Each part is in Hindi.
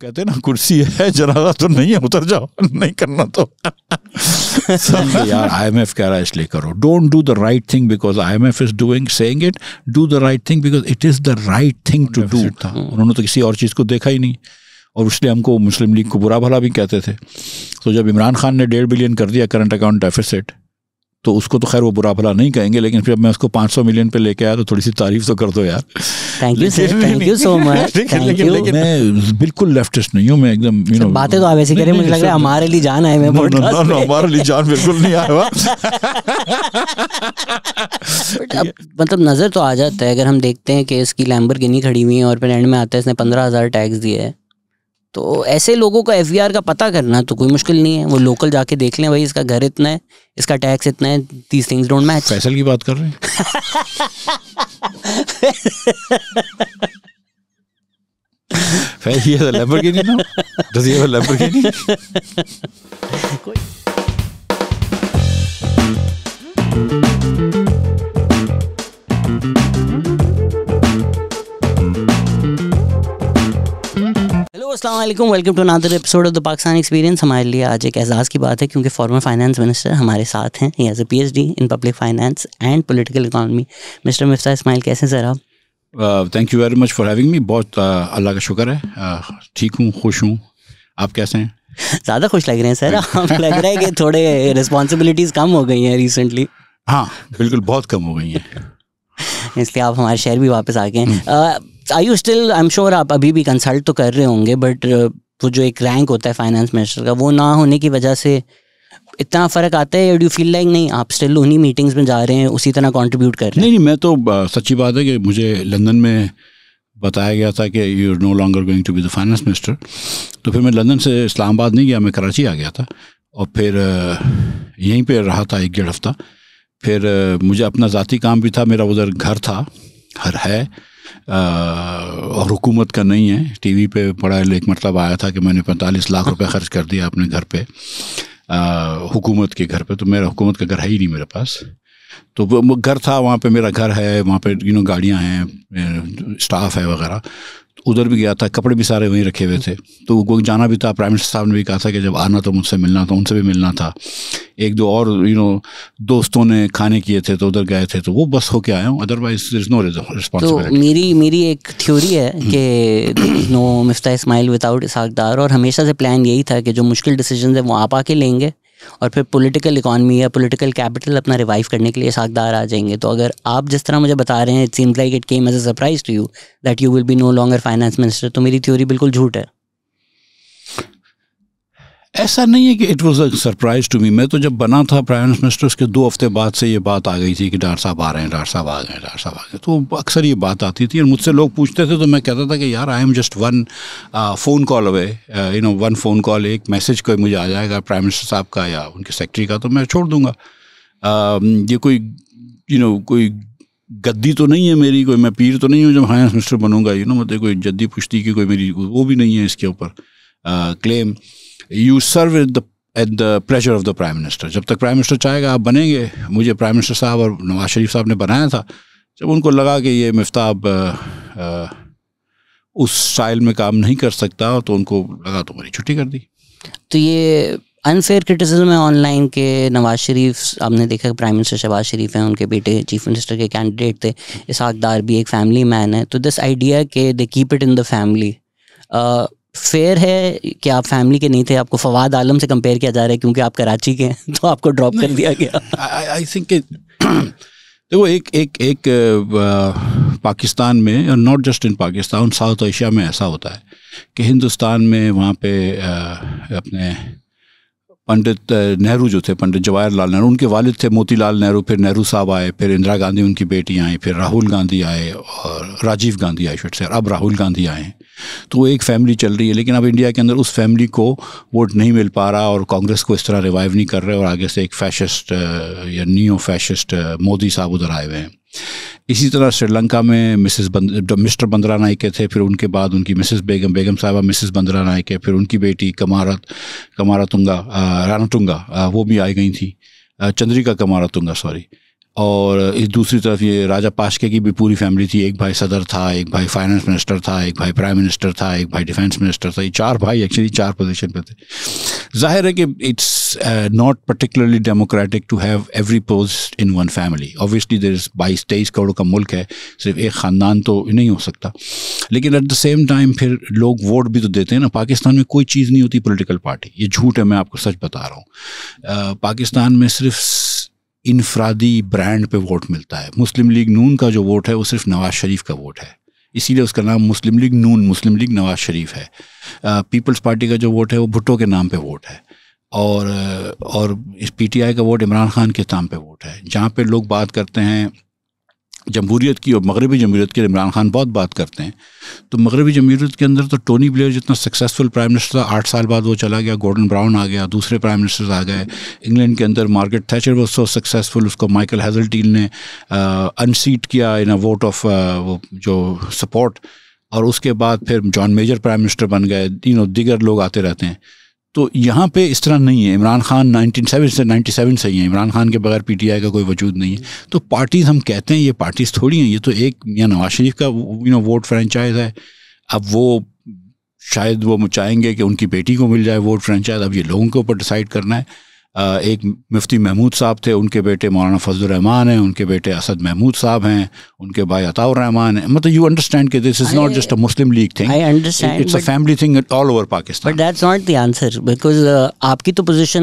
कहते ना कुर्सी है जनाजा तो नहीं है उतर जाओ नहीं करना तो यार आईएमएफ कह रहा है इसलिए करो don't do the right thing because IMF is doing saying it do the right thing because it is the right thing to do उन्होंने तो किसी और चीज़ को देखा ही नहीं और इसलिए हमको मुस्लिम लीग को बुरा भला भी कहते थे तो जब इमरान खान ने डेढ़ बिलियन कर दिया करंट अकाउंट डेफिसिट तो उसको तो खैर वो बुरा भला नहीं कहेंगे लेकिन फिर मैं उसको 500 मिलियन पे लेके आया तो थोड़ी सी तारीफ तो कर दो यार thank you sir thank you so much thank you मैं बिल्कुल लेफ्टिस्ट नहीं हूं मैं एकदम यू नो बातें तो आप ऐसे करें मुझे लग रहा है हमारे लिए जान आए मैं पॉडकास्ट नो हमारे लिए जान बिल्कुल नहीं आया हुआ मतलब नजर तो आ जाता है अगर हम देखते हैं कि इसकी लैम्बोर्गिनी खड़ी हुई है और फिर एंड में आता है इसने 15000 टैक्स दिए हैं तो ऐसे लोगों का एफ का पता करना तो कोई मुश्किल नहीं है वो लोकल जाके देख लें भाई इसका घर इतना है इसका टैक्स इतना है these things don't match Faisal की बात कर रहे हैं he has a Lamborghini ना Does तो ये have तो a Lamborghini? Quite. Aslam welcome to another episode of the Pakistan experience हमारे लिए आज एक एजाज़ की बात है क्योंकि फॉर्मर फाइनेंस मिनिस्टर हमारे साथ हैं as a D in public finance and political economy mister Miftah Ismail कैसे सर आप thank you very much for having me बहुत uh, अल्लाह का शुक्र है uh, ठीक हूँ खुश हूँ आप कैसे हैं ज़्यादा खुश लग रहे हैं सर आप लग रहा है कि थोड़े रिस्पॉन्सिबिलिटीज़ कम हो गई हैं रिसेंटली हाँ बिल्कुल बहुत कम हो गई हैं इसलिए आप हमारे शहर भी वापस आ गए hmm. uh, I you still I am sure आप अभी भी कंसल्ट तो कर रहे होंगे बट uh, वो जो एक रैंक होता है फाइनेंस मिनिस्टर का वो ना होने की वजह से इतना फ़र्क आता है डू फील लाइक नहीं आप स्टिल उन्हीं मीटिंग्स में जा रहे हैं उसी तरह कॉन्ट्रीब्यूट कर रहे हैं नहीं नहीं मैं तो uh, सच्ची बात है कि मुझे लंदन में बताया गया था कि you are no longer going to be the finance minister तो फिर मैं लंदन से इस्लामाबाद नहीं गया मैं कराची आ गया था और फिर uh, यहीं पर रहा था एक डेढ़ हफ्ता फिर मुझे अपना ज़ाती काम भी था मेरा उधर घर था हर है और हुकूमत का नहीं है टीवी पे पढ़ा एक मतलब आया था कि मैंने पैंतालीस लाख रुपए खर्च कर दिया अपने घर पे हुकूमत के घर पे तो मेरा हुकूमत का घर है ही नहीं मेरे पास तो वो घर था वहाँ पे मेरा घर है वहाँ पे यू नो गाड़ियाँ हैं स्टाफ है वगैरह उधर भी गया था कपड़े भी सारे वहीं रखे हुए थे तो वो जाना भी था प्राइम मिनिस्टर साहब ने भी कहा था कि जब आना तो मुझसे मिलना था उनसे भी मिलना था एक दो और यू नो दोस्तों ने खाने किए थे तो उधर गए थे तो वो बस होके आया हूँ अदरवाइज इज नो तो मेरी मेरी एक थ्योरी है कि नो मिफ्ता इस्माइल विदाउट इसहाकदार और हमेशा से प्लान यही था कि जो मुश्किल डिसीजन है वो आप आके लेंगे और फिर पॉलिटिकल इकॉनमी या पॉलिटिकल कैपिटल अपना रिवाइव करने के लिए साकदार आ जाएंगे तो अगर आप जिस तरह मुझे बता रहे हैं it seems like it came as a surprise to you that you will be no longer finance minister तो मेरी थ्योरी बिल्कुल झूठ है ऐसा नहीं है कि it was a surprise to me मैं तो जब बना था प्राइम मिनिस्टर उसके दो हफ्ते बाद से ये बात आ गई थी कि डॉक्टर साहब आ रहे हैं डॉक्टर साहब आ गए डॉक्टर साहब आ गए तो अक्सर ये बात आती थी और मुझसे लोग पूछते थे तो मैं कहता था कि यार I am just one phone call away you know one phone call एक मैसेज कोई मुझे आ जाएगा प्राइम मिनिस्टर साहब का या उनके सेक्रेटरी का तो मैं छोड़ दूँगा um, ये कोई यू you नो know, कोई गद्दी तो नहीं है मेरी कोई मैं पीर तो नहीं हूँ जब फाइनेंस मिनिस्टर बनूंगा यू नो मतलब कोई जद्दी पुश्ती की कोई मेरी वो भी नहीं है इसके ऊपर claim uh, you serve the at the pleasure of the prime minister जब तक प्राइम मिनिस्टर चाहेगा आप बनेंगे मुझे प्राइम मिनिस्टर साहब और नवाज शरीफ साहब ने बनाया था जब उनको लगा कि ये मफ्ताब उस स्टाइल में काम नहीं कर सकता तो उनको लगा तो मेरी छुट्टी कर दी तो ये अनफेयर क्रिटिसिज्म है ऑनलाइन के नवाज शरीफ आपने देखा प्राइम मिनिस्टर शहबाज शरीफ हैं उनके बेटे चीफ मिनिस्टर के कैंडिडेट थे इसहाकदार भी एक फैमिली मैन है तो दिस आइडिया के they keep it in the family affair है कि आप फैमिली के नहीं थे आपको फवाद आलम से कंपेयर किया जा रहा है क्योंकि आप कराची के हैं तो आपको ड्रॉप कर दिया गया आई थिंक देखो एक एक एक पाकिस्तान में और not just in Pakistan South Asia में ऐसा होता है कि हिंदुस्तान में वहाँ पे अपने पंडित नेहरू जो थे पंडित जवाहरलाल नेहरू उनके वालिद थे मोतीलाल नेहरू फिर नेहरू साहब आए फिर इंदिरा गांधी उनकी बेटी आई फिर राहुल गांधी आए और राजीव गांधी आए शुड से अब राहुल गांधी आए तो वो एक फैमिली चल रही है लेकिन अब इंडिया के अंदर उस फैमिली को वोट नहीं मिल पा रहा और कांग्रेस को इस तरह रिवाइव नहीं कर रहे और आगे से एक फैशिस्ट या न्यू फैशिस्ट मोदी साहब उधर आए हुए हैं इसी तरह श्रीलंका में मिसेस बंद, मिस्टर बंदरा नायके थे फिर उनके बाद उनकी मिसेस बेगम बेगम साहबा मिसेस बंदरा नायके फिर उनकी बेटी कमारत राना रानातुंगा वो भी आई गई थी चंद्रिका कमारातुंगा सॉरी और इस दूसरी तरफ ये राजा पाशके की भी पूरी फैमिली थी एक भाई सदर था एक भाई फाइनेंस मिनिस्टर था एक भाई प्राइम मिनिस्टर था एक भाई डिफेंस मिनिस्टर था ये चार भाई एक्चुअली चार पोजीशन पे थे जाहिर है कि it's not particularly democratic to have every post in one family obviously there is बाईस तेईस करोड़ का मुल्क है सिर्फ एक ख़ानदान तो नहीं हो सकता लेकिन एट द सेम टाइम फिर लोग वोट भी तो देते हैं ना पाकिस्तान में कोई चीज़ नहीं होती पोलिटिकल पार्टी ये झूठ है मैं आपको सच बता रहा हूँ uh, पाकिस्तान में सिर्फ इनफरादी ब्रांड पे वोट मिलता है मुस्लिम लीग नून का जो वोट है वो सिर्फ नवाज शरीफ का वोट है इसीलिए उसका नाम मुस्लिम लीग नून मुस्लिम लीग नवाज शरीफ है पीपल्स पार्टी का जो वोट है वो भुट्टो के नाम पे वोट है और और इस पीटीआई का वोट इमरान खान के नाम पे वोट है जहाँ पे लोग बात करते हैं जमहूरीत की और मगरबी जमहूरीत की इमरान खान बहुत बात करते हैं तो मगरबी जमहूरीत के अंदर तो टोनी ब्लेयर जितना सक्सेसफुल प्राइम मिनिस्टर था आठ साल बाद वो चला गया गोल्डन ब्राउन आ गया दूसरे प्राइम मिनिस्टर आ गए इंग्लैंड के अंदर मार्केट थैचर वो सो सक्सेसफुल उसको माइकल हैजलटीन ने अनसीट uh, किया इन अ वोट ऑफ वो जो सपोर्ट और उसके बाद फिर जॉन मेजर प्राइम मिनिस्टर बन गए तीनों दिगर लोग आते रहते हैं तो यहाँ पे इस तरह नहीं है इमरान खान सेवन से 97 से ही है इमरान खान के बगैर पीटीआई का कोई वजूद नहीं है तो पार्टीज़ हम कहते हैं ये पार्टीज़ थोड़ी हैं ये तो एक मियाँ नवाज शरीफ का यू नो वोट फ्रेंचाइज है अब वो शायद वो चाहेंगे कि उनकी बेटी को मिल जाए वोट फ्रेंचाइज अब ये लोगों के ऊपर डिसाइड करना है एक मुफ्ती महमूद साहब थे उनके बेटे मौलाना फजल रहमान हैं उनके बेटे असद महमूद साहब हैं उनके भाई अताउर रहमान हैं मतलब यू अंडरस्टैंड कि this is not just a Muslim League thing I understand it's a family thing all over Pakistan but that's not the answer because आपकी तो पोजीशन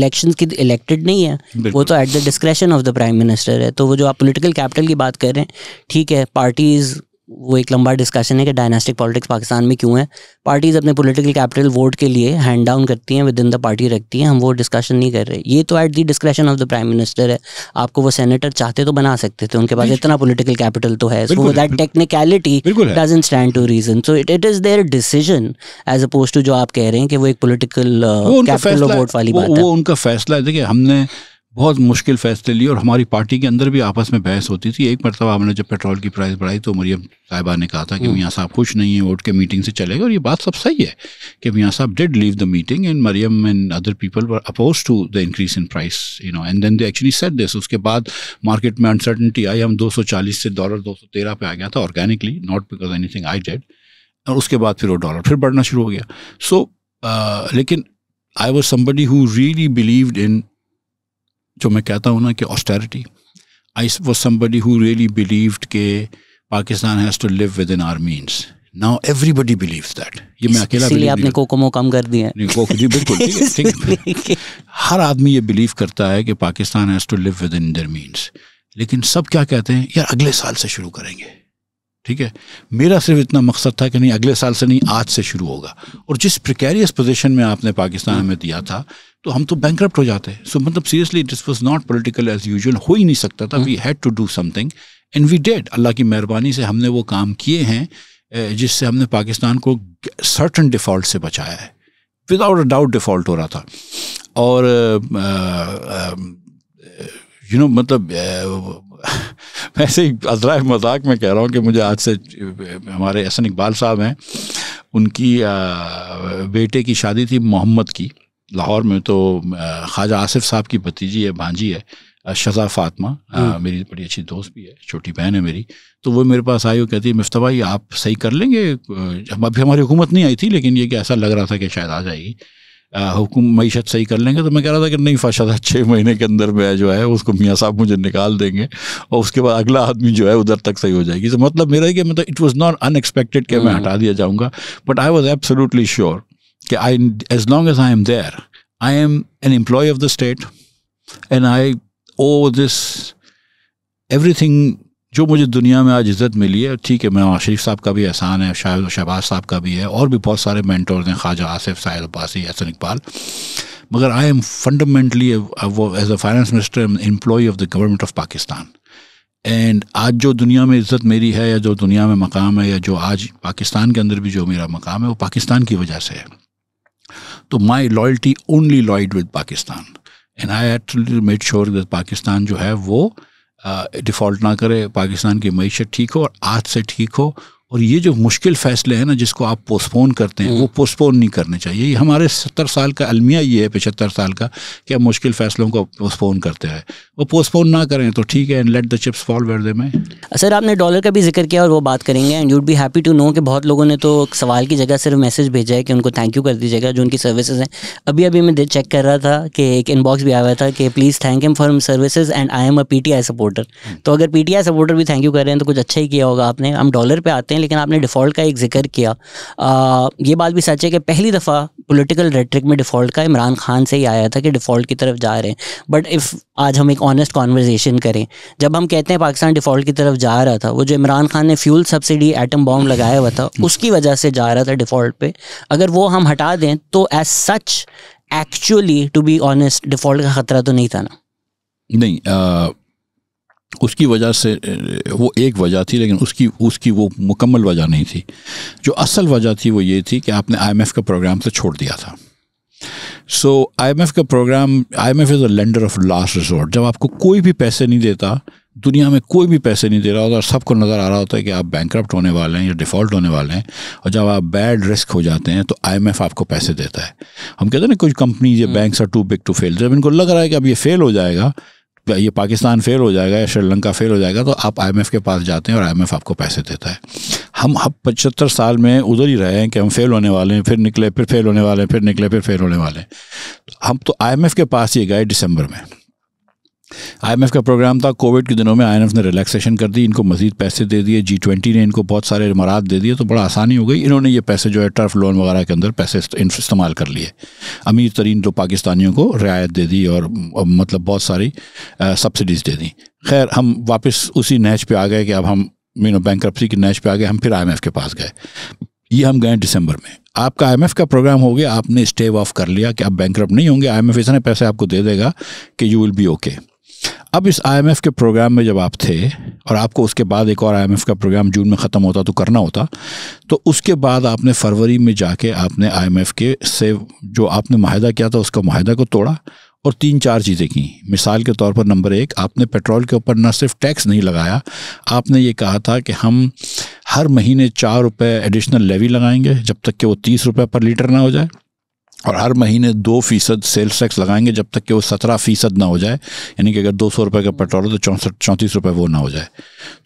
इलेक्शन की इलेक्टेड नहीं है वो तो at the discretion of the prime minister है तो वो जो आप पोलिटिकल कैपिटल की बात कर रहे हैं ठीक है पार्टीज़ वो एक लंबा डिस्कशन है कि डायनेस्टिक पॉलिटिक्स पाकिस्तान में क्यों है पार्टीज अपने पॉलिटिकल कैपिटल वोट के लिए हैंड डाउन करती हैं विद इन द पार्टी रखती हैं हम वो डिस्कशन नहीं कर रहे ये तो at the discretion of the prime minister है आपको वो सेनेटर चाहते तो बना सकते थे उनके पास इतना पोलिटिकल कैपिटल तो है so that technicality doesn't stand to reason so it it is their decision as opposed to जो आप कह रहे हैं कि वो एक पोलिटिकल कैपिटल वोट वाली बात है वो उनका फैसला है देखिए हमने बहुत मुश्किल फैसले लिए और हमारी पार्टी के अंदर भी आपस में बहस होती थी एक मरतबा हमने जब पेट्रोल की प्राइस बढ़ाई तो मरियम साहिबा ने कहा था कि हम्म। मियाँ साहब खुश नहीं है वोट के मीटिंग से चलेगा और ये बात सब सही है कि Mian Sahab did leave the meeting and Maryam and other people were opposed to the increase in price you know and then they actually set this उसके बाद मार्केट में अनसर्टनटी आई हम चालीस से डॉलर तेरह पे आ गया था organically not because anything I did और उसके बाद फिर वो डॉलर फिर बढ़ना शुरू हो गया सो so, uh, लेकिन I was somebody who really believed in जो मैं कहता हूँ ना कि ऑस्टेरिटी आई वो समबडी हु रियली बिलीव्ड के Pakistan has to live within our means now everybody believe that ये मैं अकेला इसलिए आपने कोकोमो कम कर दिया है कोको जी बिल्कुल हर आदमी ये बिलीव करता है कि Pakistan has to live within their means लेकिन सब क्या कहते हैं यार अगले साल से शुरू करेंगे ठीक है मेरा सिर्फ इतना मकसद था कि नहीं अगले साल से नहीं आज से शुरू होगा और जिस प्रिकेरियस पोजीशन में आपने पाकिस्तान हम्म। हमें दिया था तो हम तो बैंक हो जाते सो मतलब seriously this was not political as usual हो ही नहीं सकता था we had to do something and we did Allah की मेहरबानी से हमने वो काम किए हैं जिससे हमने पाकिस्तान को सर्टन डिफ़ॉल्ट से बचाया है विदाउट अ डाउट डिफ़ॉल्ट हो रहा था और you uh, know uh, you know, मतलब वैसे ही अजरा मजाक में कह रहा हूँ कि मुझे आज से हमारे एहसन इकबाल साहब हैं उनकी बेटे की शादी थी मोहम्मद की लाहौर में तो ख्वाजा आसिफ साहब की भतीजी है भांजी है शजा फातमा हम्म। मेरी बड़ी अच्छी दोस्त भी है छोटी बहन है मेरी तो वो मेरे पास आई हुई कहती है मिफ्ता भाई आप सही कर लेंगे अभी हमारी हुकूमत नहीं आई थी लेकिन ये कि ऐसा लग रहा था कि शायद आ जाएगी हुकुम मीशत सही कर लेंगे तो मैं कह रहा था कि नहीं फाशादा छः महीने के अंदर मैं जो है उसको मियाँ साहब मुझे निकाल देंगे और उसके बाद अगला आदमी जो है उधर तक सही हो जाएगी तो मतलब मेरा है मतलब इट वॉज़ नॉट अनएक्सपेक्टेड कि मैं हम्म। हटा दिया जाऊँगा but I was absolutely sure कि I as long as I am there I am an employee of the state and I owe this everything जो मुझे दुनिया में आज इज़्ज़त मिली है ठीक है मैं आशरीफ साहब का भी एहसान है शाह शहबाज साहब का भी है और भी बहुत सारे मैंटोर्स हैं ख्वाजा आसिफ साहिद अब्बासी हसन इकबाल मगर आई एम फंडामेंटली वो as a finance minister employee of the government of Pakistan and आज जो दुनिया में इज़्ज़त मेरी है या जो दुनिया में मकाम है या जो आज पाकिस्तान के अंदर भी जो मेरा मकाम है वो पाकिस्तान की वजह से है तो my loyalty only lied with Pakistan and I made sure that Pakistan जो है वो डिफ़ॉल्ट ना करे पाकिस्तान की मीशत ठीक हो और आज से ठीक हो और ये जो मुश्किल फैसले हैं ना जिसको आप पोस्टपोन करते हैं वो पोस्टपोन हम्म। नहीं करने चाहिए ये हमारे सत्तर साल का अलमिया ये है पचहत्तर साल का कि आप मुश्किल फैसलों को पोस्टपोन करते हैं वो पोस्टपोन ना करें तो ठीक है and let the chips fall where they may sir आपने डॉलर का भी जिक्र किया और वो बात करेंगे and you'd be happy to know कि बहुत लोगों ने तो सवाल की जगह सिर्फ मैसेज भेजा है कि उनको थैंक यू कर दीजिएगा जो उनकी सर्विसेज हैं अभी अभी मैं चेक कर रहा था कि एक इनबॉक्स भी आया था कि please thank you for services and I am a P supporter तो अगर पी सपोर्टर भी थैंक यू कर रहे हैं तो कुछ अच्छा ही किया होगा आपने हम डॉलर पर आते हैं लेकिन आपने डिफ़ॉल्ट का एक जिक्र किया आ, ये बात भी सच है कि पहली दफ़ा पॉलिटिकल रेट्रिक में डिफ़ॉल्ट का इमरान खान से ही आया था कि डिफ़ॉल्ट की तरफ जा रहे हैं बट इफ़ आज हम एक ऑनेस्ट कॉन्वर्जेसन करें जब हम कहते हैं पाकिस्तान डिफ़ॉल्ट की तरफ जा रहा था वो जो इमरान खान ने फ्यूल सब्सिडी एटम बॉम्ब लगाया हुआ था उसकी वजह से जा रहा था डिफ़ॉल्ट पे अगर वो हम हटा दें तो as such actually to be honest default का ख़तरा तो नहीं था ना नहीं उसकी वजह से वो एक वजह थी लेकिन उसकी उसकी वो मुकम्मल वजह नहीं थी जो असल वजह थी वो ये थी कि आपने आईएमएफ का प्रोग्राम तो से छोड़ दिया था सो आईएमएफ का programme IMF is a lender of last resort जब आपको कोई भी पैसे नहीं देता दुनिया में कोई भी पैसे नहीं दे रहा होता और सबको नज़र आ रहा होता है कि आप बैंक होने वाले हैं या डिफ़ॉल्ट होने वाले हैं और जब आप बैड रिस्क हो जाते हैं तो आईएमएफ आपको पैसे देता है हम कहते हैं ना कुछ कंपनीज या banks are too big to fail जब इनको लग रहा है कि अब ये फेल हो जाएगा ये पाकिस्तान फेल हो जाएगा या श्रीलंका फेल हो जाएगा तो आप आईएमएफ के पास जाते हैं और आईएमएफ आपको पैसे देता है हम अब पचहत्तर साल में उधर ही रहे हैं कि हम फेल होने वाले हैं फिर निकले फिर फेल होने वाले हैं फिर निकले फिर फेल होने वाले हैं हम तो आईएमएफ के पास ही गए दिसंबर में एफ़ का प्रोग्राम था कोविड के दिनों में एफ ने रिलैक्सेशन कर दी इनको मजीद पैसे दे दिए जी ट्वेंटी ने इनको बहुत सारे इमारात दे दिए तो बड़ा आसानी हो गई इन्होंने ये पैसे जो है टर्फ लोन वगैरह के अंदर पैसे इस्तेमाल कर लिए अमीर तरीन तो पाकिस्तानियों को रियायत दे दी और मतलब बहुत सारी सब्सिडीज़ दे दी खैर हम वापस उसी नहज पर आ गए कि अब हम मीनो बैंक की नहज पर आ गए हम फिर आई के पास गए ये हम गए दिसंबर में आपका आईएमएफ का प्रोग्राम हो गया आपने स्टे ऑफ कर लिया कि आप बैंक नहीं होंगे आईएमएफ इतने पैसे आपको दे देगा कि यू विल बी ओके अब इस आईएमएफ के प्रोग्राम में जब आप थे और आपको उसके बाद एक और आईएमएफ का प्रोग्राम जून में ख़त्म होता तो करना होता तो उसके बाद आपने फरवरी में जाके आपने आईएमएफ के से जो आपने माहिदा किया था उसका माहिदा को तोड़ा और तीन चार चीज़ें की मिसाल के तौर पर नंबर एक आपने पेट्रोल के ऊपर न सिर्फ टैक्स नहीं लगाया आपने ये कहा था कि हम हर महीने चार रुपये एडिशनल लेवी लगाएंगे जब तक कि वो तीस रुपये पर लीटर ना हो जाए और हाँ। हर महीने दो फीसद सेल्स टैक्स लगाएंगे जब तक कि वो सत्रह फीसद ना हो जाए यानी कि अगर दो सौ रुपये का पेट्रोल हो तो चौंसठ चौंतीस रुपये वो ना हो जाए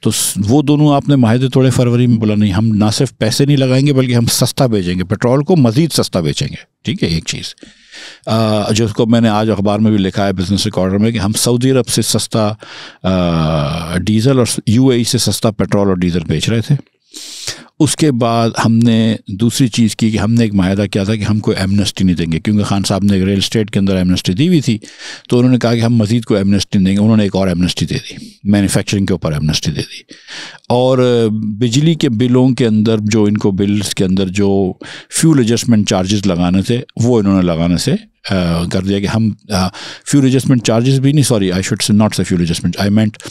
तो वो दोनों आपने माहे थोड़े फरवरी में बोला नहीं हम ना सिर्फ पैसे नहीं लगाएंगे बल्कि हम सस्ता बेचेंगे पेट्रोल को मज़ीद सस्ता बेचेंगे ठीक है एक चीज़ जिसको मैंने आज अखबार में भी लिखा है बिज़नेस रिकॉर्डर में कि हम सऊदी अरब से सस्ता डीज़ल और यू से सस्ता पेट्रोल और डीज़ल बेच रहे थे उसके बाद हमने दूसरी चीज़ की कि हमने एक माहदा किया था कि हम कोई एमनेस्टी नहीं देंगे क्योंकि खान साहब ने रियल स्टेट के अंदर एमनेस्टी दी हुई थी तो उन्होंने कहा कि हम मज़ीद को एमनेस्टी नहीं देंगे उन्होंने एक और एमनेस्टी दे दी मैन्युफैक्चरिंग के ऊपर एमनेस्टी दे दी और बिजली के बिलों के अंदर जो इनको बिल्स के अंदर जो फ्यूल एडजस्टमेंट चार्जेस लगाने थे वो इन्होंने लगाने से कर दिया कि हम फ्यूल एडजस्टमेंट चार्जेस भी नहीं sorry I should not say fuel adjustment I meant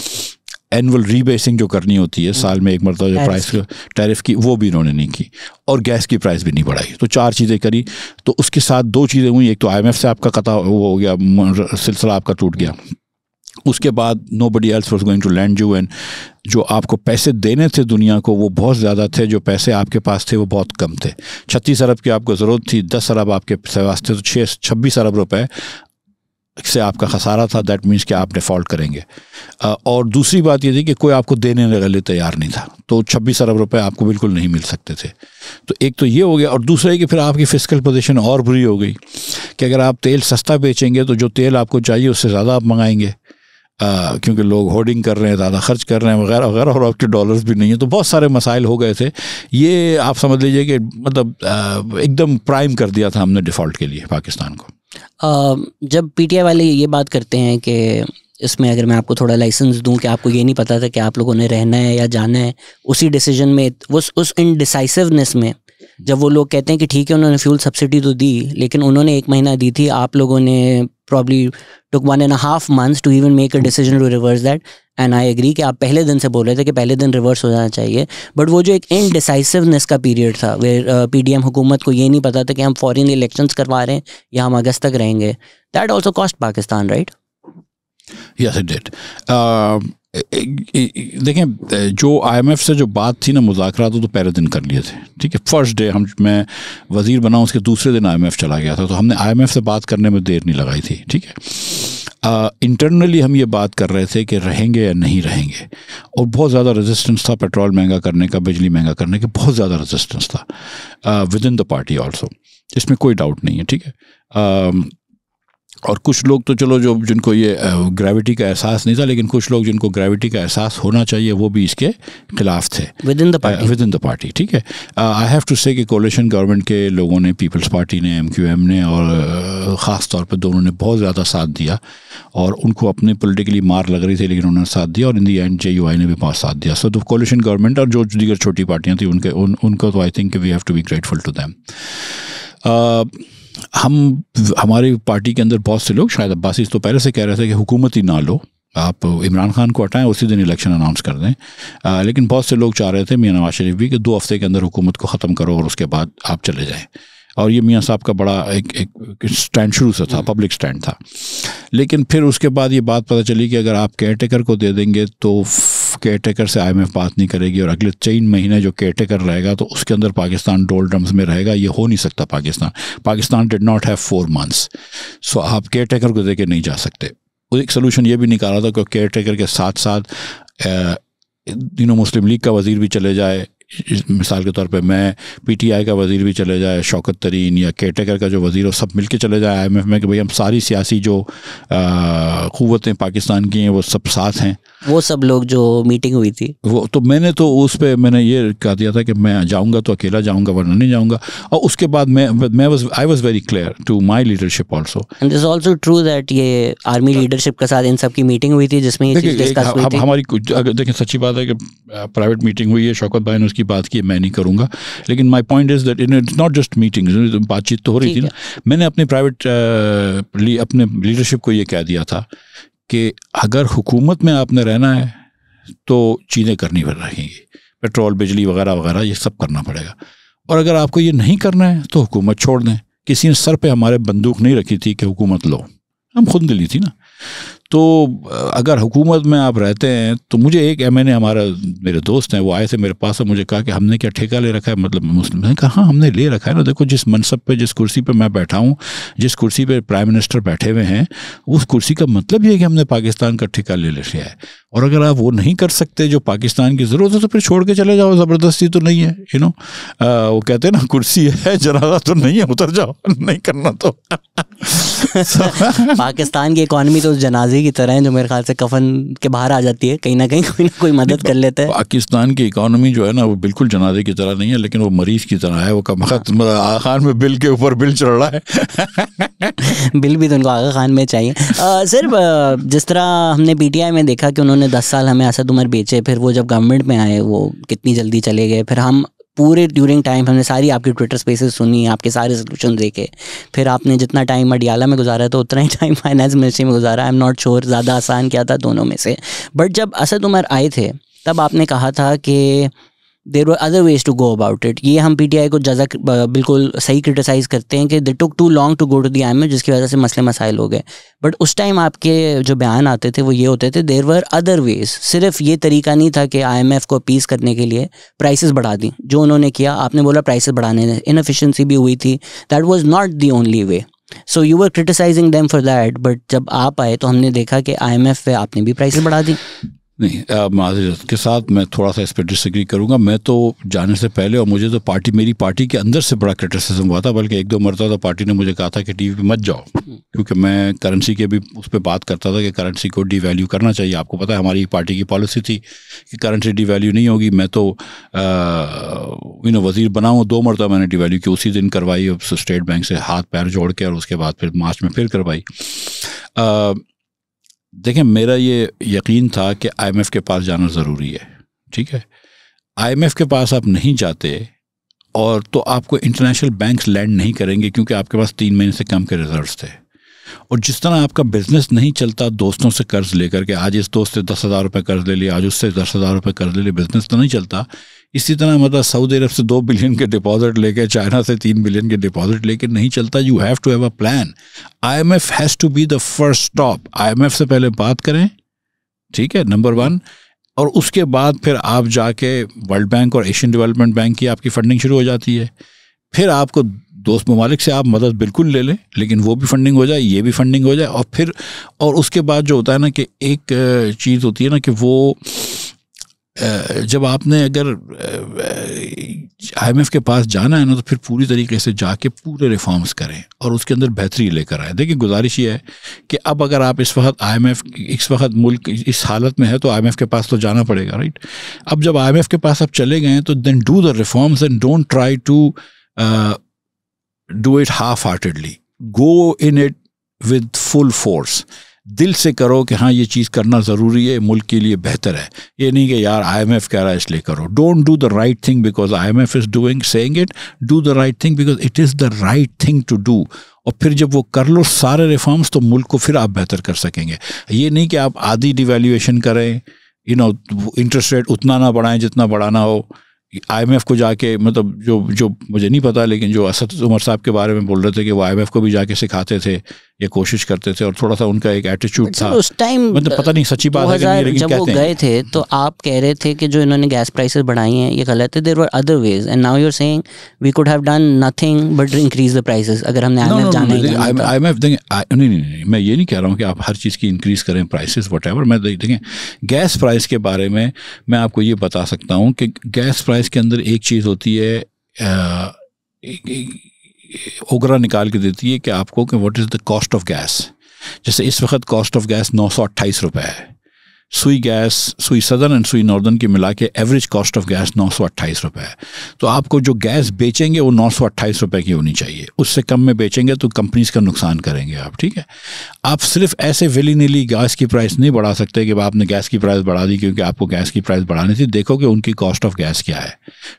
annual rebasing जो करनी होती है साल में एक मरतबा जो प्राइस टैरिफ की वो भी इन्होंने नहीं की और गैस की प्राइस भी नहीं बढ़ाई तो चार चीज़ें करी तो उसके साथ दो चीज़ें हुई एक तो आईएमएफ से आपका कता वो हो गया सिलसिला आपका टूट गया उसके बाद nobody else was going to lend you and जो आपको पैसे देने थे दुनिया को वो बहुत ज़्यादा थे जो पैसे आपके पास थे वो बहुत कम थे छत्तीस अरब की आपको ज़रूरत थी दस अरब आपके वास्ते तो छः छब्बीस अरब रुपए से आपका खसारा था दैट मीन्स कि आप डिफ़ॉल्ट करेंगे और दूसरी बात ये थी कि कोई आपको देने के लिए तैयार नहीं था तो छब्बीस अरब रुपए आपको बिल्कुल नहीं मिल सकते थे तो एक तो ये हो गया और दूसरा ये कि फिर आपकी फिजिकल पोजीशन और बुरी हो गई कि अगर आप तेल सस्ता बेचेंगे तो जो तेल आपको चाहिए उससे ज़्यादा आप मंगाएंगे क्योंकि लोग होर्डिंग कर रहे हैं ज़्यादा खर्च कर रहे हैं वगैरह वगैरह और आपके डॉलर्स भी नहीं हैं तो बहुत सारे मसाइल हो गए थे ये आप समझ लीजिए कि मतलब एकदम प्राइम कर दिया था हमने डिफ़ॉल्ट के लिए पाकिस्तान को जब पीटीआई वाले ये बात करते हैं कि इसमें अगर मैं आपको थोड़ा लाइसेंस दूं कि आपको ये नहीं पता था कि आप लोगों ने रहना है या जाना है उसी डिसीजन में उस उस इनडिसाइसिवनेस में जब वो लोग कहते हैं कि ठीक है उन्होंने फ्यूल सब्सिडी तो दी लेकिन उन्होंने एक महीना दी थी आप लोगों ने probably took one and half months to even make a decision to reverse that and I agree कि आप पहले दिन से बोल रहे थे कि पहले दिन रिवर्स हो जाना चाहिए बट वो जो एक इनडिसाइसिवनेस का पीरियड था वे पी डी एम हुकूमत को ये नहीं पता था कि हम फॉरन इलेक्शन करवा रहे हैं या हम अगस्त तक रहेंगे that also cost Pakistan right yes it did देखें जो आई एम एफ से जो बात थी ना मुजाकर तो, पहले दिन कर लिए थे ठीक है फर्स्ट डे हम मैं वज़ीर बना उसके दूसरे दिन आई एम एफ चला गया था तो हमने आई एम एफ से बात करने में देर नहीं लगाई थी ठीक है इंटरनली हम ये बात कर रहे थे कि रहेंगे या नहीं रहेंगे और बहुत ज़्यादा रेजिस्टेंस था पेट्रोल महंगा करने का बिजली महंगा करने का बहुत ज़्यादा रेजिस्टेंस था within the party also इसमें कोई डाउट नहीं है ठीक है और कुछ लोग तो चलो जो जिनको ये ग्रेविटी का एहसास नहीं था लेकिन कुछ लोग जिनको ग्रेविटी का एहसास होना चाहिए वो भी इसके खिलाफ थे within the party within the party ठीक है आई हैव टू से कि कोलेशन गवर्नमेंट के लोगों ने पीपल्स पार्टी ने एम ने और ख़ास तौर पर दोनों ने बहुत ज़्यादा साथ दिया और उनको अपने पोलिटिकली मार लग रही थी लेकिन उन्होंने साथ दिया और इन दी एंड जे ने भी बहुत साथ दिया सो तो कोलेशन गवर्नमेंट और जो दीगर छोटी पार्टियाँ थी उनके उन उनको तो I think we have to be grateful to them हम हमारी पार्टी के अंदर बहुत से लोग शायद अब्बासी तो पहले से कह रहे थे कि हुकूमत ही ना लो आप इमरान खान को हटाएं उसी दिन इलेक्शन अनाउंस कर दें आ, लेकिन बहुत से लोग चाह रहे थे मियाँ नवाज शरीफ भी कि दो हफ्ते के अंदर हुकूमत को ख़त्म करो और उसके बाद आप चले जाएं और ये मियाँ साहब का बड़ा एक एक स्टैंड शुरू से था पब्लिक हम्म। स्टैंड था लेकिन फिर उसके बाद ये बात पता चली कि अगर आप केयर टेकर को दे देंगे तो केयर टेकर से आई बात नहीं करेगी और अगले तीन महीने जो केयर टेकर रहेगा तो उसके अंदर पाकिस्तान डोल ड्रम्स में रहेगा ये हो नहीं सकता Pakistan Pakistan did not have four months so आप केयर टेकर को देके नहीं जा सकते एक सोलूशन ये भी निकाला था कि केयर टेकर के साथ साथ यू नो मुस्लिम लीग का वजीर भी चले जाए मिसाल के तौर पे मैं पीटीआई का वजीर भी चले जाए शौकत तरीन या केटेकर का जो वजीर हो सब मिलके चले जाए आईएमएफ में कि भाई हम सारी सियासी जो क़वतें पाकिस्तान की हैं वो सब साथ हैं वो सब लोग जो मीटिंग हुई थी वो तो मैंने तो उस पर मैंने ये कह दिया था कि मैं जाऊँगा तो अकेला जाऊँगा वरना नहीं जाऊँगा और उसके बाद मैं मैं was I was very clear to my leadership also also true that ये आर्मी लीडरशिप के साथ इन सब की मीटिंग हुई थी जिसमें ये चीज़ डिस्कस हुई थी हमारी देखें सच्ची बात है कि प्राइवेट मीटिंग हुई है शौकत भाई ने उसकी की बात की मैं नहीं करूँगा लेकिन my point is that in it not just meeting बातचीत तो हो रही थी ना मैंने अपने प्राइवेट uh, अपने लीडरशिप को ये कह दिया था कि अगर हुकूमत में आपने रहना है तो चीज़ें करनी पड़ रहेंगी पेट्रोल बिजली वगैरह वगैरह ये सब करना पड़ेगा और अगर आपको ये नहीं करना है तो हुकूमत छोड़ दें किसी ने सर पे हमारे बंदूक नहीं रखी थी कि हुकूमत लो हम खुद दिली थी ना तो अगर हुकूमत में आप रहते हैं तो मुझे एक एम हमारा मेरे दोस्त हैं वो आए थे मेरे पास और मुझे कहा कि हमने क्या ठेका ले रखा है मतलब मुस्लिम ने कहा हाँ हमने ले रखा है ना देखो जिस मनसब पे जिस कुर्सी पे मैं बैठा हूँ जिस कुर्सी पे प्राइम मिनिस्टर बैठे हुए हैं उस कुर्सी का मतलब ये है कि हमने पाकिस्तान का ठेका ले लिया है और अगर आप वो नहीं कर सकते जो पाकिस्तान की ज़रूरत है तो फिर छोड़ के चले जाओ ज़बरदस्ती तो नहीं है यू नो वो कहते हैं ना कुर्सी है जनाजा तो नहीं है उतर जाओ नहीं करना तो पाकिस्तान की इकोनॉमी तो उस जनाजे की तरह है जो मेरे ख्याल से कफन के बाहर आ जाती है कहीं ना कहीं कोई ना कोई मदद कर लेता है पाकिस्तान की इकोनॉमी जो है ना वो बिल्कुल जनाजे की तरह नहीं है लेकिन वो मरीज की तरह है वो कम हाँ। खान में बिल के ऊपर बिल चढ़ रहा है बिल भी तो उनको आगा खान में चाहिए सर जिस तरह हमने पी में देखा कि उन्होंने दस साल हमें असद उमर बेचे फिर वो जब गवर्नमेंट में आए वो कितनी जल्दी चले गए फिर हम पूरे ड्यूरिंग टाइम हमने सारी आपकी ट्विटर स्पेसेस सुनी आपके सारे सोल्यूशन देखे फिर आपने जितना टाइम अडियाला में गुजारा था उतना ही टाइम फाइनेंस मिनिस्ट्री में गुजारा आई एम नॉट श्योर ज़्यादा आसान क्या था दोनों में से बट जब असद उमर आए थे तब आपने कहा था कि there were other ways to go about it ये हम पी टी आई को ज़्यादा बिल्कुल सही क्रिटिसाइज करते हैं कि they took too long to go to the I जिसकी वजह से मसले मसाइल हो गए बट उस टाइम आपके जो बयान आते थे वो ये होते थे देर वर अदर वेज सिर्फ ये तरीका नहीं था कि आई एम एफ को अपीस करने के लिए प्राइस बढ़ा दी जो उन्होंने किया आपने बोला प्राइस बढ़ाने इनफिशेंसी भी हुई थी that was not the only way so you are criticising them for that but जब आप आए तो हमने देखा कि आई एम पे आपने भी प्राइस बढ़ा दी नहीं माजरत के साथ मैं थोड़ा सा इस पर डिसग्री करूँगा मैं तो जाने से पहले और मुझे तो पार्टी मेरी पार्टी के अंदर से बड़ा क्रिटिसिज्म हुआ था बल्कि एक दो मरता तो पार्टी ने मुझे कहा था कि टीवी पे मत जाओ हम्म। क्योंकि मैं करेंसी के भी उस पर बात करता था कि करेंसी को डिवैल्यू करना चाहिए आपको पता है हमारी पार्टी की पॉलिसी थी कि करेंसी डिवैल्यू नहीं होगी मैं तो यू नो वजीर बनाऊँ दो मरता मैंने डिवैल्यू की उसी दिन करवाई स्टेट बैंक से हाथ पैर जोड़ के और उसके बाद फिर मार्च में फिर करवाई देखें मेरा ये यकीन था कि आईएमएफ के पास जाना ज़रूरी है ठीक है आईएमएफ के पास आप नहीं जाते और तो आपको इंटरनेशनल बैंक्स लैंड नहीं करेंगे क्योंकि आपके पास तीन महीने से कम के रिजर्व्स थे और जिस तरह आपका बिजनेस नहीं चलता दोस्तों से कर्ज लेकर के आज इस दोस्त से दस हज़ार रुपये कर्ज ले लिया आज उससे दस हज़ार रुपये कर्ज ले लिया बिजनेस तो नहीं चलता इसी तरह मतलब सऊदी अरब से दो बिलियन के डिपॉजिट लेके चाइना से तीन बिलियन के डिपॉजिट लेके नहीं चलता you have to have a plan IMF has to be the first stop IMF से पहले बात करें ठीक है नंबर वन और उसके बाद फिर आप जाके वर्ल्ड बैंक और एशियन डेवलपमेंट बैंक की आपकी फंडिंग शुरू हो जाती है फिर आपको दोस्त ममालिक से आप मदद बिल्कुल ले लें लेकिन वो भी फंडिंग हो जाए ये भी फंडिंग हो जाए और फिर और उसके बाद जो होता है ना कि एक चीज़ होती है ना कि वो जब आपने अगर एफ के पास जाना है ना तो फिर पूरी तरीके से जाके पूरे रिफॉर्म्स करें और उसके अंदर बेहतरी लेकर आए देखिए गुजारिश ये है कि अब अगर आप इस वक्त आई एफ इस वक्त मुल्क इस हालत में है तो एफ के पास तो जाना पड़ेगा राइट अब जब एफ के पास आप चले गए तो then do the reforms and don't try to do it half heartedly go in it with full force दिल से करो कि हाँ ये चीज़ करना ज़रूरी है मुल्क के लिए बेहतर है ये नहीं कि यार आईएमएफ कह रहा है इसलिए करो don't do the right thing because IMF is doing saying it do the right thing because it is the right thing to do और फिर जब वो कर लो सारे रिफॉर्म्स तो मुल्क को फिर आप बेहतर कर सकेंगे ये नहीं कि आप आधी डिवेल्यूएशन करें यू नो इंटरेस्ट रेट उतना ना बढ़ाएं जितना बढ़ाना हो आईएमएफ को जाके मतलब जो जो मुझे नहीं पता लेकिन जो असद उमर साहब के बारे में बोल रहे थे कि वो आईएमएफ को भी जाके सिखाते थे ये कोशिश करते थे और थोड़ा सा उनका एक एटीट्यूड था उस टाइम मतलब पता नहीं सच्ची बात है कि नहीं लेकिन जब वो गए थे तो आप कह रहे थे कि जो इन्होंने गैस प्राइसेस बढ़ाई हैं ये गलत है there were other ways and now you are saying we could have done nothing but increase the prices अगर हमने आईएमएफ जाना ही आईएमएफ देंगे नहीं नहीं मैं ये नहीं कह रहा हूँ कि आप हर चीज़ की इंक्रीज करें प्राइसेस व्हाटएवर मैं देखें गैस प्राइस के बारे में मैं आपको ये बता सकता हूँ कि गैस प्राइस के अंदर एक चीज़ होती है ओगरा निकाल के देती है कि आपको कि what is the cost of gas जैसे इस वक्त कॉस्ट ऑफ गैस नौ सौ अट्ठाईस रुपये है सुई गैस सुई सदर एंड सुई नॉर्दर्न की मिला के एवरेज कॉस्ट ऑफ गैस नौ सौ अट्ठाईस रुपये है तो आपको जो गैस बेचेंगे वो नौ सौ अट्ठाईस रुपये की होनी चाहिए उससे कम में बेचेंगे तो कंपनीज का नुकसान करेंगे आप ठीक है आप सिर्फ ऐसे विली नीली गैस की प्राइस नहीं बढ़ा सकते कि आपने गैस की प्राइस बढ़ा दी क्योंकि आपको गैस की प्राइस बढ़ानी थी देखो कि उनकी कॉस्ट ऑफ गैस क्या है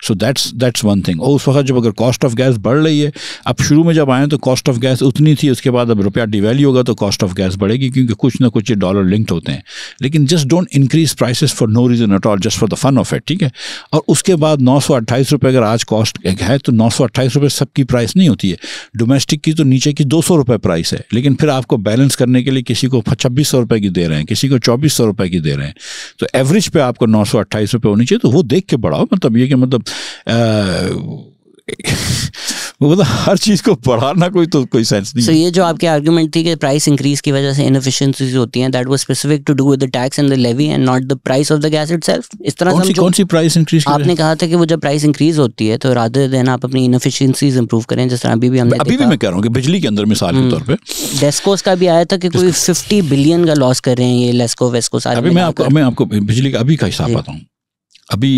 so that's that's one thing और उस वक्त जब अगर कॉस्ट ऑफ गैस बढ़ रही है अब शुरू में जब आए तो कॉस्ट ऑफ गैस उतनी थी उसके बाद अब रुपया डिवेल्यू होगा तो कॉस्ट ऑफ गैस बढ़ेगी क्योंकि कुछ ना कुछ ये डॉलर लिंक्ड होते हैं लेकिन जिस just don't increase prices for no reason at all just for the fun of it ठीक है और उसके बाद नौ सौ अट्ठाईस रुपये अगर आज कॉस्ट है तो नौ सौ अट्ठाईस रुपये सबकी प्राइस नहीं होती है डोमेस्टिक की तो नीचे की दो सौ रुपये प्राइस है लेकिन फिर आपको बैलेंस करने के लिए किसी को छब्बीस सौ रुपये की दे रहे हैं किसी को चौबीस सौ रुपये की दे रहे हैं तो एवरेज पे आपको नौ सौ अट्ठाईस रुपये होनी चाहिए तो वो देख के बढ़ाओ मतलब ये कि मतलब आ, मतलब हर चीज को बढ़ाना कोई तो कोई सेंस नहीं सो so ये जो आपके आर्गुमेंट थी कि प्राइस इंक्रीज की वजह से इनफिशिएंसीज होती हैं that was specific to do with the tax and the levy and not the price of the gas itself इस तरह कौन कौन सी प्राइस इंक्रीज आपने कहा था कि वो जब प्राइस इंक्रीज होती है तो रादर देन आप अपनी इनफिशिएंसीज इंप्रूव करें जिस तरह अभी भी हमने अभी भी मैं कह रहा हूं कि बिजली के अंदर मिसाल के हम्म। तौर पे डेस्कोस का भी आया था कि कोई 50 बिलियन का लॉस कर रहे हैं ये लेस्को वेस्को सारे अभी मैं आपको मैं आपको बिजली का अभी का हिसाब बताऊं अभी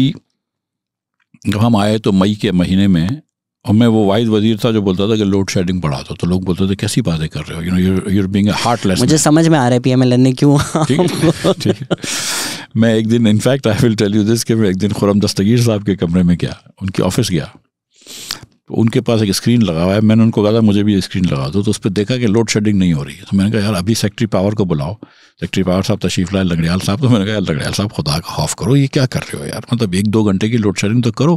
जब हम आए तो मई के महीने में और मैं वो वाइज वजीर था जो बोलता था कि लोड शेडिंग था तो लोग बोलते थे कैसी बातें कर रहे हो you know your your heart heartless मुझे समझ में आ रहा है पी ने क्यों ठीक है मैं एक दिन in fact I will tell you this कि मैं एक दिन खुरम दस्तगीर साहब के कमरे में गया उनकी ऑफिस गया उनके पास एक स्क्रीन लगा हुआ है मैंने उनको कहा था मुझे भी स्क्रीन लगा दो तो उस पर देखा कि लोड शेडिंग नहीं हो रही है तो मैंने कहा यार अभी सेक्रेटरी पावर को बुलाओ सेक्रेटरी पावर साहब तशीफ लाए लगड़ियाल साहब तो मैंने कहा यार लगड़ियाल साहब खुदा का हॉफ करो ये क्या कर रहे हो यार मतलब एक दो घंटे की लोड शेडिंग तो करो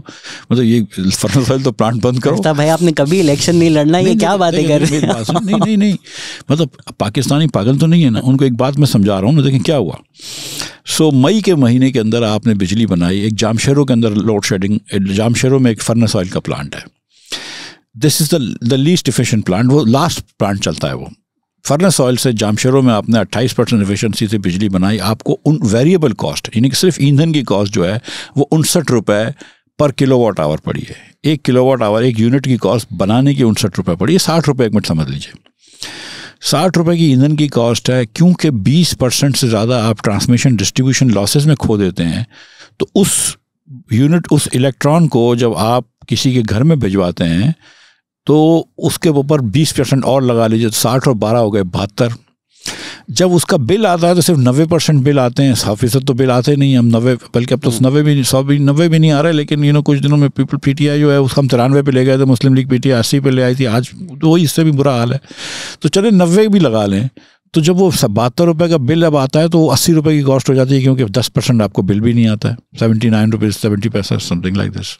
मतलब ये फर्नल तो प्लांट बंद करो तो भाई आपने कभी इलेक्शन नहीं लड़ना ये क्या बातें कर रहे हैं नहीं नहीं नहीं मतलब पाकिस्तानी पागल तो नहीं है ना उनको एक बात मैं समझा रहा हूँ ना देखें क्या हुआ सो मई के महीने के अंदर आपने बिजली बनाई एक जामशेरों के अंदर लोड शेडिंग जामशेरों में एक फर्नेस ऑयल का प्लांट है this is the least efficient plant वो लास्ट प्लांट चलता है वो फर्नेस ऑयल से जामशेरों में आपने 28 परसेंट इफिशेंसी से बिजली बनाई आपको उन वेरिएबल कॉस्ट यानी कि सिर्फ ईंधन की कॉस्ट जो है वो उनसठ रुपये पर किलोवाट आवर पड़ी है एक किलोवाट आवर एक यूनिट की कॉस्ट बनाने की उनसठ रुपये पड़ी है साठ रुपये एक मिनट समझ लीजिए साठ रुपये की ईंधन की कॉस्ट है क्योंकि बीस परसेंट से ज़्यादा आप ट्रांसमिशन डिस्ट्रीब्यूशन लॉसेज में खो देते हैं तो उस यूनिट उस इलेक्ट्रॉन को जब आप किसी के घर में भिजवाते हैं तो उसके ऊपर 20 परसेंट और लगा लीजिए तो साठ और बारह हो गए बहत्तर जब उसका बिल आता है तो सिर्फ नबे परसेंट बिल आते हैं सौ फीसद तो बिल आते नहीं हम नबे बल्कि अब तो हम्म। नबे भी सौ भी नबे भी नहीं आ रहे लेकिन यू नो कुछ दिनों में पीपल आई जो है उसका हम तिरानवे पे ले गए थे Muslim League P T I अस्सी पर ले आई थी आज तो वही इससे भी बुरा हाल है तो चले नबे भी लगा लें तो जब वो बहत्तर रुपये का बिल अब आता है तो अस्सी रुपये की कॉस्ट हो जाती है क्योंकि दस परसेंट आपको बिल भी नहीं आता है seventy nine rupees seventy paisa something like this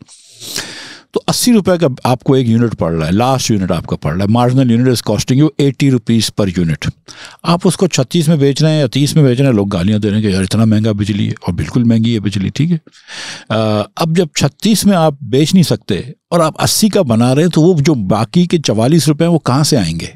तो अस्सी रुपये का आपको एक यूनिट पड़ रहा है लास्ट यूनिट आपका पड़ रहा है marginal unit is costing you eighty rupees per unit आप उसको छत्तीस में बेच रहे हैं या तीस में बेच रहे हैं लोग गालियाँ दे रहे हैं कि यार इतना महंगा बिजली है और बिल्कुल महंगी है बिजली ठीक है अब जब छत्तीस में आप बेच नहीं सकते और आप अस्सी का बना रहे हैं तो वो जो बाकी के चवालीस रुपये हैं वो कहाँ से आएंगे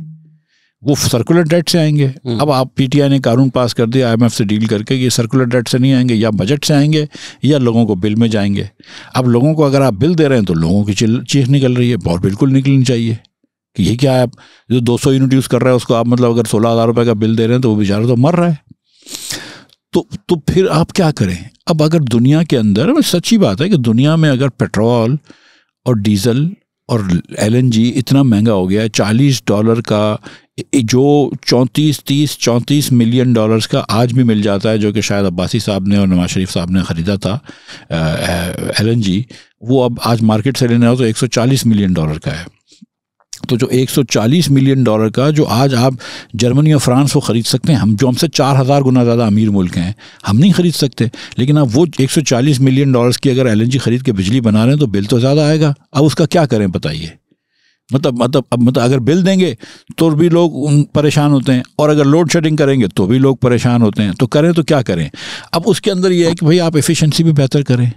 वो सर्कुलर डेट से आएंगे हम्म। अब आप पीटीआई ने कानून पास कर दिया आईएमएफ से डील करके ये सर्कुलर डेट से नहीं आएंगे या बजट से आएंगे या लोगों को बिल में जाएंगे अब लोगों को अगर आप बिल दे रहे हैं तो लोगों की चीख निकल रही है और बिल्कुल निकलनी चाहिए कि ये क्या है आप जो सौ यूनिट यूज़ कर रहे हैं उसको आप मतलब अगर सोलह हज़ार रुपये का बिल दे रहे हैं तो वो बेचारा तो मर रहा है तो तो फिर आप क्या करें अब अगर दुनिया के अंदर सच्ची बात है कि दुनिया में अगर पेट्रोल और डीजल और एल इतना महंगा हो गया है चालीस डॉलर का जो चौंतीस तीस चौंतीस मिलियन डॉलर्स का आज भी मिल जाता है जो कि शायद अब्बासी साहब ने और नवाज शरीफ साहब ने ख़रीदा था एलएनजी वो अब आज मार्केट से लेना हो तो चालीस मिलियन डॉलर का है तो जो 140 मिलियन डॉलर का जो आज आप जर्मनी और फ्रांस वो ख़रीद सकते हैं हम जो हमसे चार हज़ार गुना ज़्यादा अमीर मुल्क हैं हम नहीं ख़रीद सकते लेकिन आप वो 140 मिलियन डॉलर्स की अगर एल ख़रीद के बिजली बना रहे हैं तो बिल तो ज़्यादा आएगा अब उसका क्या करें बताइए मतलब मतलब अब मतलब अगर बिल देंगे तो भी लोग परेशान होते हैं और अगर लोड शेडिंग करेंगे तो भी लोग परेशान होते हैं तो करें तो क्या करें अब उसके अंदर ये है कि भाई आप एफिशेंसी भी बेहतर करें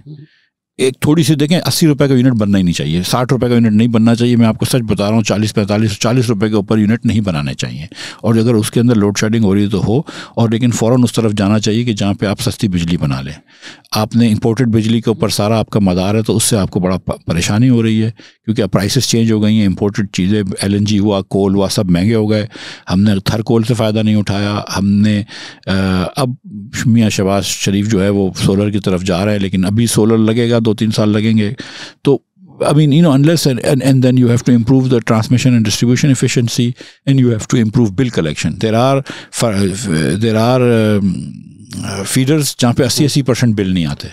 एक थोड़ी सी देखें अस्सी रुपये का यूनिट बनना ही नहीं चाहिए साठ रुपये का यूनिट नहीं बनना चाहिए मैं आपको सच बता रहा हूँ चालीस पैंतालीस चालीस रुपये के ऊपर यूनिट नहीं बनाने चाहिए और अगर उसके अंदर लोड शेडिंग हो रही है तो हो और लेकिन फ़ौर उस तरफ जाना चाहिए कि जहाँ पर आप सस्ती बिजली बना लें आपने इम्पोर्टेड बिजली के ऊपर सारा आपका मदार है तो उससे आपको बड़ा परेशानी हो रही है क्योंकि अब प्राइसेस चेंज हो गई हैं इम्पोर्टेड चीज़ें एल हुआ कोल हुआ सब महंगे हो गए हमने थर कोल से फ़ायदा नहीं उठाया हमने अब मियाँ शबाज शरीफ जो है वो सोलर की तरफ जा रहे हैं लेकिन अभी सोलर लगेगा दो तीन साल लगेंगे तो I mean you know unless and and then you have to improve the transmission and distribution efficiency and you have to improve bill collection there are there are feeders जहाँ पे अस्सी अस्सी परसेंट बिल नहीं आते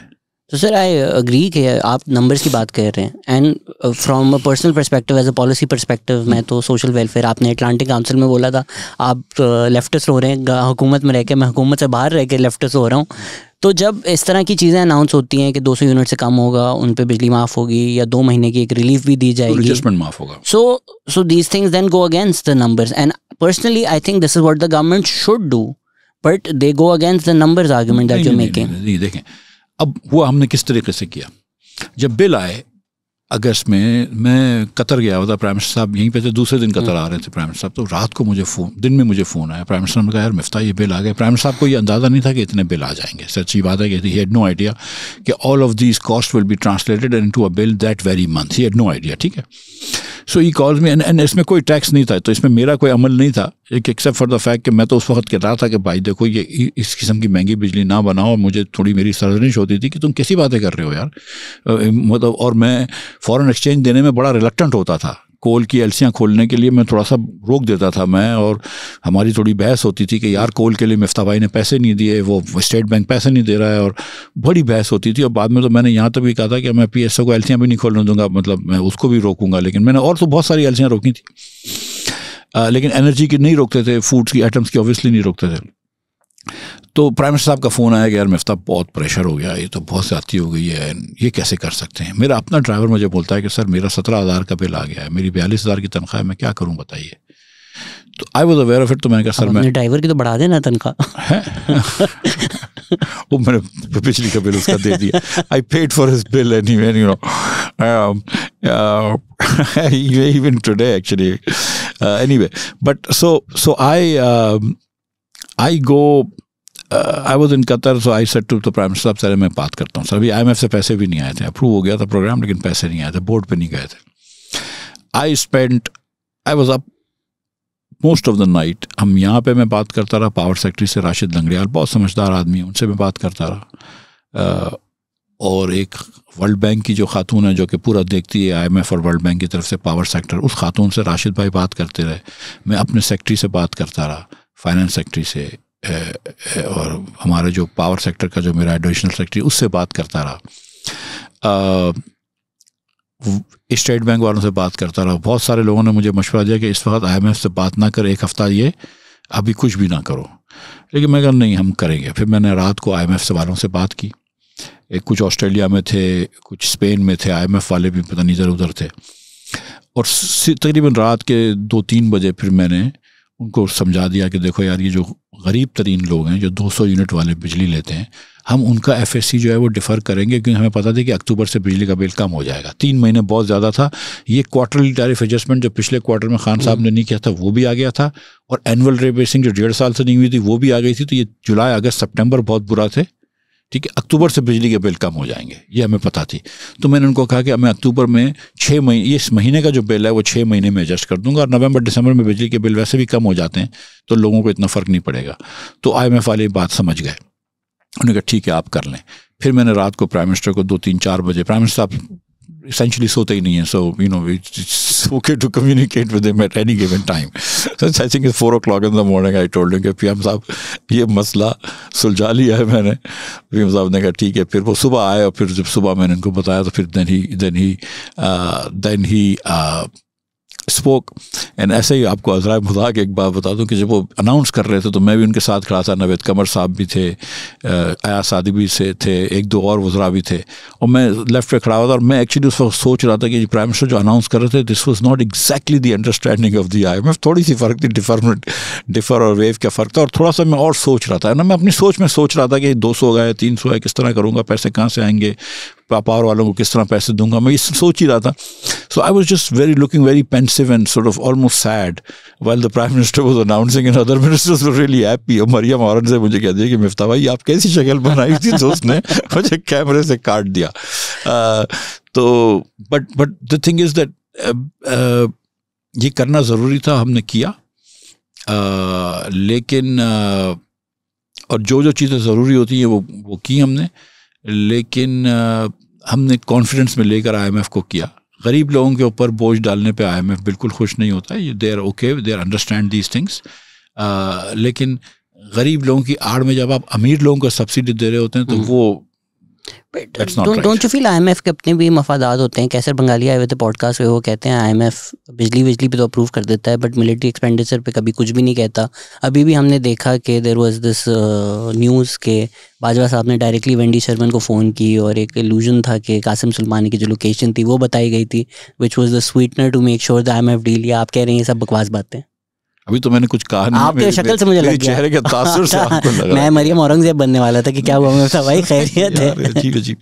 तो सर आई अग्री के आप नंबर्स की बात कर रहे हैं and from a personal perspective as a policy perspective मैं तो सोशल वेलफेयर आपने अटलांटिक काउंसिल में बोला था आप लेफ्टस्ट uh, हो रहे हैं हुकूमत में रह के मैं हुकूमत से बाहर रह के लेफ्टस्ट हो रहा हूँ तो जब इस तरह की चीज़ें अनाउंस होती हैं कि 200 यूनिट से कम होगा उन पर बिजली माफ़ होगी या दो महीने की एक रिलीफ भी दी तो जाएगी एडजस्टमेंट माफ़ होगा so so these things then go against the numbers and personally I think this is what the government should do but they go against the numbers argument that you making देखें अब हुआ हमने किस तरीके से किया जब बिल आए अगस्त में मैं कतर गया हुआ था प्राइम मिनिस्टर साहब यहीं पे थे दूसरे दिन कतर हम्म। आ रहे थे प्राइम मिनिस्टर साहब तो रात को मुझे फ़ोन दिन में मुझे फ़ोन आया प्राइम मिनिस्टर ने कहा यार मिफ्ता ये बिल आ गए प्राइम मिनिस्टर साहब को ये अंदाज़ा नहीं था कि इतने बिल आ जाएंगे सच्ची बात है कि ही हैड नो आइडिया कि all of this cost will be translated into a bill that very month he had no idea ठीक है सो ई कॉल्स में एंड इसमें कोई टैक्स नहीं था तो इसमें मेरा कोई अमल नहीं था एक एक्सेप्ट फॉर द फैक्ट कि मैं तो उस वक्त कह रहा था कि भाई देखो ये इस किस्म की महंगी बिजली ना बनाओ और मुझे थोड़ी मेरी सर्जनिश होती थी कि तुम कैसी बातें कर रहे हो यार मतलब और मैं फॉरेन एक्सचेंज देने में बड़ा रिलक्टेंट होता था कोल की एलसियाँ खोलने के लिए मैं थोड़ा सा रोक देता था मैं और हमारी थोड़ी बहस होती थी कि यार कोल के लिए मिफ्ता भाई ने पैसे नहीं दिए वो स्टेट बैंक पैसे नहीं दे रहा है और बड़ी बहस होती थी और बाद में तो मैंने यहाँ तक भी कहा था कि मैं पी को एलसियाँ भी नहीं खोलने दूंगा मतलब मैं उसको भी रोकूंगा लेकिन मैंने और तो बहुत सारी एलसियाँ रोकी थी आ, लेकिन एनर्जी की नहीं रोकते थे फूड्स की आइटम्स की ऑब्वियसली नहीं रोकते थे तो प्राइम मिनिस्टर साहब का फ़ोन आया कि यार मफ्ता बहुत प्रेशर हो गया ये तो बहुत ज़्यादा हो गई है ये कैसे कर सकते हैं मेरा अपना ड्राइवर मुझे बोलता है कि सर मेरा सत्रह हज़ार का बिल आ गया है मेरी बयालीस हज़ार की तनख्वाह है मैं क्या करूँ बताइए तो I was aware of it तो मैंने कहा सर मैं ड्राइवर की तो बढ़ा देना तनख्वाह वो मैंने पिछली का बिल उसका दे दिया I paid for his bill anyway you know even today actually uh, anyway but so so i uh, i go uh, I was in Qatar, so I said to the sir मैं बात करता हूँ सर अभी आई एम एफ से पैसे भी नहीं आए थे अप्रूव हो गया था प्रोग्राम लेकिन पैसे नहीं आए थे बोर्ड पर नहीं गए थे I spent I was up most of the night हम यहाँ पे मैं बात करता रहा पावर सेक्टर से राशिद लंगड़ियाल बहुत समझदार आदमी है उनसे मैं बात करता रहा आ, और एक वर्ल्ड बैंक की जो खातून है जो कि पूरा देखती है आईएमएफ और वर्ल्ड बैंक की तरफ से पावर सेक्टर उस खातून से राशिद भाई बात करते रहे मैं अपने सेक्ट्री से बात करता रहा फाइनेंस सेक्ट्री से ए, ए, और हमारे जो पावर सेक्टर का जो मेरा एडिशनल सेक्ट्री उससे बात करता रहा आ, स्टेट बैंक वालों से बात करता रहा बहुत सारे लोगों ने मुझे मशवरा दिया कि इस वक्त आईएमएफ से बात ना कर एक हफ़्ता ये अभी कुछ भी ना करो लेकिन मैं कहा नहीं हम करेंगे फिर मैंने रात को आईएमएफ से वालों से बात की एक कुछ ऑस्ट्रेलिया में थे कुछ स्पेन में थे आईएमएफ वाले भी पता नहीं इधर उधर थे और तकरीबन रात के दो तीन बजे फिर मैंने उनको समझा दिया कि देखो यार ये जो गरीब तरीन लोग हैं जो 200 यूनिट वाले बिजली लेते हैं हम उनका एफ जो है वो डिफ़र करेंगे क्योंकि हमें पता था कि अक्टूबर से बिजली का बिल कम हो जाएगा तीन महीने बहुत ज़्यादा था ये क्वार्टरली टैरिफ एडजस्टमेंट जो पिछले क्वार्टर में खान साहब ने नहीं किया था वो भी आ गया था और एनुअल रेबेसिंग जो डेढ़ साल से नहीं हुई थी वो भी आ गई थी तो ये जुलाई अगस्त सेप्टेम्बर बहुत बुरा थे ठीक है अक्टूबर से बिजली के बिल कम हो जाएंगे ये हमें पता थी तो मैंने उनको कहा कि मैं अक्टूबर में छः महीने ये इस महीने का जो बिल है वो छः महीने में एडजस्ट कर दूंगा और नवंबर दिसंबर में बिजली के बिल वैसे भी कम हो जाते हैं तो लोगों को इतना फ़र्क नहीं पड़ेगा तो आई एम वाले बात समझ गए उन्होंने कहा ठीक है आप कर लें फिर मैंने रात को प्राइम मिनिस्टर को दो तीन चार बजे प्राइम मिनिस्टर साहब इसेंशली सोते ही नहीं है so you know okay to communicate with at any given time I think four o'clock in the morning I told कि पी साहब ये मसला सुलझा लिया है मैंने पी एम साहब ने कहा ठीक है फिर वो सुबह आए और फिर जब सुबह मैंने उनको बताया तो फिर then he then he then he spoke and ऐसे ही आपको अजरा खुदा के एक बात बता दूं कि जब वो अनाउंस कर रहे थे तो मैं भी उनके साथ खड़ा था नवेद कमर साहब भी थे आया सादी भी से थे एक दो और वजरा भी थे और मैं लेफ्ट पे खड़ा हुआ था और मैं एक्चुअली उस वक्त सोच रहा था कि प्राइम मिनिस्टर जो अनाउंस कर रहे थे this was not exactly the understanding of the I M थोड़ी सी फ़र्क थी डिफरमेंट डिफर और वेव का फ़र्क था और थोड़ा सा मैं और सोच रहा था ना मैं अपनी सोच में सोच रहा था कि दो सौ गए तीन सौ है किस तरह करूँगा पैसे कहाँ से आएंगे पावर वालों को किस तरह पैसे दूंगा मैं ये सोच ही रहा था so I was just very looking very pensive and sort of almost sad well the prime minister was announcing and other ministers were really happy और मरिया मोहरन से मुझे कह दिया कि मिफ्ता भाई आप कैसी शक्ल बनाई थी दोस्त तो ने मुझे कैमरे से काट दिया uh, तो but but the thing is that ये करना ज़रूरी था हमने किया uh, लेकिन uh, और जो जो चीज़ें ज़रूरी होती हैं वो वो की हमने लेकिन हमने कॉन्फिडेंस में लेकर आईएमएफ को किया गरीब लोगों के ऊपर बोझ डालने पे आईएमएफ बिल्कुल खुश नहीं होता है they are okay they are understand these things लेकिन गरीब लोगों की आड़ में जब आप अमीर लोगों को सब्सिडी दे रहे होते हैं तो हम्म। वो डोंट यू फील आईएमएफ के अपने भी मफादात होते हैं कैसर बंगाली आए हुए थे तो पॉडकास्ट पे वो कहते हैं आई एम एफ बिजली बिजली पे तो अप्रूव कर देता है बट मिलिट्री एक्सपेंडिचर पे कभी कुछ भी नहीं कहता अभी भी हमने देखा कि देर वॉज दिस न्यूज़ के बाजवा साहब ने डायरेक्टली वेंडी शर्मन को फ़ोन की और एक इल्यूजन था कि कासिम सुल्मानी की जो लोकेशन थी वो बताई गई थी which was the sweetener to make sure the I M F deal या आप कह रहे हैं सब बकवास बातें अभी तो मैंने कुछ कहा नहीं आपके तो शक्ल से मुझे लग गया चेहरे के तासुर से आपको लगा मैं मरियम औरंगजेब बनने वाला था कि क्या हुआ मेरा भाई खैरियत है अजीब अजीब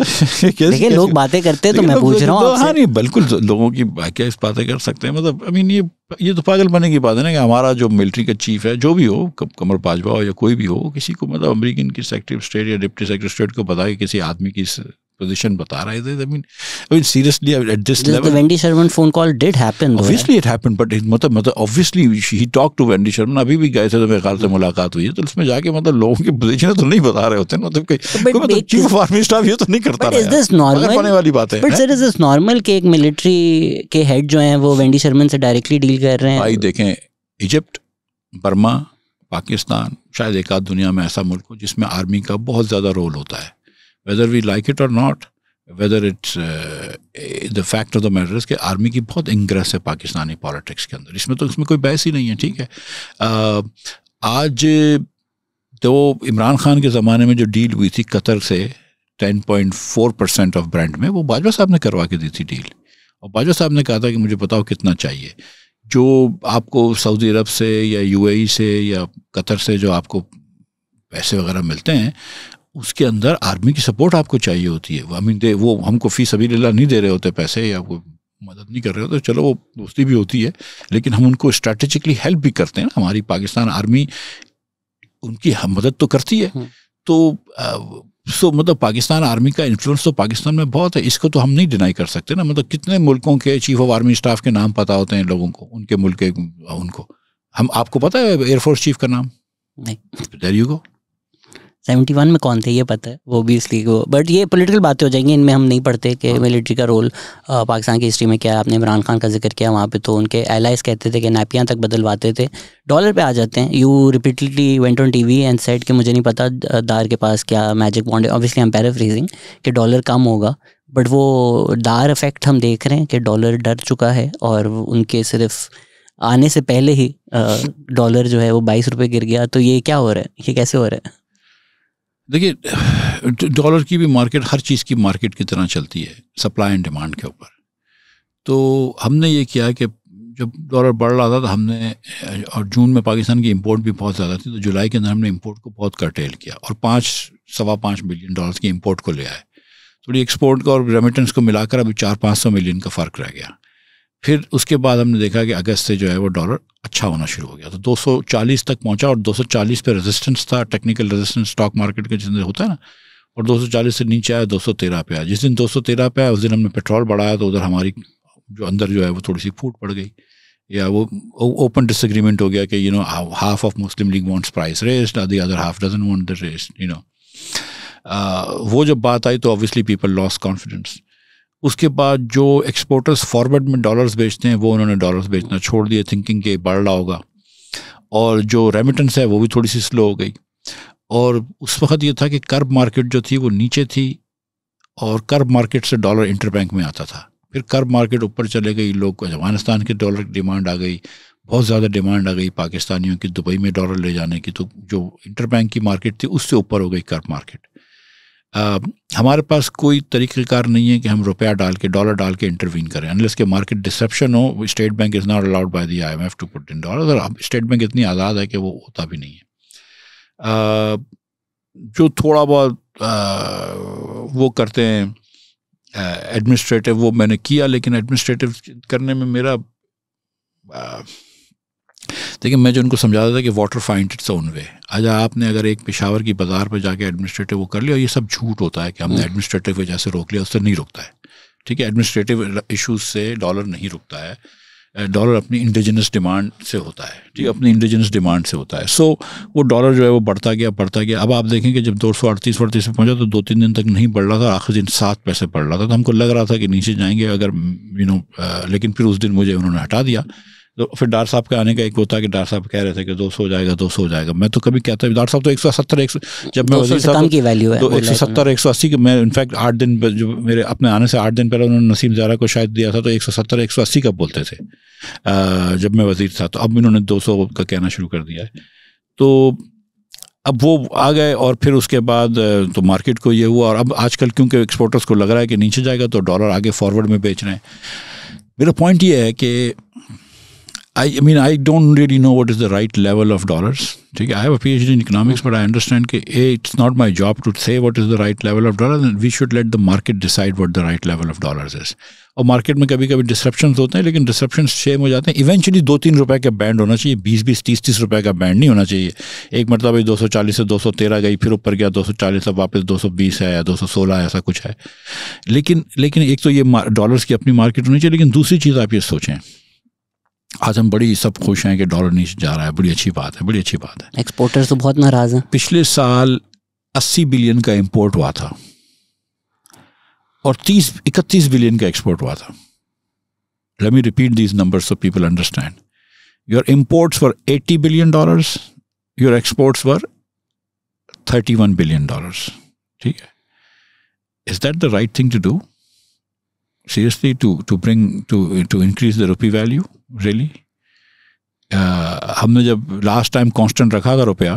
देखिए लोग बातें करते हैं तो मैं पूछ रहा हूँ हाँ नहीं बिल्कुल लोगों की क्या इस बातें कर सकते हैं मतलब आई मीन ये ये तो पागल बनने की बात है ना कि हमारा जो मिलिट्री का चीफ है जो भी हो कमर बाजवा हो या कोई भी हो किसी को मतलब अमेरिकन की सेक्रेटरी ऑफ स्टेट या डिप्टी सेक्रेटरी स्टेट को बताए किसी आदमी की position bata rahe the i mean i mean seriously at this the, level the wendy sherman phone call did happen though, obviously right? it happened but it matlab matlab obviously she, he talked to wendy sherman abhi bhi gaye the to mere khayal se mulaqat hui to usme jaake matlab logon ki position तो नहीं बता रहे होते मतलब कोई मतलब चीफ ऑफ आर्मी स्टाफ ये तो नहीं करता बट इज दिस नॉर्मल होने वाली बात है but sir is this normal कि एक मिलिट्री के हेड जो हैं वो वेंडी शर्मन से डायरेक्टली डील कर रहे हैं भाई देखें इजिप्ट बर्मा पाकिस्तान शायद एक आध दुनिया में ऐसा मुल्क हो जिसमें आर्मी का बहुत ज़्यादा रोल होता है whether we like it or not whether it's the fact of the matter कि आर्मी की बहुत इंग्रेस है पाकिस्तानी पॉलिटिक्स के अंदर इसमें तो इसमें कोई बहस ही नहीं है ठीक है uh, आज तो इमरान खान के ज़माने में जो डील हुई थी कतर से 10.4 परसेंट ऑफ ब्रांड में वो बाजवा साहब ने करवा के दी थी डील और बाजवा साहब ने कहा था कि मुझे बताओ कितना चाहिए जो आपको सऊदी अरब से या यूएई e से या कतर से जो आपको पैसे वगैरह मिलते हैं उसके अंदर आर्मी की सपोर्ट आपको चाहिए होती है आई मीन दे वो हमको फीस अभी नहीं दे रहे होते पैसे या वो मदद नहीं कर रहे होते चलो वो दोस्ती भी होती है लेकिन हम उनको स्ट्रेटेजिकली हेल्प भी करते हैं हमारी पाकिस्तान आर्मी उनकी मदद तो करती है हम्म। तो आ, सो मतलब पाकिस्तान आर्मी का इन्फ्लुएंस तो पाकिस्तान में बहुत है इसको तो हम नहीं डिनाई कर सकते ना मतलब कितने मुल्कों के चीफ ऑफ आर्मी स्टाफ के नाम पता होते हैं लोगों को उनके मुल्क के उनको हम आपको पता है एयरफोर्स चीफ का नाम नहीं यू गो सेवेंटी वन में कौन थे ये पता है वो भी इसलिए वो बट ये पॉलिटिकल बातें हो जाएंगी इनमें हम नहीं पढ़ते कि मिलिट्री हाँ। का रोल पाकिस्तान की हिस्ट्री में क्या है आपने इमरान खान का जिक्र किया वहाँ पे तो उनके एलाइज कहते थे कि नापियाँ तक बदलवाते थे डॉलर पे आ जाते हैं you repeatedly went on TV and said कि मुझे नहीं पता दार के पास क्या मैजिक बॉन्ड है ऑब्वियसली हम फ्रीजिंग कि डॉलर कम होगा बट वो डार इफेक्ट हम देख रहे हैं कि डॉलर डर चुका है और उनके सिर्फ आने से पहले ही डॉलर जो है वो बाईस रुपये गिर गया तो ये क्या हो रहा है ये कैसे हो रहा है देखिए डॉलर की भी मार्केट हर चीज़ की मार्केट की तरह चलती है सप्लाई एंड डिमांड के ऊपर तो हमने ये किया कि जब डॉलर बढ़ रहा था तो हमने और जून में पाकिस्तान की इम्पोर्ट भी बहुत ज़्यादा थी तो जुलाई के अंदर हमने इम्पोर्ट को बहुत करटेल किया और पाँच सवा पाँच बिलियन डॉलर की इम्पोर्ट को ले आए थोड़ी एक्सपोर्ट का और रेमिटेंस को मिलाकर अभी चार पाँच सौ मिलियन का फ़र्क रह गया फिर उसके बाद हमने देखा कि अगस्त से जो है वो डॉलर अच्छा होना शुरू हो गया तो 240 तक पहुंचा और 240 पे रेजिस्टेंस था टेक्निकल रेजिस्टेंस स्टॉक मार्केट के जिसमें होता है ना और 240 से नीचे आया 213 पे आया जिस दिन 213 पे आया उस दिन हमने पेट्रोल बढ़ाया तो उधर हमारी जो अंदर जो है वो थोड़ी सी फूट पड़ गई या वो ओपन डिसग्रीमेंट हो गया कि you know half of Muslim League wants price rest the other half doesn't want the rest you know वो जब बात आई तो ऑब्वियसली पीपल लॉस कॉन्फिडेंस उसके बाद जो एक्सपोर्टर्स फॉरवर्ड में डॉलर्स बेचते हैं वो उन्होंने डॉलर्स बेचना छोड़ दिया थिंकिंग के बढ़ रहा होगा और जो रेमिटेंस है वो भी थोड़ी सी स्लो हो गई और उस वक्त ये था कि कर्ब मार्केट जो थी वो नीचे थी और कर्ब मार्केट से डॉलर बैंक में आता था फिर कर्ब मार्केट ऊपर चले गई लोग अफगानिस्तान के डॉलर की डिमांड आ गई बहुत ज़्यादा डिमांड आ गई पाकिस्तानियों की दुबई में डॉलर ले जाने की तो जो इंटरबैंक की मार्केट थी उससे ऊपर हो गई कर्ब मार्केट आ, uh, हमारे पास कोई तरीक़ेकार नहीं है कि हम रुपया डाल के डॉलर डाल के इंटरवीन करें अनलेस के मार्केट डिसप्शन हो state Bank is not allowed by M IMF to put in dollar और स्टेट बैंक इतनी आज़ाद है कि वो होता भी नहीं है आ, uh, जो थोड़ा बहुत uh, वो करते हैं एडमिनिस्ट्रेटिव वो मैंने किया लेकिन एडमिनिस्ट्रेटिव करने में मेरा देखिए मैं जो उनको समझाता था कि water find its own way आज आपने अगर एक पेशावर की बाजार पर जाके एडमिनिस्ट्रेटिव वो कर लिया ये सब झूठ होता है कि हमने एडमिनिस्ट्रेटिव हम्म। वजह से रोक लिया उससे नहीं रुकता है ठीक है एडमिनिस्ट्रेटिव इशूज से डॉलर नहीं रुकता है डॉलर अपनी इंडिजिनस डिमांड से होता है ठीक है हम्म। अपनी इंडिजिनस डिमांड से होता है सो so, वो डॉलर जो है वो बढ़ता गया बढ़ता गया अब आप देखें कि जब दो सौ अड़तीस अड़तीस में पहुंचा तो दो तीन दिन तक नहीं बढ़ रहा था आखिर दिन सात पैसे बढ़ रहा था तो हमको लग रहा था कि नीचे जाएंगे अगर यू नो लेकिन फिर उस दिन मुझे उन्होंने हटा दिया तो फिर डार साहब के आने का एक होता है कि डार साहब कह रहे थे कि दो सौ हो जाएगा दो सौ हो जाएगा मैं तो कभी कहता हूँ डार साहब तो एक सौ सत्तर एक सौ जब मैं वजी साहब की वैल्यू है तो एक सौ सत्तर एक सौ अस्सी मैं इनफैक्ट आठ दिन जो मेरे अपने आने से आठ दिन पहले उन्होंने नसीम जारा को शायद दिया था तो एक सौ सत्तर एक सौ अस्सी का बोलते थे जब मैं वजीर था तो अब इन्होंने दो सौ का कहना शुरू कर दिया है तो अब वो आ गए और फिर उसके बाद तो मार्केट को ये हुआ और अब आजकल क्योंकि एक्सपोर्टर्स को लग रहा है कि नीचे जाएगा तो डॉलर आगे फॉरवर्ड में बेच रहे हैं मेरा पॉइंट ये है कि I, I mean, I don't really know what is the right level of dollars. Okay? I have a PhD in economics, but I understand that A, it's not my job to say what is the right level of dollars, and we should let the market decide what the right level of dollars is. और मार्केट में कभी कभी डिस्ट्रप्शन होते हैं लेकिन डिस्ट्रप्शन सेम हो जाते हैं इवेंचुअली दो तीन रुपए का बैंड होना चाहिए बीस बीस तीस तीस रुपए का बैंड नहीं होना चाहिए एक मतलब दो सौ चालीस से दो सौ तेरह गई फिर ऊपर गया दो सौ चालीस अब वापस दो सौ बीस है या दो सौ सोलह ऐसा कुछ है लेकिन लेकिन एक तो ये डॉलर्स की अपनी मार्केट होनी चाहिए लेकिन दूसरी चीज़ आप ये सोचें आज हम बड़ी सब खुश हैं कि डॉलर नीचे जा रहा है बड़ी अच्छी बात है बड़ी अच्छी बात है एक्सपोर्टर्स तो बहुत नाराज हैं पिछले साल 80 बिलियन का इम्पोर्ट हुआ था और 30 इकतीस बिलियन का एक्सपोर्ट हुआ था let me repeat these numbers so people understand your imports were 80 billion dollars your exports were 31 billion dollars ठीक है is that the right thing to do seriously to to bring to to increase the rupee value really uh, हमने जब लास्ट टाइम कांस्टेंट रखा था रुपया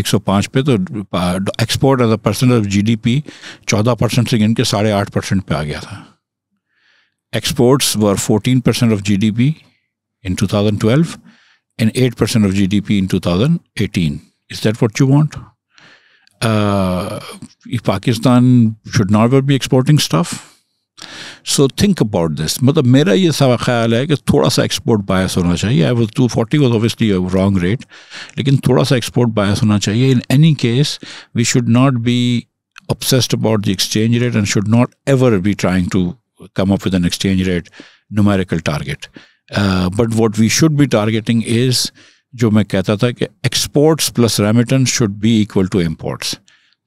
105 पे तो export as a percent of G D P चौदह परसेंट से गिन के साढ़े आठ परसेंट पे आ गया था exports were fourteen percent of G D P in two thousand twelve and eight percent of G D P in two thousand eighteen is that what you want Pakistan should not we exporting stuff So think about this. मतलब मेरा ये a ख्याल है कि थोड़ा सा एक्सपोर्ट बायस होना चाहिए I was to was obviously a wrong rate. लेकिन थोड़ा सा export बायस होना चाहिए In any case, we should not be obsessed about the exchange rate and should not ever be trying to come up with an exchange rate numerical target. Uh, but what we should be targeting is जो मैं कहता था कि exports plus remittance should be equal to imports.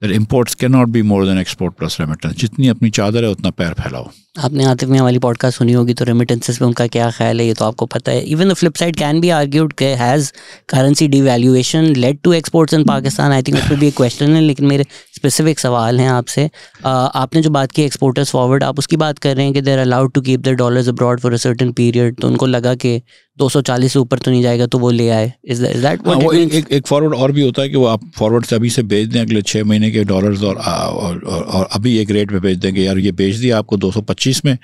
फिर imports can not be more than export plus remittance जितनी अपनी चादर है उतना पैर फैलाओ आपने आतिफ मियाँ वाली पॉडकास्ट सुनी होगी तो रेमिटेंसेस पे उनका क्या ख्याल है ये तो आपको पता है even the flip side can be argued has currency devaluation led to exports in Pakistan I think उस पर भी एक क्वेश्चन है लेकिन मेरे स्पेसिफिक सवाल हैं आपसे आपने जो बात की एक्सपोर्टर्स फॉरवर्ड आप उसकी बात कर रहे हैं कि they're allowed to keep the dollars abroad for a certain period तो उनको लगा कि दो सौ चालीस से ऊपर तो नहीं जाएगा तो वो ले आए इज दैट हाँ, वो एक एक, एक फॉरवर्ड और भी होता है कि वो आप फॉरवर्ड से अभी से भेज दें अगले छः महीने के डॉलर और, और, और, और अभी एक रेट पे भेज दें कि यार ये बेच दिया आपको दो सौ पच्चीस में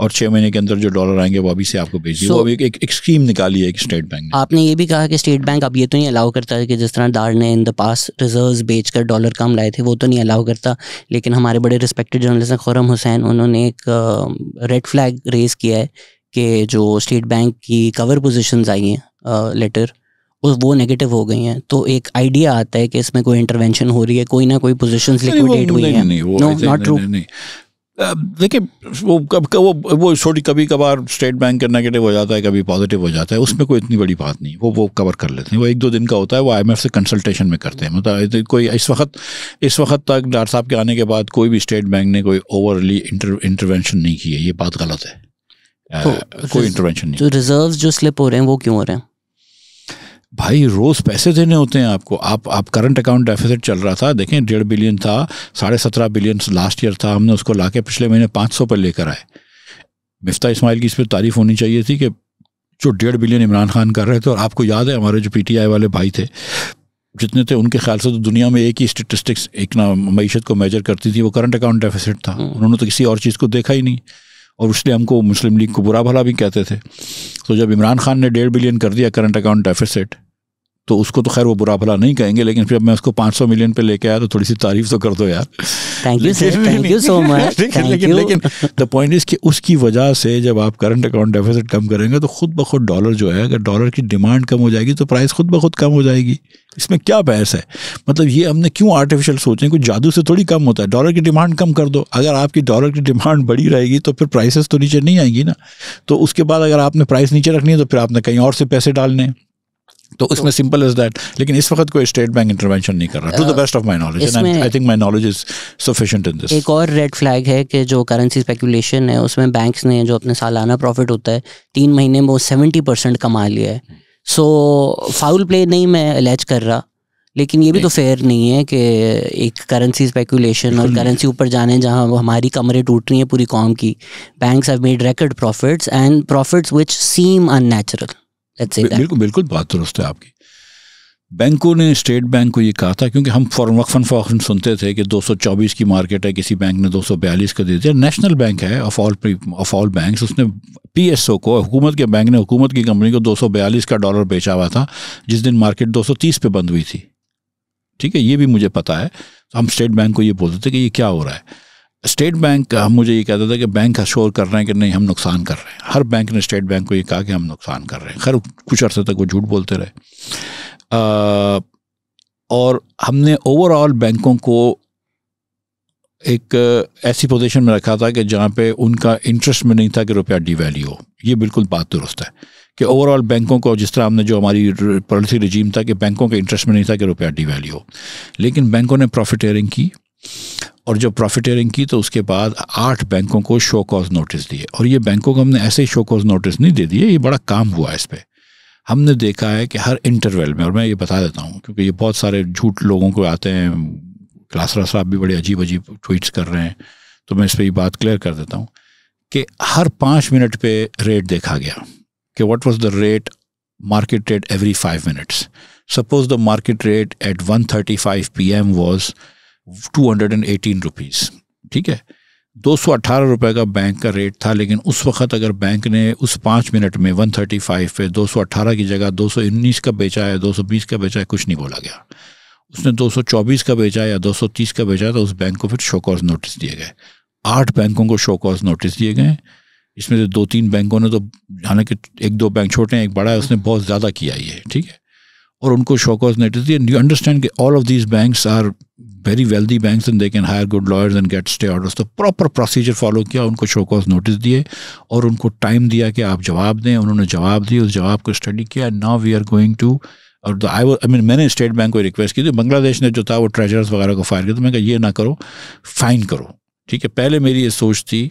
और छह महीने के अंदर जो डॉलर आएंगे वो अभी से आपको भेज दिए so, वो अभी एक, एक स्कीम निकाली है स्टेट बैंक ने आपने ये भी कहा कि स्टेट बैंक अब ये तो नहीं अलाउ करता है कि जिस तरह दार ने इन द पास रिजर्व बेच कर डॉलर कम लाए थे वो तो नहीं अलाउ करता लेकिन हमारे बड़े रिस्पेक्टेड जर्नलिस्ट हैं खुरम हुसैन उन्होंने एक रेड फ्लैग रेज किया है कि जो स्टेट बैंक की कवर पोजिशन आई हैं लेटर उस वो नेगेटिव हो गई हैं तो एक आइडिया आता है कि इसमें कोई इंटरवेंशन हो रही है कोई ना कोई पोजीशंस लिक्विडेट हुई हैं नो नॉट ट्रू देखिए वो कब वो वो छोटी कभी कभार स्टेट बैंक का नेगेटिव हो जाता है कभी पॉजिटिव हो जाता है उसमें कोई इतनी बड़ी बात नहीं वो वो कवर कर लेते हैं वो एक दो दिन का होता है वो आईएमएफ से कंसल्टेशन में करते हैं मतलब कोई इस वक्त इस वक्त तक डॉक्टर साहब के आने के बाद कोई भी स्टेट बैंक ने कोई ओवरली इंटर, इंटरवेंशन नहीं की है ये बात गलत है तो, कोई इंटरवेंशन नहीं जो रिजर्व जो स्लिप हो रहे हैं वो क्यों हो रहे हैं भाई रोज़ पैसे देने होते हैं आपको आप आप करंट अकाउंट डेफिसिट चल रहा था देखें डेढ़ बिलियन था साढ़े सत्रह बिलियन लास्ट ईयर था हमने उसको ला के पिछले महीने पाँच सौ पर लेकर आए मिफ्ता इस्माइल की इस पर तारीफ होनी चाहिए थी कि जो डेढ़ बिलियन इमरान खान कर रहे थे और आपको याद है हमारे जो पी वाले भाई थे जितने थे उनके ख्याल से तो दुनिया में एक ही स्टेटिस्टिक्स एक ना मीशत को मेजर करती थी वो करंट अकाउंट डेफिसिट था हम्म। उन्होंने तो किसी और चीज़ को देखा ही नहीं और इसलिए हमको मुस्लिम लीग को बुरा भला भी कहते थे तो जब इमरान खान ने डेढ़ बिलियन कर दिया करंट अकाउंट डेफिसिट तो उसको तो खैर वो बुरा भला नहीं कहेंगे लेकिन फिर मैं उसको 500 मिलियन पे लेके आया तो थोड़ी सी तारीफ तो कर दो यार thank you thank you so much लेकिन लेकिन द पॉइंट इज कि उसकी वजह से जब आप करंट अकाउंट डेफिसिट कम करेंगे तो खुद ब खुद डॉलर जो है अगर डॉलर की डिमांड कम हो जाएगी तो प्राइस खुद ब खुद कम हो जाएगी इसमें क्या बहस है मतलब ये हमने क्यों आर्टिफिशियल सोचें कुछ जादू से थोड़ी कम होता है डॉलर की डिमांड कम कर दो अगर आपकी डॉलर की डिमांड बढ़ी रहेगी तो फिर प्राइसेस तो नीचे नहीं आएंगी ना तो उसके बाद अगर आपने प्राइस नीचे रखनी है तो फिर आपने कहीं और से पैसे डालने हैं तो उसमें सिंपल इज दैट लेकिन इस वक्त कोई स्टेट बैंक इंटरवेंशन नहीं कर रहा to the best of my knowledge I think my knowledge is sufficient in this एक और रेड फ्लैग है कि जो करेंसी स्पेकुलेशन है उसमें बैंक्स ने जो अपने सालाना प्रॉफिट होता है तीन महीने में वो सेवेंटी परसेंट कमा लिया है सो फाउल प्ले नहीं मैं अलैच कर रहा लेकिन ये भी तो फेयर नहीं है कि एक करेंसी स्पेकुलेशन और करेंसी ऊपर जाने जहाँ हमारी कमरे टूट रही हैं पूरी कॉम की banks have made record profits and profits which seem unnatural बिल्कुल बिल्कुल बात दुरुस्त है आपकी बैंकों ने स्टेट बैंक को ये कहा था क्योंकि हम फॉरन वक्फन फॉरन सुनते थे कि 224 की मार्केट है किसी बैंक ने 242 का दे दिया नेशनल बैंक है of all of all banks उसने पीएसओ को हुकूमत के बैंक ने हुकूमत की कंपनी को 242 का डॉलर बेचा हुआ था जिस दिन मार्केट 230 पे बंद हुई थी ठीक है ये भी मुझे पता है तो हम स्टेट बैंक को ये बोलते थे कि ये क्या हो रहा है स्टेट बैंक मुझे ये कहता था कि बैंक अशोर कर रहे हैं कि नहीं हम नुकसान कर रहे हैं हर बैंक ने स्टेट बैंक को ये कहा कि हम नुकसान कर रहे हैं खैर कुछ अर्से तक वो झूठ बोलते रहे आ, और हमने ओवरऑल बैंकों को एक ऐसी पोजीशन में रखा था कि जहाँ पे उनका इंटरेस्ट में नहीं था कि रुपया डी हो ये बिल्कुल बात दुरुस्त है कि ओवरऑल बैंकों को जिस तरह हमने जो हमारी पॉलिसी रिजीम था कि बैंकों के इंटरेस्ट में नहीं था कि रुपया डी हो लेकिन बैंकों ने प्रॉफिट एयरिंग की और जब प्रॉफिटेयरिंग की तो उसके बाद आठ बैंकों को शो कॉज नोटिस दिए और ये बैंकों को हमने ऐसे ही शो कॉज नोटिस नहीं दे दिए ये बड़ा काम हुआ इस पर हमने देखा है कि हर इंटरवल में और मैं ये बता देता हूँ क्योंकि ये बहुत सारे झूठ लोगों को आते हैं क्लासरा साहब भी बड़े अजीब अजीब ट्वीट्स कर रहे हैं तो मैं इस पर ये बात क्लियर कर देता हूँ कि हर पाँच मिनट पर रेट देखा गया कि what was the rate market rate every five minutes suppose the market rate at one thirty five P M was two hundred and eighteen rupees ठीक है दो सौ का बैंक का रेट था लेकिन उस वक्त अगर बैंक ने उस पाँच मिनट में वन थर्टी फाइव पे दो सौ अट्ठारह की जगह दो सौ उन्नीस का बेचा है दो सौ बीस का बेचा है कुछ नहीं बोला गया उसने दो सौ चौबीस का बेचा या दो सौ तीस का बेचा तो उस बैंक को फिर शोकॉज नोटिस दिए गए आठ बैंकों को शोकॉज नोटिस दिए गए इसमें से दो तीन बैंकों ने तो हालांकि एक दो बैंक छोटे हैं एक बड़ा है उसने बहुत ज़्यादा किया ये ठीक है और उनको show cause notice and you understand कि all of these banks are very wealthy banks and they can hire good lawyers and get stay orders तो प्रॉपर प्रोसीजर फॉलो किया उनको शोकॉज नोटिस दिए और उनको टाइम दिया कि आप जवाब दें उन्होंने जवाब दिए उस जवाब को स्टडी किया now we are going to और आई आई मीन मैंने स्टेट बैंक को रिक्वेस्ट की थी बांग्लादेश ने जो था वो ट्रेजर्स वगैरह को फायर किया तो मैं कहा ये ना करो फाइन करो ठीक है पहले मेरी ये सोच थी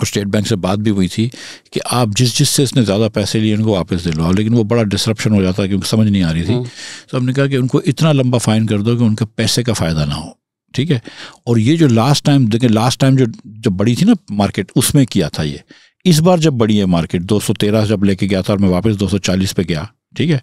और स्टेट बैंक से बात भी हुई थी कि आप जिस जिस से इसने ज़्यादा पैसे लिए उनको वापस दे लो लेकिन वो बड़ा डिसरप्शन हो जाता है क्योंकि समझ नहीं आ रही थी हम्म। तो हमने कहा कि उनको इतना लंबा फाइन कर दो कि उनके पैसे का फ़ायदा ना हो ठीक है और ये जो लास्ट टाइम देखें लास्ट टाइम जो जब बड़ी थी ना मार्केट उसमें किया था ये इस बार जब बड़ी है मार्केट 213 जब लेके गया था और मैं वापस 240 पे गया ठीक है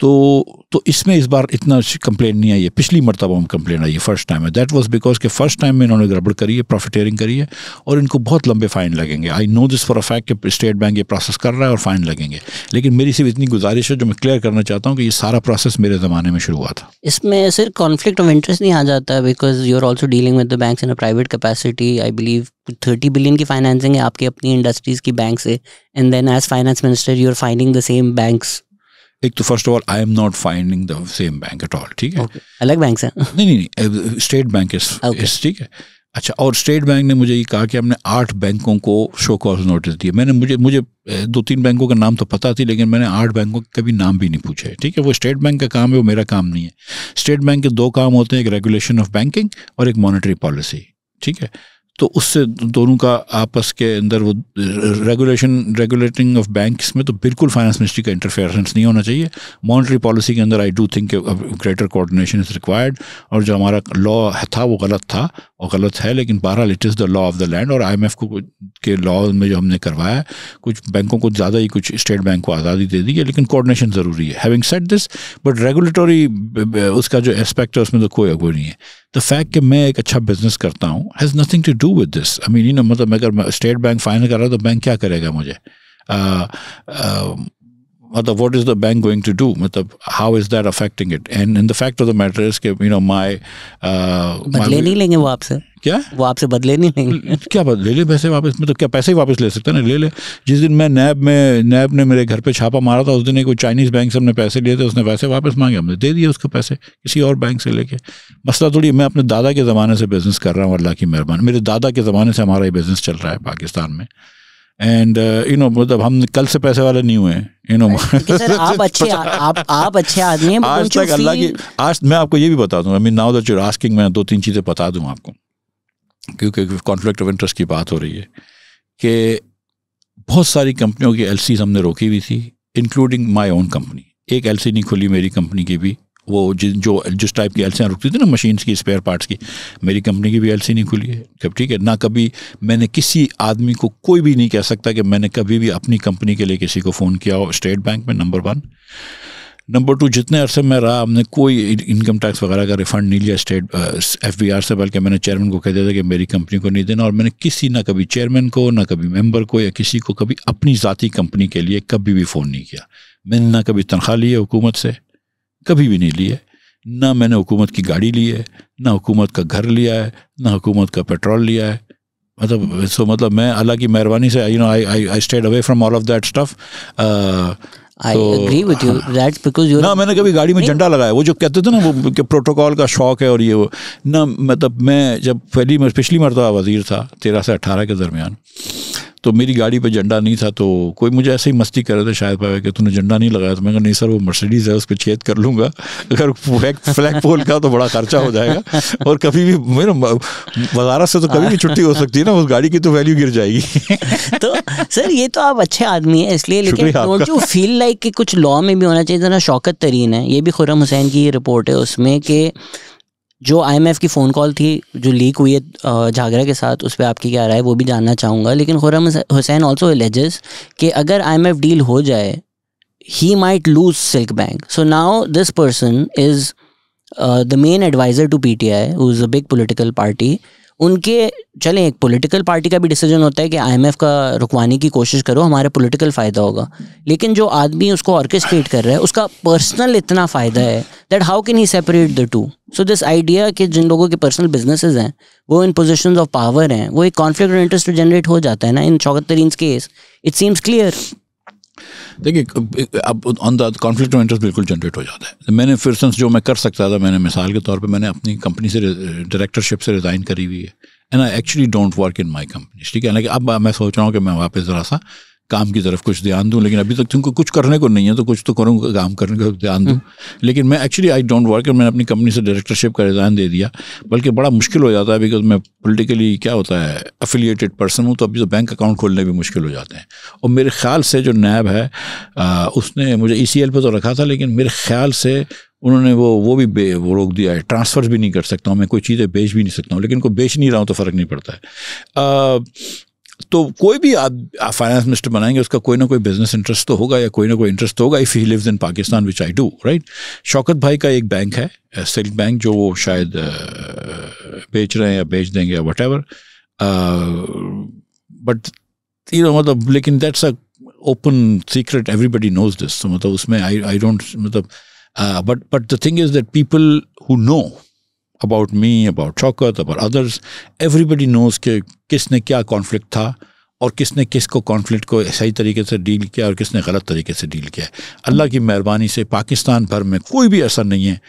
तो तो इसमें इस बार इतना कंप्लेंट नहीं आई है पिछली मरतबा में कंप्लेंट आई है फर्स्ट टाइम है दैट वाज बिकॉज के फर्स्ट टाइम में इन्होंने गड़बड़ करी है प्रॉफिटेयरिंग करी है और इनको बहुत लंबे फाइन लगेंगे I know this for a fact कि स्टेट बैंक ये प्रोसेस कर रहा है और फाइन लगेंगे लेकिन मेरी सिर्फ इतनी गुजारिश है जो मैं क्लियर करना चाहता हूँ कि ये सारा प्रोसेस मेरे ज़माने में शुरू हुआ था इसमें सिर्फ कॉन्फ्लिक्ट ऑफ इंटरेस्ट नहीं आ जाता because you are also dealing with the bank in a private capacity I believe thirty billion की फाइनेंसिंग है आपकी अपनी इंडस्ट्रीज़ की बैंक से and then as finance minister you are fining the same banks एक तो first of all I am not finding the same bank at all ठीक है okay. अलग बैंक से नहीं नहीं स्टेट बैंक इज ठीक है अच्छा और स्टेट बैंक ने मुझे ये कहा कि हमने आठ बैंकों को शो कॉज नोटिस दिए मैंने मुझे मुझे दो तीन बैंकों का नाम तो पता थी लेकिन मैंने आठ बैंकों के कभी नाम भी नहीं पूछे ठीक है वो स्टेट बैंक का काम है वो मेरा काम नहीं है स्टेट बैंक के दो काम होते हैं एक रेगुलेशन ऑफ बैंकिंग और एक मॉनिटरी पॉलिसी ठीक है तो उससे दोनों का आपस के अंदर वो रेगुलेशन रेगुलेटिंग ऑफ बैंक्स में तो बिल्कुल फाइनेंस मिनिस्ट्री का इंटरफेरेंस नहीं होना चाहिए मॉनेटरी पॉलिसी के अंदर I do think greater coordination is required और जो हमारा लॉ था वो गलत था और गलत है लेकिन बहरहाल it is the law of the land और एफ को के लॉ में जो हमने करवाया कुछ बैंकों को ज़्यादा ही कुछ स्टेट बैंक को आज़ादी दे दी है लेकिन कोऑर्डिनेशन ज़रूरी है having set this but regulatory उसका जो एस्पेक्ट है उसमें तो कोई अगो नहीं है द फैक्ट कि मैं एक अच्छा बिजनेस करता हूँ has nothing to do with this I mean you know मतलब अगर स्टेट बैंक फाइनल कर रहा तो बैंक क्या करेगा मुझे uh, uh, मतलब what is the bank going to do मतलब how is that affecting it and in the fact of the matter is के यू नो माय बदले नहीं लेंगे वो आपसे क्या वो आपसे बदले नहीं लेंगे क्या बदले ले पैसे वापस मैं मतलब तो क्या पैसे ही वापस ले सकते हैं ना ले ले जिस दिन मैं नैब में नैब ने मेरे घर पे छापा मारा था उस दिन एक चाइनीज़ बैंक से हमने पैसे लिए थे उसने पैसे वापस मांगे हमने दे दिए उसको पैसे किसी और बैंक से लेके मसला थोड़ी मैं अपने दादा के ज़माने से बिज़नेस कर रहा हूँ अल्लाह की मेहरबान मेरे दादा के ज़माने से हमारा ये बिज़नेस चल रहा है पाकिस्तान में एंड यू नो मतलब हम कल से पैसे वाले नहीं हुए यू नो आप अच्छे आ, आप आप अच्छे आदमी हैं आज तक अल्लाह की आज मैं आपको ये भी बता दूं I mean now that you asking मैं दो तीन चीज़ें बता दूं आपको क्योंकि कॉन्फ्लिक्ट ऑफ इंटरेस्ट की बात हो रही है कि बहुत सारी कंपनियों की एल हमने रोकी हुई थी इंक्लूडिंग माई ओन कंपनी एक एल नहीं खुली मेरी कंपनी की भी वो जिन जो जिस टाइप की एलसियाँ रुकती थी ना मशीन्स की स्पेयर पार्ट्स की मेरी कंपनी की भी एलसी नहीं खुली है कब ठीक है ना कभी मैंने किसी आदमी को कोई भी नहीं कह सकता कि मैंने कभी भी अपनी कंपनी के लिए किसी को फ़ोन किया हो स्टेट बैंक में नंबर वन नंबर टू जितने अरसे में रहा हमने कोई इनकम टैक्स वगैरह का रिफंड नहीं लिया स्टेट एफ बी आर से बल्कि मैंने चेयरमैन को कह दिया था कि मेरी कंपनी को नहीं देना और मैंने किसी ना कभी चेयरमैन को ना कभी मेंबर को या किसी को कभी अपनी ज़ाती कंपनी के लिए कभी भी फ़ोन नहीं किया मैंने ना कभी तनख्वाह ली है हुकूमत से कभी भी नहीं ली है ना मैंने हुकूमत की गाड़ी ली है ना हुकूमत का घर लिया है ना हुकूमत का पेट्रोल लिया है मतलब सो मतलब मैं अल्लाह की मेहरबानी से you know I I I stayed away from all of that stuff I agree with you that's because ना मैंने कभी गाड़ी में झंडा लगाया वो जो कहते थे ना वो कि प्रोटोकॉल का शौक है और ये वो ना मतलब मैं जब पहली पिछली मरतबा वजीर था तेरह से अट्ठारह के दरमियान तो मेरी गाड़ी पे झंडा नहीं था तो कोई मुझे ऐसे ही मस्ती कर रहा था शायद पाया कि तूने झंडा नहीं लगाया तो मैं नहीं सर वो मर्सिडीज़ है उसको छेद कर लूँगा अगर फ्लैग फ्लैग पोल का तो बड़ा खर्चा हो जाएगा और कभी भी मेरा वजारत से तो कभी भी छुट्टी हो सकती है ना उस गाड़ी की तो वैल्यू गिर जाएगी तो सर ये तो आप अच्छे आदमी हैं इसलिए लेकिन जो फील लाइक कि कुछ लॉ में भी होना चाहिए जरा शौकत तरीन है ये भी खुरम हुसैन की रिपोर्ट है उसमें कि जो आईएमएफ की फ़ोन कॉल थी जो लीक हुई है झागरा के साथ उस पर आपकी क्या राय वो भी जानना चाहूँगा लेकिन खुरम हुसैन ऑल्सो एलेजेस कि अगर आईएमएफ डील हो जाए he might lose silk bank so now this person is the main advisor to P T I who is a big political party उनके चलें एक पॉलिटिकल पार्टी का भी डिसीजन होता है कि आईएमएफ का रुकवाने की कोशिश करो हमारा पॉलिटिकल फ़ायदा होगा लेकिन जो आदमी उसको ऑर्केस्ट्रेट कर रहा है उसका पर्सनल इतना फ़ायदा है that how can he separate the two so this idea कि जिन लोगों के पर्सनल बिजनेसेस हैं वो इन पोजिशन ऑफ पावर हैं वो एक कॉन्फ्लिक्ट इंटरेस्ट जनरेट हो जाता है ना इन शौकत तरीन केस इट सीम्स क्लियर देखिए अब अंदाज कॉन्फ्लिक्ट ऑफ इंटरेस्ट बिल्कुल जनरेट हो जाता है मैंने फिर सेंस जो मैं कर सकता था मैंने मिसाल के तौर पे मैंने अपनी कंपनी से डायरेक्टरशिप से रिज़ाइन करी हुई है and I actually don't work in my company ठीक है लेकिन अब मैं सोच रहा हूँ कि मैं वापस ज़रा सा काम की तरफ कुछ ध्यान दूँ लेकिन अभी तक तुमको तो कुछ करने को नहीं है तो कुछ तो करूँगा काम करने का ध्यान दूँ हम्म। लेकिन मैं एक्चुअली आई डोंट वर्क मैंने अपनी कंपनी से डायरेक्टरशिप का रिज़ाइन दे दिया बल्कि बड़ा मुश्किल हो जाता है बिकॉज मैं पोलिटिकली क्या होता है अफिलिएटेड पर्सन हूँ तो अभी तो बैंक अकाउंट खोलने भी मुश्किल हो जाते हैं और मेरे ख्याल से जो नैब है आ, उसने मुझे ई सी एल पर तो रखा था लेकिन मेरे ख्याल से उन्होंने वो वो भी बे वो रोक दिया है ट्रांसफ़र भी नहीं कर सकता हूँ मैं कोई चीज़ें बेच भी नहीं सकता हूँ लेकिन को बेच नहीं रहा हूँ तो फ़र्क नहीं पड़ता है तो कोई भी आप फाइनेंस मिनिस्टर बनाएंगे उसका कोई ना कोई बिजनेस इंटरेस्ट तो होगा या कोई ना कोई इंटरेस्ट तो होगा if he lives in Pakistan which I do right Shaukat भाई का एक बैंक है सिल्क बैंक जो वो शायद बेच रहे हैं या बेच देंगे या whatever but you know मतलब लेकिन that's a open secret everybody knows this तो मतलब उसमें आई आई डोंट मतलब but but the thing is that people who know about me about Shaukat about others everybody knows के किसने क्या कॉन्फ्लिक्ट था और किसने किस को कॉन्फ्लिक्ट को सही तरीके से डील किया और किसने गलत तरीके से डील किया अल्लाह की मेहरबानी से पाकिस्तान भर में कोई भी असर नहीं है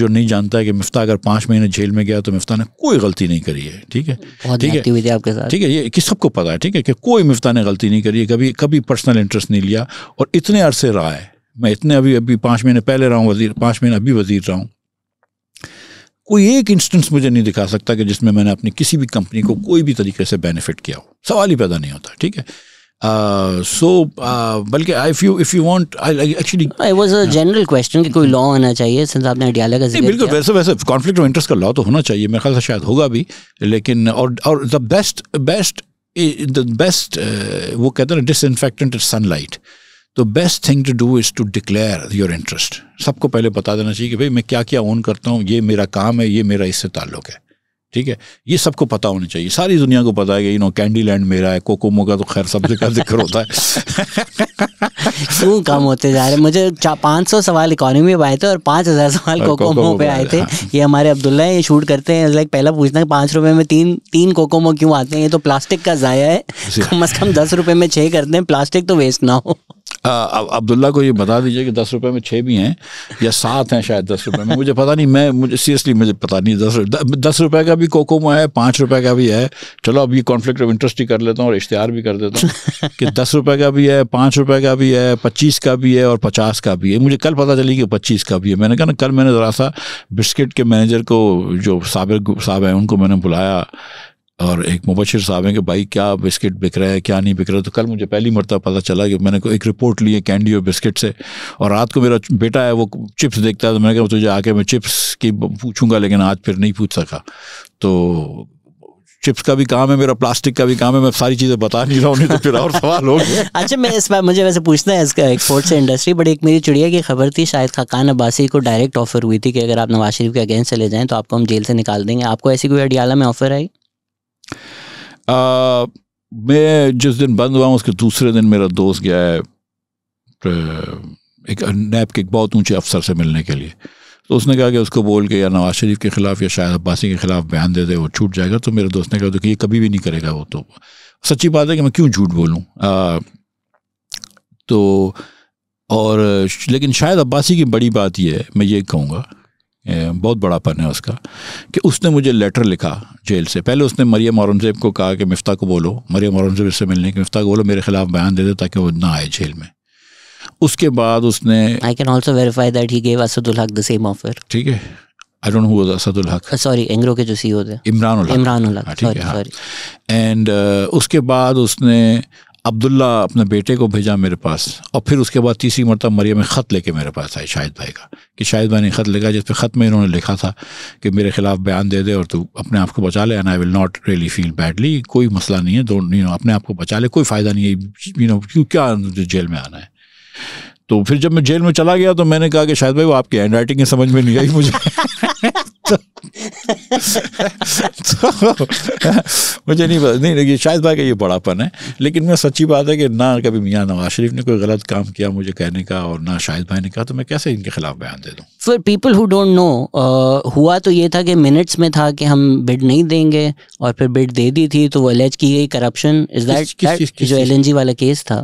जो नहीं जानता है कि मिफ्ता अगर पाँच महीने जेल में गया तो मिफ्ता ने कोई गलती नहीं करी है ठीक है ठीक है आपके साथ ठीक है ये कि सबको पता है ठीक है कि कोई मिफ्ता ने गलती नहीं करी है कभी कभी पर्सनल इंटरेस्ट नहीं लिया और इतने अरसे रहा है मैं इतने अभी अभी पाँच महीने पहले रहा हूँ वजीर पाँच महीने अभी वजीर रहा हूँ कोई एक इंस्टेंस मुझे नहीं दिखा सकता कि जिसमें मैंने अपनी किसी भी कंपनी को कोई भी तरीके से बेनिफिट किया हो सवाल ही पैदा नहीं होता ठीक है सो बल्कि if you if you want I actually I was a general question कि कोई लॉ होना चाहिए सिंस आपने आइडियाला का जिक्र बिल्कुल वैसे वैसे कॉन्फ्लिक्ट ऑफ इंटरेस्ट का लॉ तो होना चाहिए मेरे ख्याल से शायद होगा भी लेकिन और और the best best the best वो कहते हैं डिसइंफेक्टेंट सनलाइट तो best thing to do is to declare your interest सबको पहले बता देना चाहिए कि भाई मैं क्या क्या ओन करता हूँ ये मेरा काम है ये मेरा इससे ताल्लुक है ठीक है ये सबको पता होना चाहिए सारी दुनिया को पता है कि यू नो कैंडी लैंड मेरा है कोकोमो का तो खैर सब का जिक्र होता है क्यों कम होते जा रहे मुझे पाँच सौ सवाल इकोनॉमी में आए थे और पाँच हज़ार सवाल कोकोमो, हाँ, को, पे आए थे हाँ। ये हमारे अब्दुल्ला ये शूट करते हैं लाइक पहला पूछना है पाँच रुपये में तीन तीन कोकोमो क्यों आते हैं ये तो प्लास्टिक का ज़ाया है कम अज़ कम दस रुपये में छः करते हैं प्लास्टिक तो वेस्ट ना हो अब्दुल्ला को ये बता दीजिए कि दस रुपये में छः भी हैं या सात हैं शायद दस रुपये में मुझे पता नहीं मैं मुझे सीरियसली मुझे पता नहीं दस रुपये दस रुपये का भी कोकोमो है पाँच रुपए का भी है चलो अब ये कॉन्फ्लिक्ट ऑफ इंटरेस्ट ही कर लेता हूँ और इश्तहार भी कर देता हूँ कि दस रुपये का भी है पाँच रुपये का भी है पच्चीस का भी है और पचास का भी है मुझे कल पता चली कि पच्चीस का भी है मैंने कहा ना कल मैंने ज़रा सा बिस्किट के मैनेजर को जो साबिर साहब हैं उनको मैंने बुलाया और एक मुबशर साहब हैं कि भाई क्या बिस्किट बिक रहा है क्या नहीं बिक रहा तो कल मुझे पहली मरतब पता चला कि मैंने को एक रिपोर्ट ली है कैंडी और बिस्किट से और रात को मेरा बेटा है वो चिप्स देखता है तो मैंने कहा तुझे आके मैं चिप्स की पूछूंगा लेकिन आज फिर नहीं पूछ सका तो चिप्स का भी काम है मेरा प्लास्टिक का भी काम है मैं सारी चीज़ें बता नहीं रहा हूँ तो फिर और सवाल हो गया अच्छा मैं इस बार मुझे वैसे पूछना है इसका एक्सपोर्ट से इंडस्ट्री बट एक मेरी चिड़िया की खबर थी शायद खाकान अब्बासी को डायरेक्ट ऑफर हुई थी कि अगर आप नवाज शरीफ के अगेंस्ट चले जाएँ तो आपको हम जेल से निकाल देंगे आपको ऐसी कोई अडियाला में ऑफर आई आ, uh, मैं जिस दिन बंद हुआ हूँ उसके दूसरे दिन मेरा दोस्त गया है एक नैब के एक बहुत ऊंचे अफसर से मिलने के लिए तो उसने कहा कि उसको बोल के या नवाज शरीफ के ख़िलाफ़ या शायद अब्बासी के ख़िलाफ़ बयान दे दे वो छूट जाएगा तो मेरे दोस्त ने कहा तो कि ये कभी भी नहीं करेगा वो तो सच्ची बात है कि मैं क्यों झूठ बोलूँ तो और लेकिन शायद अब्बासी की बड़ी बात यह है मैं ये कहूँगा बहुत बड़ा पन है उसका कि उसने मुझे लेटर लिखा जेल से पहले उसने मरियम औरंगज़ेब को कहा कि मफ्ता को बोलो मरियम औरंगज़ेब इससे मिलने की मफ्ता को बोलो मेरे खिलाफ बयान दे दे ताकि वो ना आए जेल में उसके बाद उसने I can also verify that he gave Asadul Haq the same offer ठीक है I don't who was Asadul Haq sorry Engro के जो सीईओ e थे इमरान उल हक इमरान उल ठीक सॉरी एंड हाँ। uh, उसके बाद उसने अब्दुल्ला अपने बेटे को भेजा मेरे पास और फिर उसके बाद तीसरी मरतब मरियम ख़त लेके मेरे पास आए शाहिद भाई का कि शाहिद भाई ने ख़त लिखा जिस पर ख़त में इन्होंने लिखा था कि मेरे ख़िलाफ़ बयान दे दे और तू अपने आप को बचा ले and I will not really feel badly कोई मसला नहीं है दो यू नो अपने आप को बचा ले कोई फ़ायदा नहीं है यू नो क्यों क्या जेल में आना है तो फिर जब मैं जेल में चला गया तो मैंने कहा कि शायद भाई वो आपकी हैंड राइटिंग समझ में नहीं आई मुझे तो, मुझे नहीं पता नहीं लेकिन शायद भाई का ये बड़ापन है लेकिन मैं सच्ची बात है कि ना कभी मियाँ नवाज शरीफ ने कोई गलत काम किया मुझे कहने का और ना शाहिद भाई ने कहा तो मैं कैसे इनके खिलाफ बयान दे दूँ फिर पीपल हु डोंट नो हुआ तो ये था कि मिनट्स में था कि हम बिड नहीं देंगे और फिर बिड दे दी थी तो वो एलेज की गई करप्शन इज दैट जो एल वाला केस था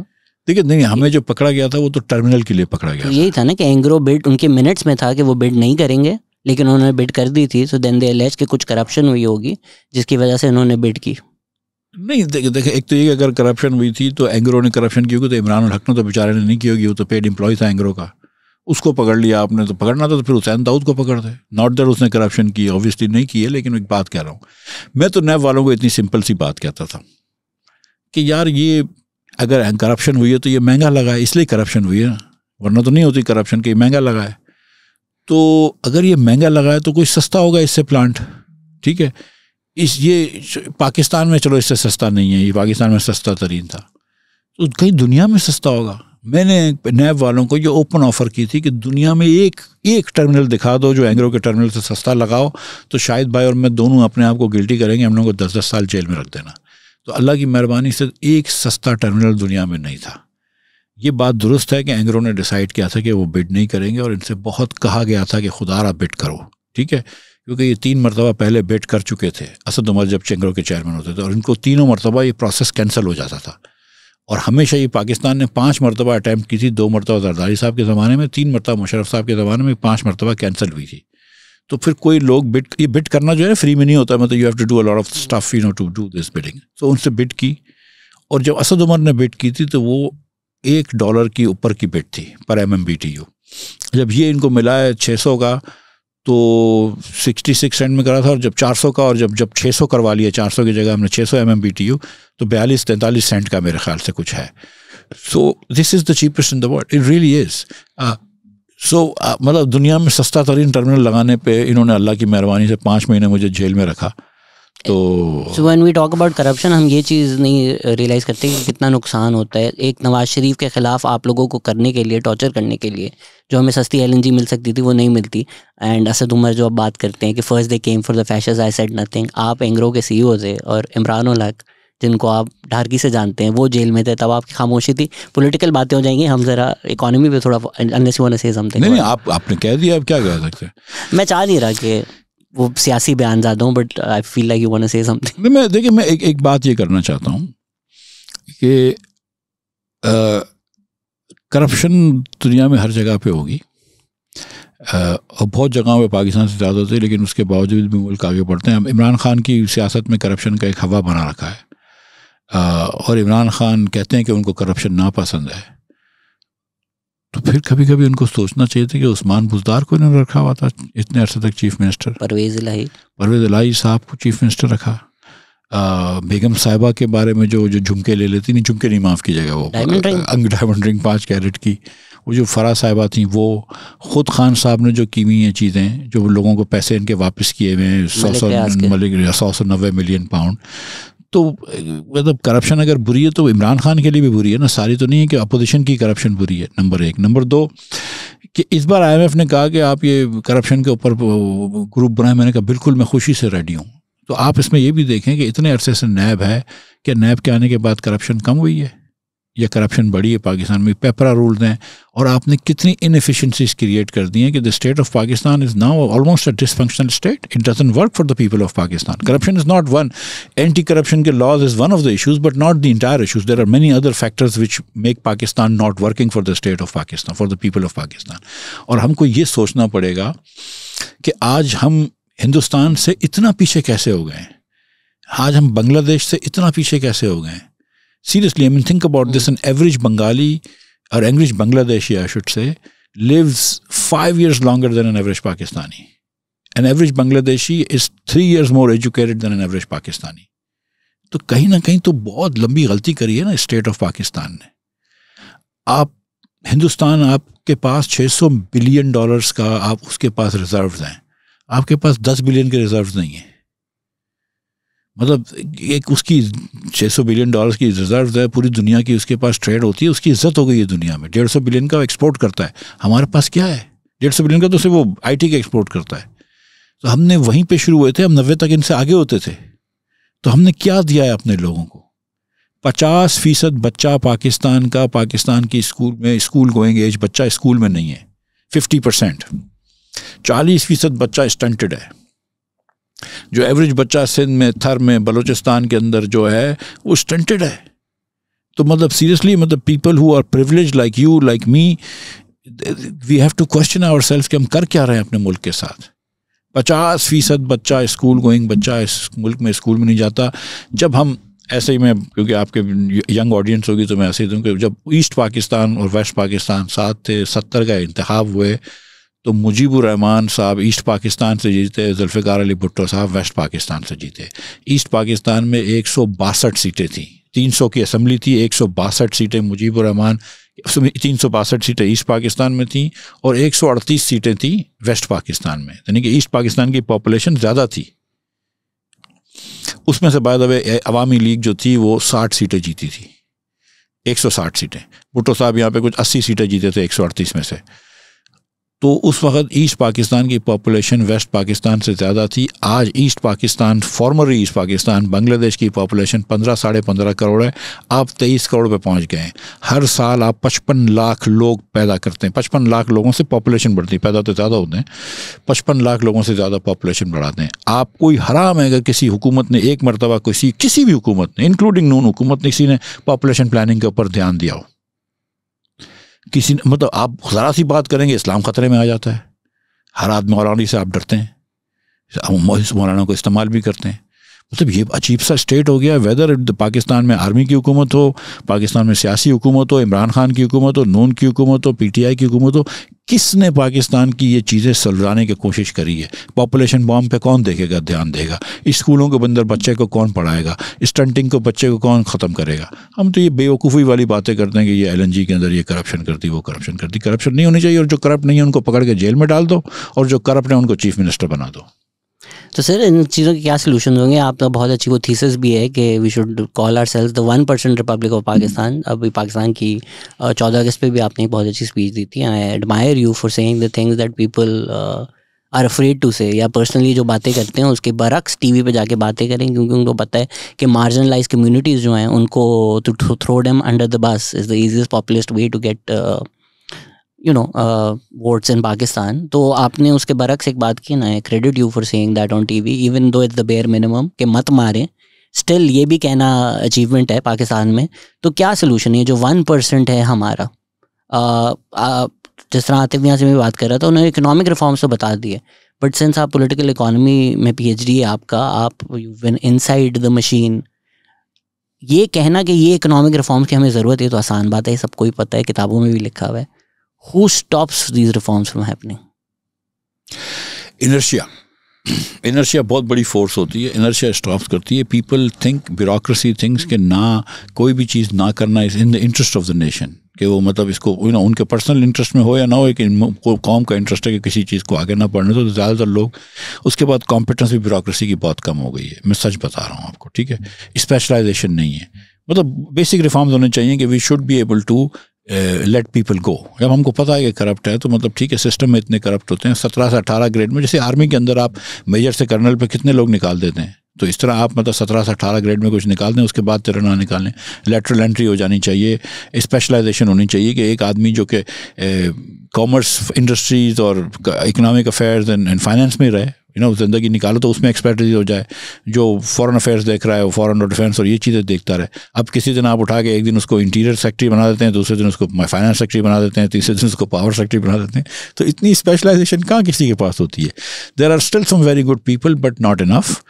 देखिए नहीं हमें जो पकड़ा गया था वो तो टर्मिनल के लिए पकड़ा तो गया तो यही था ना कि एंग्रो बिड उनके मिनट्स में था कि वो बिड नहीं करेंगे लेकिन उन्होंने बिड कर दी थी सो देन दे एलेज के कुछ करप्शन हुई होगी जिसकी वजह से उन्होंने बिड की नहीं देखे देखे एक तो ये अगर करप्शन हुई थी तो एंग्रो ने करप्शन की होगी तो इमरान हक ने तो बेचारे ने नहीं की होगी वो तो पेड एम्प्लॉय था एंग्रो का उसको पकड़ लिया आपने तो पकड़ना था तो फिर हुसैन दाऊद को पकड़ दे नॉट दैट उसने करप्शन की ऑब्वियसली नहीं की है लेकिन एक बात कह रहा हूँ मैं तो नैब वालों को इतनी सिंपल सी बात कहता था कि यार ये अगर करप्शन हुई है तो ये महंगा लगा है इसलिए करप्शन हुई है वरना तो नहीं होती करप्शन कि महंगा लगा है तो अगर ये महंगा लगा है तो कोई सस्ता होगा इससे प्लांट ठीक है इस ये पाकिस्तान में चलो इससे सस्ता नहीं है ये पाकिस्तान में सस्ता तरीन था तो कहीं दुनिया में सस्ता होगा मैंने नैब वालों को ये ओपन ऑफ़र की थी कि दुनिया में एक एक टर्मिनल दिखा दो जो एंग्रो के टर्मिनल से सस्ता लगाओ तो शायद भाई और मैं दोनों अपने आप को गिल्टी करेंगे हम लोग को दस दस साल जेल में रख देना तो अल्लाह की मेहरबानी से एक सस्ता टर्मिनल दुनिया में नहीं था ये बात दुरुस्त है कि एंग्रो ने डिसाइड किया था कि वो बिड नहीं करेंगे और इनसे बहुत कहा गया था कि खुदारा बिड करो ठीक है क्योंकि ये तीन मरतबा पहले बिड कर चुके थे असद उमर जब चेंगरों के चेयरमैन होते थे और इनको तीनों मरतबा ये प्रोसेस कैंसिल हो जाता था और हमेशा ये पाकिस्तान ने पाँच मरतबा अटैम्प्ट की थी दो मरतबा जरदारी साहब के ज़माने में तीन मरतबा मुशरफ साहब के ज़माने में पाँच मरतबा कैंसिल हुई थी तो फिर कोई लोग बिट ये बिट करना जो है फ्री में नहीं होता मतलब you have to do lot of stuff you know to do this bidding तो उनसे बिट की और जब असद उमर ने बिट की थी तो वो एक डॉलर की ऊपर की बिट थी पर M M B T U जब ये इनको मिला है छः सौ का तो सिक्सटी सिक्स सेंट में करा था और जब चार सौ का और जब जब छः सौ करवा लिया चार सौ की जगह हमने छः सौ M M B T U तो बयालीस तैंतालीस सेंट का मेरे ख्याल से कुछ है so this is the cheapest in the world it really is so मतलब दुनिया में सस्ता तरीन टर्मिनल लगाने पर इन्होंने अल्लाह की मेहरबानी से पाँच महीने मुझे जेल में रखा तो so when we talk about corruption हम ये चीज़ नहीं रियलाइज़ करते कि कितना नुकसान होता है एक नवाज शरीफ के ख़िलाफ़ आप लोगों को करने के लिए टॉर्चर करने के लिए जो हमें सस्ती एल मिल सकती थी वो नहीं मिलती एंड असद उमर जो आप बात करते हैं कि first they came for the fishers I said nothing आप एंग्रो के सी थे e और इमरान उलक जिनको आप ढारकी से जानते हैं वो जेल में थे तब आपकी खामोशी थी पॉलिटिकल बातें हो जाएंगी हम जरा इकोनॉमी पे थोड़ा से नहीं, नहीं आप आपने कह दिया आप क्या कह सकते हैं मैं चाह नहीं रहा कि वो सियासी बयान ज़्यादा हूँ but I feel like you want say something मैं देखिए मैं एक एक बात ये करना चाहता हूँ कि करप्शन दुनिया में हर जगह पे होगी और बहुत जगहों पे पाकिस्तान से ज़्यादा होती है लेकिन उसके बावजूद भी मुल्क आगे बढ़ते हैं इमरान खान की सियासत में करप्शन का एक हवा बना रखा है और इमरान खान कहते हैं कि उनको करप्शन नापसंद है तो फिर कभी कभी उनको सोचना चाहिए था कि उस्मान बुजदार को इन्होंने रखा हुआ था इतने अरसे तक चीफ मिनिस्टर परवेज इलाही परवेज इलाही साहब को चीफ मिनिस्टर रखा बेगम साहिबा के बारे में जो जो झुमके ले लेती नहीं झुमके नहीं माफ़ की जगह वो अंग डायमंड रिंग पाँच कैरेट की वो जो फरा साहिबा थी वो ख़ुद खान साहब ने जो की हुई हैं चीज़ें जो लोगों को पैसे इनके वापस किए हुए हैं सौ सौ मलिक सौ सौ नब्बे मिलियन पाउंड तो मतलब करप्शन अगर बुरी है तो इमरान खान के लिए भी बुरी है ना सारी तो नहीं है कि अपोजिशन की करप्शन बुरी है नंबर एक नंबर दो कि इस बार आईएमएफ ने कहा कि आप ये करप्शन के ऊपर ग्रुप बनाए मैंने कहा बिल्कुल मैं खुशी से रेडी हूँ तो आप इसमें यह भी देखें कि इतने अरसे से नैब है कि नैब के आने के बाद करप्शन कम हुई है या करप्शन बढ़ी है पाकिस्तान में पेपरा रूल दें और आपने कितनी इनफिशेंसीज क्रिएट कर दी हैं कि the state of Pakistan is now almost a dysfunctional state it doesn't work for the people of Pakistan corruption is not one anti corruption के laws is one of the issues but not the entire issues there are many other factors which make Pakistan not working for the state of Pakistan for the people of Pakistan और हमको ये सोचना पड़ेगा कि आज हम हिंदुस्तान से इतना पीछे कैसे हो गए आज हम बांग्लादेश से इतना पीछे कैसे हो गए हैं Seriously, I mean, think about mm. this. An average Bengali or English Bangladeshi, I should say, lives five years longer than an average Pakistani. An average Bangladeshi is three years more educated than an average Pakistani. तो कहीं ना कहीं तो बहुत लंबी गलती करी है ना स्टेट ऑफ पाकिस्तान ने आप हिंदुस्तान आपके पास 600 बिलियन डॉलर्स का आप उसके पास रिजर्व्स हैं आपके पास 10 बिलियन के रिजर्व्स नहीं हैं मतलब एक उसकी 600 बिलियन डॉलर्स की रिजर्व है पूरी दुनिया की उसके पास ट्रेड होती है उसकी इज्जत हो गई है दुनिया में डेढ़ सौ बिलियन का एक्सपोर्ट करता है हमारे पास क्या है डेढ़ सौ बिलियन का तो सिर्फ वो आई का एक्सपोर्ट करता है तो हमने वहीं पे शुरू हुए थे हम नब्बे तक इनसे आगे होते थे तो हमने क्या दिया है अपने लोगों को पचास फीसद बच्चा पाकिस्तान का पाकिस्तान की स्कूल में स्कूल गोइंग एज बच्चा स्कूल में नहीं है फिफ्टी परसेंट चालीस फीसद बच्चा स्टंटेड है जो एवरेज बच्चा सिंध में थर में बलूचिस्तान के अंदर जो है वो स्टंटेड है तो मतलब सीरियसली मतलब people who are privilege like you like me we have to question our self कि हम कर क्या रहे हैं अपने मुल्क के साथ पचास फीसद बच्चा स्कूल गोइंग बच्चा इस मुल्क में स्कूल में नहीं जाता जब हम ऐसे ही मैं क्योंकि आपके यंग ऑडियंस होगी तो मैं ऐसे ही दूँ कि जब ईस्ट पाकिस्तान और वेस्ट पाकिस्तान साथ थे सत्तर का इंतहा हुए तो मुजीबरहमान साहब ईस्ट पाकिस्तान से जीते जुल्फ़िकार अली भुट्टो साहब वेस्ट पाकिस्तान से जीते ईस्ट पाकिस्तान में एक सीटें थी तीन सौ की असम्बली थी एक सौ बासठ सीटें मुजीबरहमान तीन सौ बासठ सीटें ईस्ट पाकिस्तान में थी और एक सौ अड़तीस सीटें थीं वेस्ट पाकिस्तान में यानी कि ईस्ट पाकिस्तान की पॉपुलेशन ज़्यादा थी उसमें से by the way Awami League जो थी वो साठ सीटें जीती थी एक सौ साठ सीटें भुट्टो साहब यहाँ पे कुछ अस्सी सीटें जीते थे एक सौ अड़तीस में से तो उस वक्त ईस्ट पाकिस्तान की पॉपुलेशन वेस्ट पाकिस्तान से ज़्यादा थी आज East Pakistan former East Pakistan Bangladesh की पॉपुलेशन पंद्रह साढ़े पंद्रह करोड़ है आप तेईस करोड़ पे पहुंच गए हैं हर साल आप पचपन लाख लोग पैदा करते हैं पचपन लाख लोगों से पॉपुलेशन बढ़ती है पैदा तो ज़्यादा होते हैं पचपन लाख लोगों से ज़्यादा पॉपुलेशन बढ़ाते हैं आप कोई हराम है अगर किसी हुकूमत ने एक मरतबा किसी किसी भी हुकूमत ने इंक्लूडिंग नून हुकूमत ने किसी ने पॉपुलेशन प्लानिंग के ऊपर ध्यान दिया हो किसी मतलब आप ज़रा सी बात करेंगे इस्लाम ख़तरे में आ जाता है हर आदमी मौलानी से आप डरते हैं मौलाना को इस्तेमाल भी करते हैं मतलब ये अजीब सा स्टेट हो गया वेदर पाकिस्तान में आर्मी की हुकूमत हो पाकिस्तान में सियासी हुकूमत हो इमरान खान की हुकूमत हो नून की हुकूमत हो पीटीआई की हुकूमत हो किसने पाकिस्तान की ये चीज़ें सलझाने की कोशिश करी है पॉपुलेशन बॉम्ब पे कौन देखेगा ध्यान देगा स्कूलों के बंदर बच्चे को कौन पढ़ाएगा स्टंटिंग को बच्चे को कौन ख़त्म करेगा हम तो ये बेवकूफ़ी वाली बातें करते हैं कि ये एल के अंदर ये करप्शन करती वो करप्शन करती करप्शन नहीं होनी चाहिए और जो करप्ट नहीं है उनको पकड़ के जेल में डाल दो और जो करप्ट है उनको चीफ मिनिस्टर बना दो तो सर इन चीज़ों के क्या सोल्यूशन होंगे आप तो बहुत अच्छी वो थीसिस भी है कि we should call ourselves the one percent republic of Pakistan अभी पाकिस्तान की चौदह अगस्त पे भी आपने बहुत अच्छी स्पीच दी थी I admire you for saying the things that people are afraid to say या पर्सनली जो बातें करते हैं उसके बरक्स टी वी पर जाके बातें करें क्योंकि उनको पता है कि मार्जनलाइज कम्युनिटीज़ जो हैं उनको throw them under the bus is the easiest populist way to get you know votes in Pakistan तो आपने उसके बरक्स एक बात की ना credit you for saying that on TV even though it's the bare minimum के मत मारें स्टिल ये भी कहना अचीवमेंट है पाकिस्तान में तो क्या सोल्यूशन है जो वन परसेंट है हमारा जिस तरह आतिफ यहाँ से मैं बात कर रहा था उन्होंने इकोनॉमिक रिफॉर्म्स तो बता दिए बट सिंस आप पोलिटिकल इकोनॉमी में पी एच डी है आपका आप inside inside the machine ये कहना कि ये इकोनॉमिक रिफॉर्म्स की हमें ज़रूरत है तो आसान बात है सबको ही पता है किताबों में भी लिखा हुआ है who stops these reforms from happening? Inertia. Inertia बहुत बड़ी फोर्स होती है इनर्शिया स्टॉप करती है पीपल थिंक ब्यूरोसी थिंक्स के ना कोई भी चीज़ ना करना is in the interest of the nation कि वो मतलब इसको यू नो उनके पर्सनल इंटरेस्ट में हो या ना हो कि कौम का इंटरेस्ट है कि किसी चीज़ को आगे ना बढ़ने तो ज़्यादातर लोग उसके बाद कॉम्पिटेंस भी ब्यूरोसी की बहुत कम हो गई है मैं सच बता रहा हूँ आपको ठीक है स्पेशलाइजेशन नहीं है मतलब बेसिक रिफॉर्म्स होने चाहिए कि we should be able to let people go जब हमको पता है कि करप्ट है तो मतलब ठीक है सिस्टम में इतने करप्ट होते हैं सत्रह से अठारह ग्रेड में जैसे आर्मी के अंदर आप मेजर से कर्नल पर कितने लोग निकाल देते हैं तो इस तरह आप मतलब सत्रह से अठारह ग्रेड में कुछ निकाल दें उसके बाद तेरह ना निकालें लेटरल एंट्री हो जानी चाहिए स्पेशलाइजेशन होनी चाहिए कि एक आदमी जो कि कॉमर्स uh, इंडस्ट्रीज़ और इकनॉमिक अफेयर्स एंड फाइनेंस में रहे यू नो ज़िंदगी निकालो तो उसमें एक्सपर्टीज हो जाए जो फॉरेन अफेयर्स देख रहा है वो फॉरेन और डिफेंस और ये चीज़ें देखता रहे अब किसी दिन आप उठा के एक दिन उसको इंटीरियर सेक्रेटरी बना देते हैं दूसरे दिन उसको फाइनेंस सेक्रेटरी बना देते हैं तीसरे दिन उसको पावर सेक्रेटरी बना देते हैं तो इतनी स्पेशलाइजेशन कहाँ किसी के पास होती है there are still some very good people but not enough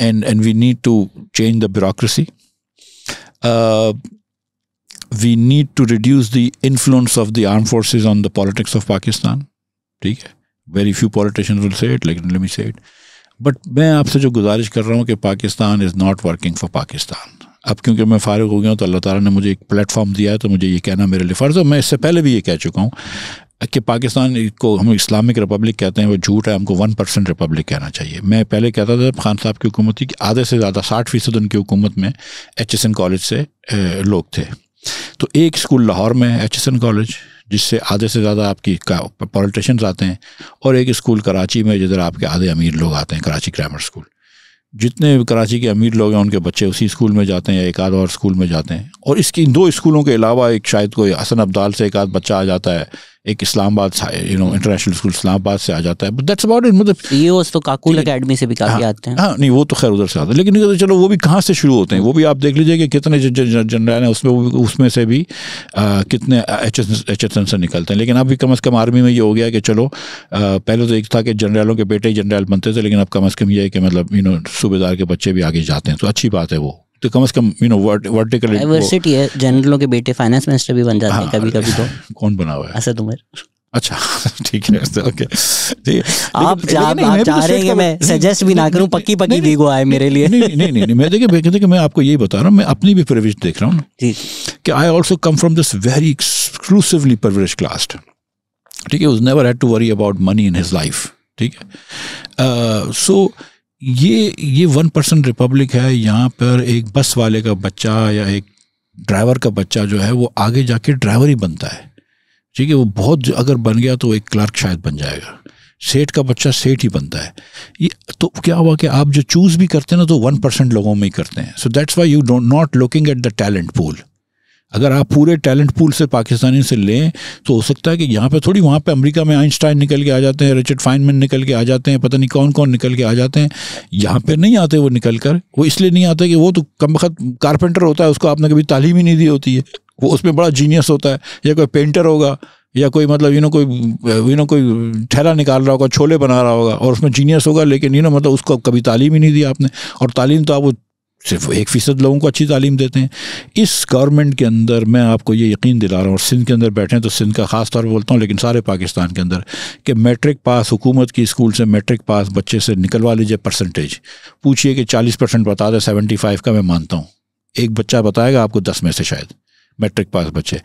and and we need to change the bureaucracy we need to reduce the influence of the arm forces on the politics of Pakistan ठीक है very few politician will say it लेकिन मी से इट बट मैं आपसे जो गुजारिश कर रहा हूँ कि Pakistan is not working for Pakistan अब क्योंकि मैं फारग हो गया हूँ तो अल्लाह ताला ने मुझे एक प्लेटफॉर्म दिया है तो मुझे ये कहना मेरे लिए फ़र्ज़ है मैं इससे पहले भी ये कह चुका हूँ कि पाकिस्तान को हम इस्लामिक रिपब्लिक कहते हैं वो झूठ है हमको वन परसेंट रिपब्लिक कहना चाहिए मैं पहले कहता था खान साहब की हुकूमत थी कि आधे से ज़्यादा साठ फ़ीसद उनकी हुकूमत में एच एस एन कॉलेज से लोग थे तो एक स्कूल लाहौर में एच एस एन कॉलेज जिससे आधे से ज़्यादा आपकी पॉलिटिशन्स आते हैं और एक स्कूल कराची में जिधर आपके आधे अमीर लोग आते हैं कराची ग्रामर स्कूल जितने कराची के अमीर लोग हैं उनके बच्चे उसी स्कूल में जाते हैं या एक आध और स्कूल में जाते हैं और इसकी दो स्कूलों के अलावा एक शायद कोई हसन अब्दाल से एक आध बच्चा आ जाता है एक Islamabad you know international school Islamabad से आ जाता है दैट्स अबाउट इट मतलब ये तो काकुल अकेडमी से भी काफ़ी हाँ, आते हैं हाँ नहीं वो तो खैर उधर से आते हैं लेकिन तो चलो वो भी कहाँ से शुरू होते हैं वो भी आप देख लीजिए कि कितने जनरल हैं उसमें उसमें से भी आ, कितने एच एस एन से निकलते हैं लेकिन अभी कम अज़ कम आर्मी में ये हो गया कि चलो आ, पहले तो एक था कि जनरलों के बेटे जनरल बनते थे लेकिन अब कम अज़ कम ये है कि मतलब यू नो सूबेदार के बच्चे भी आगे जाते हैं तो अच्छी बात है वो तो कम से कम यू नो वर्टिकल डाइवर्सिटी है जनरलों के बेटे फाइनेंस मिनिस्टर भी बन जाते हैं हाँ, कभी कभी तो कौन बना हुआ है असद उमर अच्छा, अच्छा ठीक है ओके तो जी आप जा आप चाह तो रहे हैं मैं सजेस्ट भी ना करूं पक्की पक्की दीगो आए मेरे लिए नहीं नहीं नहीं मैं देखिए कहते कि मैं आपको यही बता रहा हूँ मैं अपनी भी परवरिश देख रहा हूँ जी कि I also come from this very exclusively परवरिश क्लास ठीक है who's never had to worry about money in his life ठीक है सो uh, so, ये ये वन पर्सन रिपब्लिक है यहाँ पर एक बस वाले का बच्चा या एक ड्राइवर का बच्चा जो है वो आगे जाके ड्राइवर ही बनता है ठीक है वो बहुत अगर बन गया तो एक क्लर्क शायद बन जाएगा सेठ का बच्चा सेठ ही बनता है ये तो क्या हुआ कि आप जो चूज़ भी करते हैं ना तो वन परसेंट लोगों में ही करते हैं so that's why you don't not looking at the talent pool अगर आप पूरे टैलेंट पूल से पाकिस्तानी से लें तो हो सकता है कि यहाँ पे थोड़ी वहाँ पे अमेरिका में आइंस्टाइन निकल के आ जाते हैं रिचर्ड फाइनमैन निकल के आ जाते हैं पता नहीं कौन कौन निकल के आ जाते हैं यहाँ पे नहीं आते वो निकल कर वो इसलिए नहीं आते कि वो तो कम वक्त कारपेंटर होता है उसको आपने कभी तालीम ही नहीं दी होती है वो उसमें बड़ा जीनियस होता है या कोई पेंटर होगा या कोई मतलब यू नो कोई यू नो कोई ठेला निकाल रहा होगा छोले बना रहा होगा और उसमें जीनियस होगा लेकिन यू नो मतलब उसको कभी तालीम ही नहीं दी आपने और तालीम तो आप वो सिर्फ एक फ़ीसद लोगों को अच्छी तालीम देते हैं इस गवर्नमेंट के अंदर मैं आपको ये यकीन दिला रहा हूँ और सिंध के अंदर बैठे हैं तो सिंध का ख़ास तौर पर बोलता हूँ लेकिन सारे पाकिस्तान के अंदर कि मैट्रिक पास हुकूमत की स्कूल से मैट्रिक पास बच्चे से निकलवा लीजिए परसेंटेज पूछिए कि चालीस परसेंट बता दें सेवेंटी फाइव का मैं मानता हूँ एक बच्चा बताएगा आपको दस में से शायद मैट्रिक पास बच्चे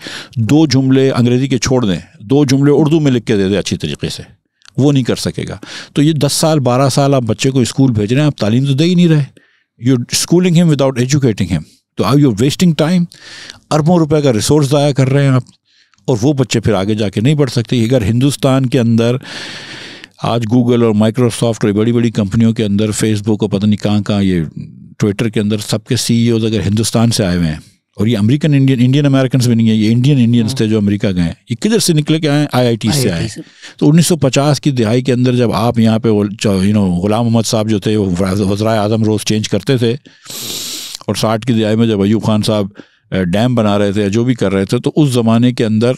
दो जुमले अंग्रेज़ी के छोड़ दें दो जुमले उर्दू में लिख के दे दें अच्छी तरीके से वो नहीं कर सकेगा तो ये दस साल बारह साल आप बच्चे को स्कूल भेज रहे हैं आप तालीम तो दे ही नहीं रहे you're schooling him without educating him तो आर यू वेस्टिंग टाइम अरबों रुपए का रिसोर्स ज़ाया कर रहे हैं आप और वो बच्चे फिर आगे जाके नहीं बढ़ सकते अगर हिंदुस्तान के अंदर आज गूगल और माइक्रोसॉफ्ट और बड़ी बड़ी कंपनियों के अंदर फेसबुक और पता नहीं कहाँ कहाँ ये ट्विटर के अंदर सबके सी e अगर हिंदुस्तान से आए हुए हैं और ये अमेरिकन इंडियन इंडियन अमेरिकन भी नहीं है ये इंडियन इंडियंस हाँ। थे जो अमेरिका गए ये किधर से निकले के आए आईआईटी से आए तो 1950 की दिहाई के अंदर जब आप यहाँ पे यू नो गुलाम मोहम्मद साहब जो थे वो आजम रोज़ चेंज करते थे और साठ की दिहाई में जब अयूब खान साहब डैम बना रहे थे जो भी कर रहे थे तो उस ज़माने के अंदर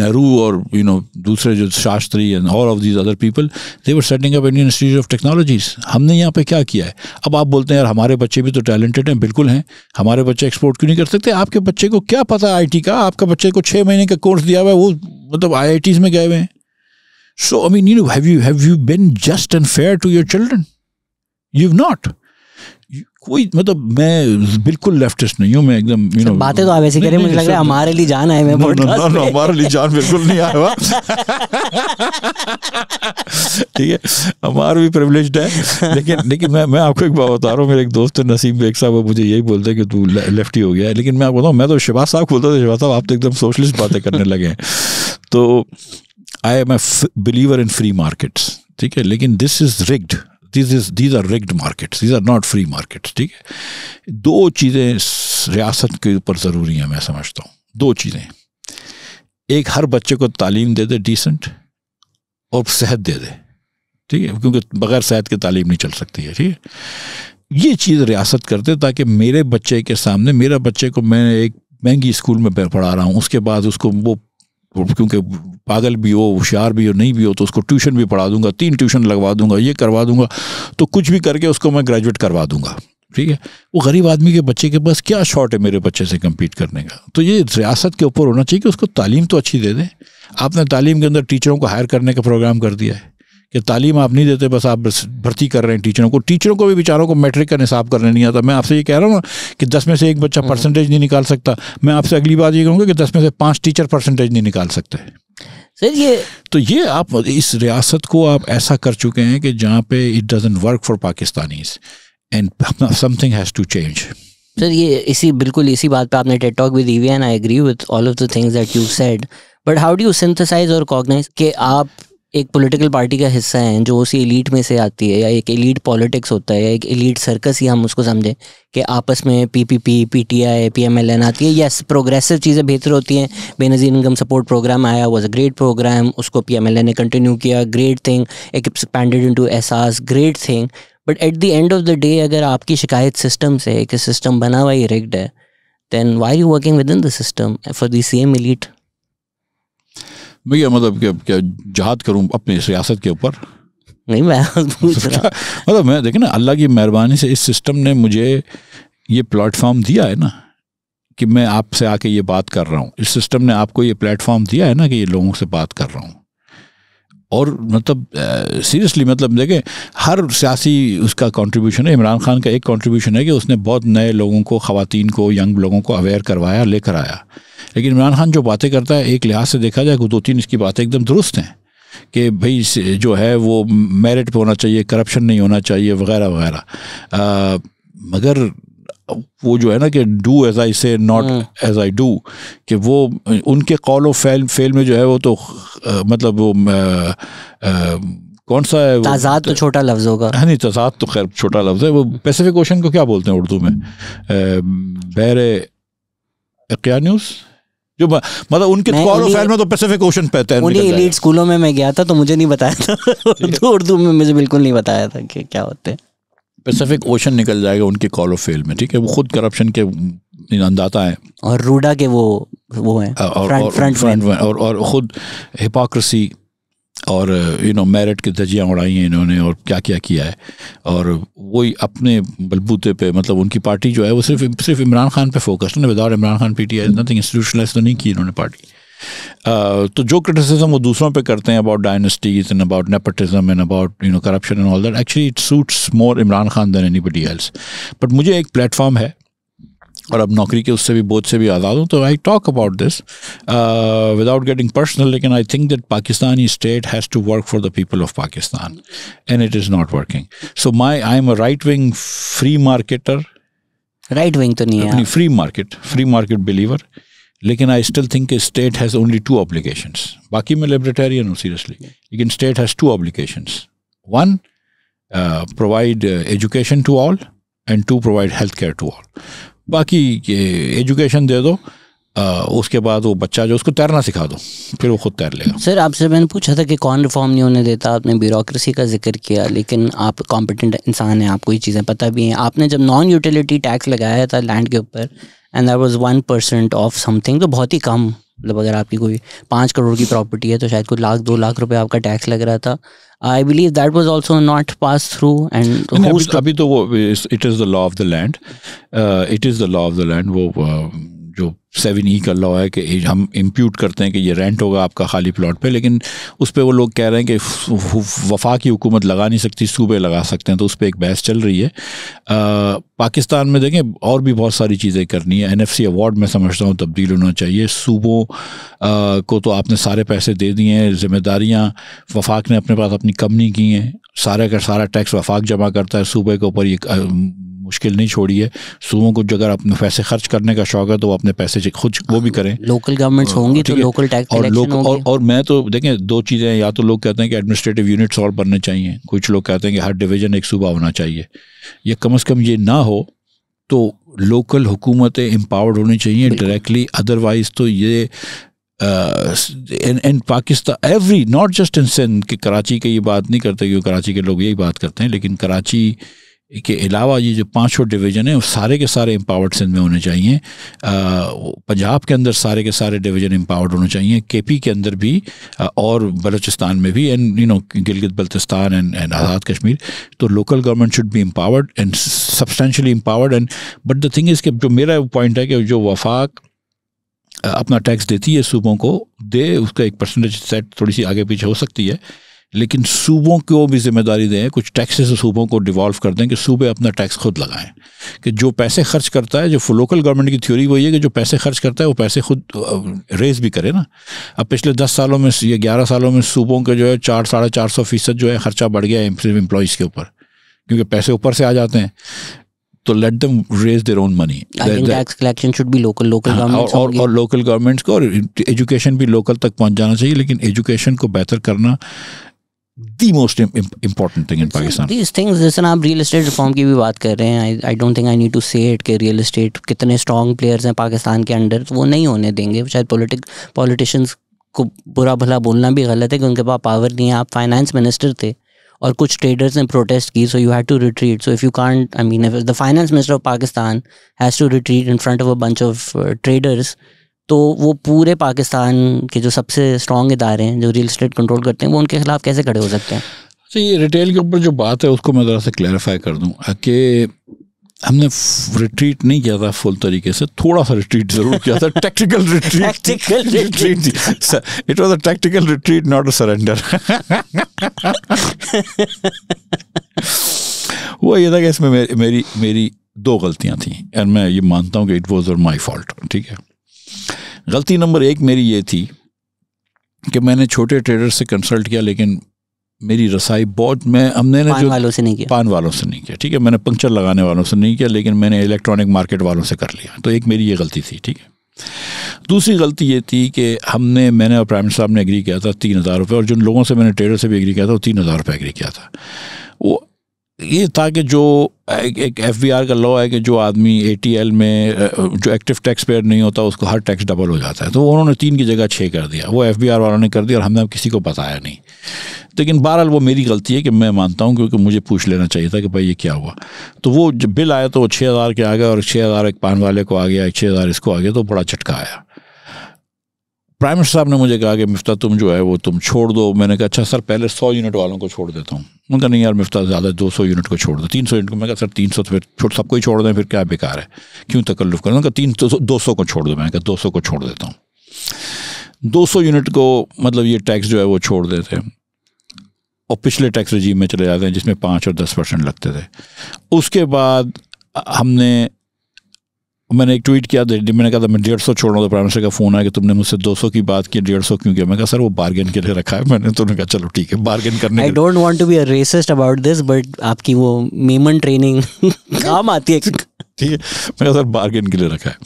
नेहरू और यू नो दूसरे जो Shastri and all of these other people they were setting up Indian Institute of Technologies हमने यहाँ पे क्या किया है अब आप बोलते हैं यार हमारे बच्चे भी तो टैलेंटेड हैं बिल्कुल हैं हमारे बच्चे एक्सपोर्ट क्यों नहीं कर सकते आपके बच्चे को क्या पता आई का आपका बच्चे को छः महीने का कोर्स दिया हुआ है वो मतलब आई में गए हुए हैं so I mean you have you have you been just and fair to your children you not कोई मतलब मैं बिल्कुल लेफ्टिस्ट नहीं हूँ मैं एकदम यू नो बातें तो आप ऐसे कह रहे मुझे लग रहा है हमारे लिए जान आए मैं पॉडकास्ट में हमारे लिए जान बिल्कुल नहीं आया हुआ ठीक है हमारा भी प्रिविलेज है लेकिन लेकिन मैं मैं आपको एक बात बता रहा हूँ मेरे एक दोस्त है नसीम बेग साहब वो मुझे यही बोलते हैं कि तू लेफ्टी हो गया है लेकिन मैं आपको बताऊँ मैं तो शिवाज साहब बोलता था शिवाज साहब आप तो एकदम सोशलिस्ट बातें करने लगे हैं तो I am a believer in free markets ठीक है लेकिन this is rigged this is these are rigged markets these are not free markets ठीक है दो चीज़ें रियासत के ऊपर ज़रूरी हैं मैं समझता हूँ दो चीज़ें एक हर बच्चे को तालीम दे दे डिसेंट और सेहत दे दे ठीक है क्योंकि बगैर सेहत के तालीम नहीं चल सकती है ठीक है ये चीज़ रियासत करते ताकि मेरे बच्चे के सामने मेरा बच्चे को मैं एक महंगी स्कूल में पढ़ा रहा हूँ उसके बाद उसको वो क्योंकि पागल भी हो होशियार भी हो नहीं भी हो तो उसको ट्यूशन भी पढ़ा दूंगा तीन ट्यूशन लगवा दूंगा ये करवा दूंगा तो कुछ भी करके उसको मैं ग्रेजुएट करवा दूंगा ठीक है वो गरीब आदमी के बच्चे के पास क्या शॉट है मेरे बच्चे से कम्पीट करने का तो ये रियासत के ऊपर होना चाहिए कि उसको तालीम तो अच्छी दे दें आपने तालीम के अंदर टीचरों को हायर करने का प्रोग्राम कर दिया है कि तालीम आप नहीं देते बस आप भर्ती कर रहे हैं टीचरों को टीचरों को भी बेचारों को मैट्रिक का निसाब करने नहीं आता मैं आपसे ये कह रहा हूँ कि दस में से एक बच्चा परसेंटेज हम्म। नहीं निकाल सकता मैं आपसे अगली बात ये कहूँगा कि दस में से पाँच टीचर परसेंटेज नहीं निकाल सकते सर ये तो ये आप इस रियासत को आप ऐसा कर चुके हैं कि जहाँ पे it doesn't work for Pakistani and something has to change sir ये इसी बिल्कुल इसी बात पे आपने टेट टॉक भी दी हुई and I agree with all of the things that you said but how do you synthesize और कॉग्नाइज कि आप एक पॉलिटिकल पार्टी का हिस्सा हैं जो उसी एलीट में से आती है या एक एलीट पॉलिटिक्स होता है या एक एलीट सर्कस ही हम उसको समझें कि आपस में पीपीपी पीटीआई पीएमएलएन आती है यस प्रोग्रेसिव चीज़ें बेहतर होती हैं बेनज़ीर इनकम सपोर्ट प्रोग्राम आया वॉज अ ग्रेट प्रोग्राम उसको पीएमएलएन ने कंटिन्यू किया ग्रेट थिंग एक expanded to Ehsaas great thing but at the end of the day अगर आपकी शिकायत सिस्टम से कि सिस्टम बना हुआ ही रिग्ड है then why you working within the system for the same elite मैं क्या मतलब क्या, क्या जहाद करूँ अपनी सियासत के ऊपर नहीं मैं पूछ रहा मतलब मैं देखें ना अल्लाह की मेहरबानी से इस सिस्टम ने मुझे ये प्लेटफॉर्म दिया है ना कि मैं आपसे आके ये बात कर रहा हूँ इस सिस्टम ने आपको ये प्लेटफॉर्म दिया है ना कि ये लोगों से बात कर रहा हूँ और मतलब सीरियसली मतलब देखें हर सियासी उसका कंट्रीब्यूशन है इमरान खान का एक कंट्रीब्यूशन है कि उसने बहुत नए लोगों को ख़वान को यंग लोगों को अवेयर करवाया लेकर आया लेकिन इमरान खान जो बातें करता है एक लिहाज से देखा जाए दो तीन इसकी बातें एकदम दुरुस्त हैं कि भाई जो है वो मेरिट पर होना चाहिए करप्शन नहीं होना चाहिए वगैरह वगैरह मगर वो जो है ना कि डू एज आई से नॉट एज आई डू कि वो उनके कॉल ऑफ फेल फेल में जो है वो तो आ, मतलब वो आ, आ, कौन सा है ताजाद तो छोटा लफ्ज होगा हाँ नहीं तजाद तो खैर छोटा लफ्ज है वो पैसिफिक ओशन को क्या बोलते हैं उर्दू में बहर एक्यान्यूस जो मतलब उनके कॉल ऑफ में तो पैसिफिक ओशन पहते हैं उन्हीं एलीट स्कूलों में मैं गया था तो मुझे नहीं बताया था उर्दू में मुझे बिल्कुल नहीं बताया था कि क्या होते हैं पैसिफिक ओशन निकल जाएगा उनके कॉल ऑफ फेल में ठीक है वो खुद करप्शन के निनंदाता है और रूडा के वो वो हैं और फ्रंट फ्रंट, फ्रंट और और खुद हिपोक्रेसी और यू नो मेरिट की धजियाँ उड़ाई हैं इन्होंने और क्या क्या किया है और वही अपने बलबूते पे मतलब उनकी पार्टी जो है वो सिर्फ सिर्फ इमरान खान पे फोकस्ड ना without Imran Khan P T I nothing institutionalize तो नहीं की इन्होंने पार्टी Uh, तो जो क्रिटिसिज्म वो दूसरों पे करते हैं about dynasties and about nepotism and about you know corruption and all that actually it suits more Imran Khan than anybody else but मुझे एक प्लेटफॉर्म है और अब नौकरी के उससे भी बोझ से भी आज़ाद हूँ तो I talk about this without getting personal लेकिन I think that Pakistani state has to work for the people of Pakistan and it is not working so my I am a right wing free marketer right wing तो नहीं है free market free market believer लेकिन I still think state has only two obligations बाकी मैं लेबरेटेरियन हूँ सीरियसली लेकिन state has two obligations one provide education to all and to provide health care to all बाकी एजुकेशन दे दो आ, uh, उसके बाद वो बच्चा जो उसको तैरना सिखा दो फिर वो खुद तैर लेगा सर आपसे मैंने पूछा था कि कौन रिफॉर्म नहीं होने देता आपने ब्यूरोक्रेसी का जिक्र किया लेकिन आप कॉम्पिटेंट इंसान हैं आपको ये चीज़ें पता भी हैं आपने जब नॉन यूटिलिटी टैक्स लगाया था लैंड के ऊपर and that was one percent of something तो बहुत ही कम मतलब अगर आपकी कोई पाँच करोड़ की प्रॉपर्टी है तो शायद कोई लाख दो लाख रुपए आपका टैक्स लग रहा था I believe that was also not pass through and अभी तो वो it is the law of the land it is the law of the land वो uh, जो सेवन ई e का लॉ है कि हम इम्प्यूट करते हैं कि ये रेंट होगा आपका खाली प्लॉट पे लेकिन उस पर वो लोग कह रहे हैं कि वफा की हुकूमत लगा नहीं सकती सूबे लगा सकते हैं तो उस पर एक बहस चल रही है आ, पाकिस्तान में देखें और भी बहुत सारी चीज़ें करनी है एन एफ सी अवार्ड मैं समझता हूँ तब्दील होना चाहिए सूबों आ, को तो आपने सारे पैसे दे दिए हैं जिम्मेदारियाँ वफाक ने अपने पास अपनी कम नहीं की हैं सारे का सारा टैक्स वफाक जमा करता है सूबे के ऊपर ये मुश्किल नहीं छोड़ी है सुबह को अगर अपने पैसे खर्च करने का शौक है तो वो अपने पैसे खुद वो भी करें लोकल गवर्नमेंट्स हाँ, होंगी तो लोकल टैक्स और लोक और, और मैं तो देखें दो चीज़ें या तो लोग कहते हैं कि एडमिनिस्ट्रेटिव यूनिट्स और बनने चाहिए कुछ लोग कहते हैं कि हर डिवीज़न एक सूबा होना चाहिए या कम अज़ कम ये ना हो तो लोकल हुकूमतें एम्पावर्ड होनी चाहिए डायरेक्टली अदरवाइज तो ये in Pakistan every not just in Sindh कि कराची की ये बात नहीं करते क्योंकि कराची के लोग यही बात करते हैं लेकिन कराची के अलावा ये जो पांचों डिवीज़न हैं सारे के सारे एम्पावर्ड सिंध में होने चाहिए पंजाब के अंदर सारे के सारे डिवीज़न एम्पावर्ड होने चाहिए केपी के अंदर भी आ, और बलूचिस्तान में भी and you know Gilgit Baltistan and and Azad Kashmir तो local government should be empowered and substantially empowered and but the thing is कि जो मेरा पॉइंट है कि जो वफाक अपना टैक्स देती है सूबों को दे उसका एक परसेंटेज सेट थोड़ी सी आगे पीछे हो सकती है लेकिन सूबों को भी जिम्मेदारी दें कुछ टैक्सेस सूबों को डिवॉल्व कर दें कि सूबे अपना टैक्स खुद लगाएं कि जो पैसे खर्च करता है जो लोकल गवर्नमेंट की थ्योरी वही है कि जो पैसे खर्च करता है वो पैसे खुद रेज भी करे ना अब पिछले दस सालों में या ग्यारह सालों में सूबों के जो है चार साढ़े चार सौ फीसद जो है खर्चा बढ़ गया है एम्प्लॉज एम्प्लॉयज़ के ऊपर क्योंकि पैसे ऊपर से आ जाते हैं तो let them raise their own money tax collection should be local local government और और लोकल गवर्नमेंट्स को और एजुकेशन भी लोकल तक पहुंच जाना चाहिए लेकिन एजुकेशन को बेहतर करना the most important thing in Pakistan these things जैसे आप रियल एस्टेट रिफॉर्म की भी बात कर रहे हैं I don't think I need to say it कि रियल इस्टेट कितने स्ट्रॉग प्लेयर्स हैं पाकिस्तान के अंडर तो वो नहीं होने देंगे शायद पॉलिटिक पॉलिटिशियंस को बुरा भला बोलना भी गलत है कि उनके पास पावर नहीं है आप फाइनेंस मिनिस्टर थे और कुछ ट्रेडर्स ने प्रोटेस्ट की so you had to retreat so if you can't I mean the finance minister of Pakistan has to retreat in front of a bunch of traders तो वो पूरे पाकिस्तान के जो सबसे स्ट्रॉन्ग इदारे हैं जो रियल इस्टेट कंट्रोल करते हैं वो उनके खिलाफ कैसे खड़े हो सकते हैं अच्छा ये रिटेल के ऊपर जो बात है उसको मैं ज़रा से क्लैरिफाई कर दूँ कि हमने रिट्रीट नहीं किया था फुल तरीके से थोड़ा सा रिट्रीट जरूर किया था tactical retreat retreat it was a tactical retreat not a surrender वो ये था कि इसमें मेरी मेरी, दो गलतियां थी एंड मैं ये मानता हूँ कि इट वॉज और माई फॉल्ट ठीक है गलती नंबर एक मेरी ये थी कि मैंने छोटे ट्रेडर से कंसल्ट किया लेकिन मेरी रसाई बहुत मैं हमने ना पान वालों से नहीं किया पान वालों से नहीं किया ठीक है मैंने पंक्चर लगाने वालों से नहीं किया लेकिन मैंने इलेक्ट्रॉनिक मार्केट वालों से कर लिया तो एक मेरी ये गलती थी ठीक है दूसरी गलती ये थी कि हमने मैंने और प्राइम साहब ने एग्री किया था तीन हज़ार रुपये और जिन लोगों से मैंने ट्रेडर से भी एग्री किया था वो तीन हज़ार रुपये एग्री किया था वो ये था कि जो एक एफ बी आर का लॉ है कि जो आदमी ए टी एल में जो एक्टिव टैक्स पेयर नहीं होता उसको हर टैक्स डबल हो जाता है तो उन्होंने तीन की जगह छः कर दिया वो एफ बी आर वालों ने कर दिया और हमने किसी को बताया नहीं लेकिन बहरहाल वो मेरी गलती है कि मैं मानता हूँ क्योंकि मुझे पूछ लेना चाहिए था कि भाई ये क्या हुआ तो वो जब बिल आया तो वो छः हज़ार के आ गया और छः हज़ार एक पान वाले को आ गया एक छः हज़ार इसको आ गया तो बड़ा झटका आया प्राइम मिनिस्टर साहब ने मुझे कहा कि मिफ्ता तुम जो है वो तुम छोड़ दो मैंने कहा अच्छा सर पहले सौ यूनिट वालों को छोड़ देता हूँ उनका नहीं यार मुफ्ता ज़्यादा दो सौ यूनिट को छोड़ दो तीन सौ यूनिट को मैं कहा सर तीन सौ तो फिर छोड़ सबको ही छोड़ दें फिर क्या बेकार है क्यों तकल्लुफ करें उनका तीन दो सौ को छोड़ दो मैंने कहा दो सौ को छोड़ देता हूँ दो सौ यूनिट को मतलब ये टैक्स जो है वो छोड़ देते हैं और पिछले टैक्स रजीम में चले जाते हैं जिसमें पाँच और दस परसेंट लगते थे उसके बाद हमने मैंने एक ट्वीट किया तो मैंने कहा था मैं डेढ़ सौ छोड़ रहा हूँ तो प्राइम मिनिस्टर का फ़ोन आया कि तुमने मुझसे दो सौ की बात की डेढ़ सौ क्यों किया मैं कहा सर वो बार्गेन के लिए रखा है मैंने तो कहा चलो ठीक है बार्गेन करने I don't want to be a racist about this but आपकी वो मेमन ट्रेनिंग काम आती है ठीक है मैंने सर बार्गेन के लिए रखा है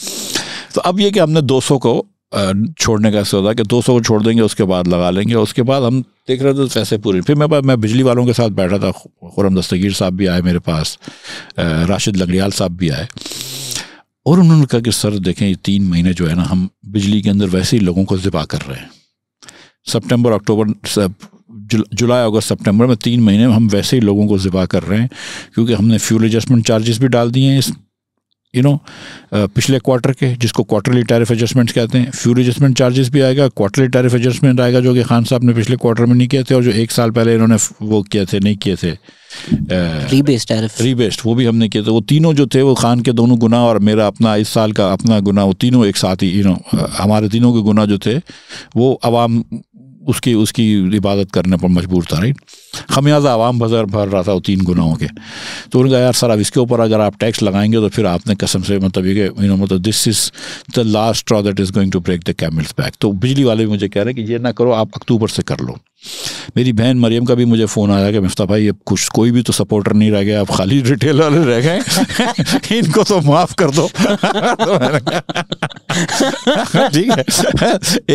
तो अब ये कि हमने दो सौ को छोड़ने का सोचा कि दो को छोड़ देंगे उसके बाद लगा लेंगे और उसके बाद हम देख रहे थे पैसे पूरे फिर मैं मैं बिजली वालों के साथ बैठा था खुरम दस्तगीर साहब भी आए मेरे पास राशिद लंगड़ियाल साहब भी आए और उन्होंने कहा कि सर देखें ये तीन महीने जो है ना हम बिजली के अंदर वैसे ही लोगों को ज़िबा कर रहे हैं सितंबर अक्टूबर सब जुल, जुलाई अगस्त सितंबर में तीन महीने में हम वैसे ही लोगों को ज़िबा कर रहे हैं क्योंकि हमने फ्यूल एडजस्टमेंट चार्जेस भी डाल दिए हैं इस यू नो uh, पिछले क्वार्टर के जिसको क्वार्टरली टैरिफ एडजस्टमेंट्स कहते हैं फ्यूल एडजस्टमेंट चार्जेस भी आएगा क्वार्टरली टैरिफ एडजस्टमेंट आएगा जो कि खान साहब ने पिछले क्वार्टर में नहीं किए थे और जो एक साल पहले इन्होंने वो किए थे नहीं किए थे रीबेस्ट uh, टैरिफ वो भी हमने किए थे वो तीनों जो थे वो खान के दोनों गुना और मेरा अपना इस साल का अपना गुना वो तीनों एक साथ ही यू नो uh, हमारे तीनों के गुना जो थे वो आवाम उसकी उसकी इबादत करने पर मजबूर था राइट खमियाजा आवाम बाजार भर रहा था वो तीन गुनाहों के तो उन्होंने कहा यार सर अब इसके ऊपर अगर आप टैक्स लगाएंगे तो फिर आपने कसम से मतलब ये यू नो मतलब this is the last straw that is going to break the camel's back तो बिजली वाले भी मुझे कह रहे हैं कि ये ना करो आप अक्टूबर से कर लो मेरी बहन मरियम का भी मुझे फ़ोन आया कि मिफ्ता भाई अब कुछ कोई भी तो सपोर्टर नहीं रह गया अब खाली रिटेल वाले रह गए इनको तो माफ़ कर दो ठीक है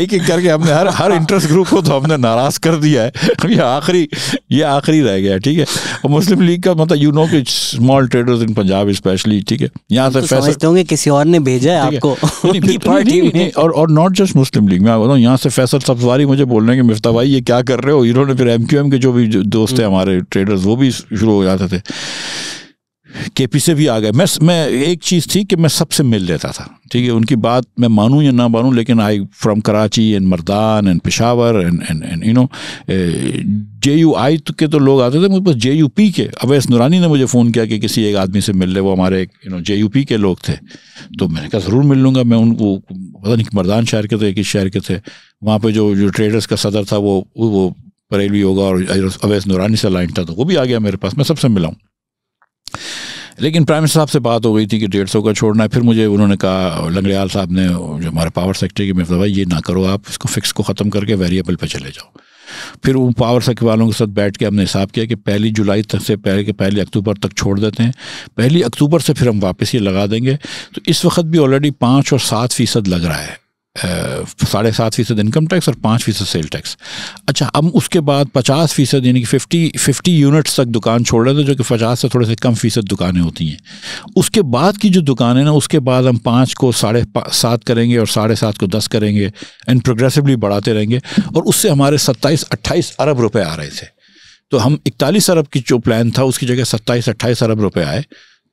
एक एक करके हमने हर हर इंटरेस्ट ग्रुप को तो हमने नाराज़ कर दिया है ये आखिरी ये आखिरी रह गया ठीक है और मुस्लिम लीग का मतलब यू नो कि small traders in Punjab specially ठीक है यहाँ से फैसल तो किसी और ने भेजा है आपको और नॉट जस्ट मुस्लिम लीग मैं यहाँ से फैसल सफवारी मुझे बोल रहे हैं कि मिफ्ता भाई ये क्या कर कर रहे हो इन्होंने फिर एम के जो भी दोस्त हैं हमारे ट्रेडर्स वो भी शुरू हो जाते थे के पी से भी आ गए मैं मैं एक चीज़ थी कि मैं सबसे मिल लेता था ठीक है उनकी बात मैं मानूँ या ना मानूँ लेकिन I from Karachi and Mardan and Peshawar and and and you know J U I के तो लोग आते थे मुझे पास जे यू पी के अवैस नुरानी ने मुझे फ़ोन किया कि किसी एक आदमी से मिल ले वो हमारे एक you know J U P के लोग थे तो मैंने कहा ज़रूर मिल लूँगा मैं उनको पता नहीं मरदान शहर के थे किस शहर के थे वहाँ पर जो जो ट्रेडर्स का सदर था वो वो बरेलवी होगा और अवैस नूरानी से लाइन था तो वो भी आ गया मेरे पास मैं सबसे मिला हूँ लेकिन प्राइम मिनिस्टर साहब से बात हो गई थी कि डेढ़ सौ का छोड़ना है फिर मुझे उन्होंने कहा लंगड़ियाल साहब ने जो हमारे पावर सेक्टर की मैं भाई ये ना करो आप इसको फिक्स को ख़त्म करके वेरिएबल पे चले जाओ फिर उन पावर सेक्टर वालों के साथ बैठ के हमने हिसाब किया कि पहली जुलाई तक से पहले के पहले अक्टूबर तक छोड़ देते हैं पहली अक्टूबर से फिर हम वापस ये लगा देंगे तो इस वक्त भी ऑलरेडी पाँच और सात फ़ीसद लग रहा है साढ़े सात फीसद इनकम टैक्स और पाँच फीसद सेल टैक्स अच्छा अब उसके बाद पचास फीसद यानी कि फिफ्टी फिफ्टी यूनिट्स तक दुकान छोड़ रहे थे जो कि पचास से थोड़े से कम फीसद दुकानें होती हैं उसके बाद की जो दुकान है ना उसके बाद हम पाँच को साढ़े सात करेंगे और साढ़े सात को दस करेंगे एंड प्रोग्रेसिवली बढ़ाते रहेंगे और उससे हमारे सत्ताईस अट्ठाईस अरब रुपये आ रहे थे तो हम इकतालीस अरब की जो प्लान था उसकी जगह सत्ताईस अट्ठाईस अरब रुपये आए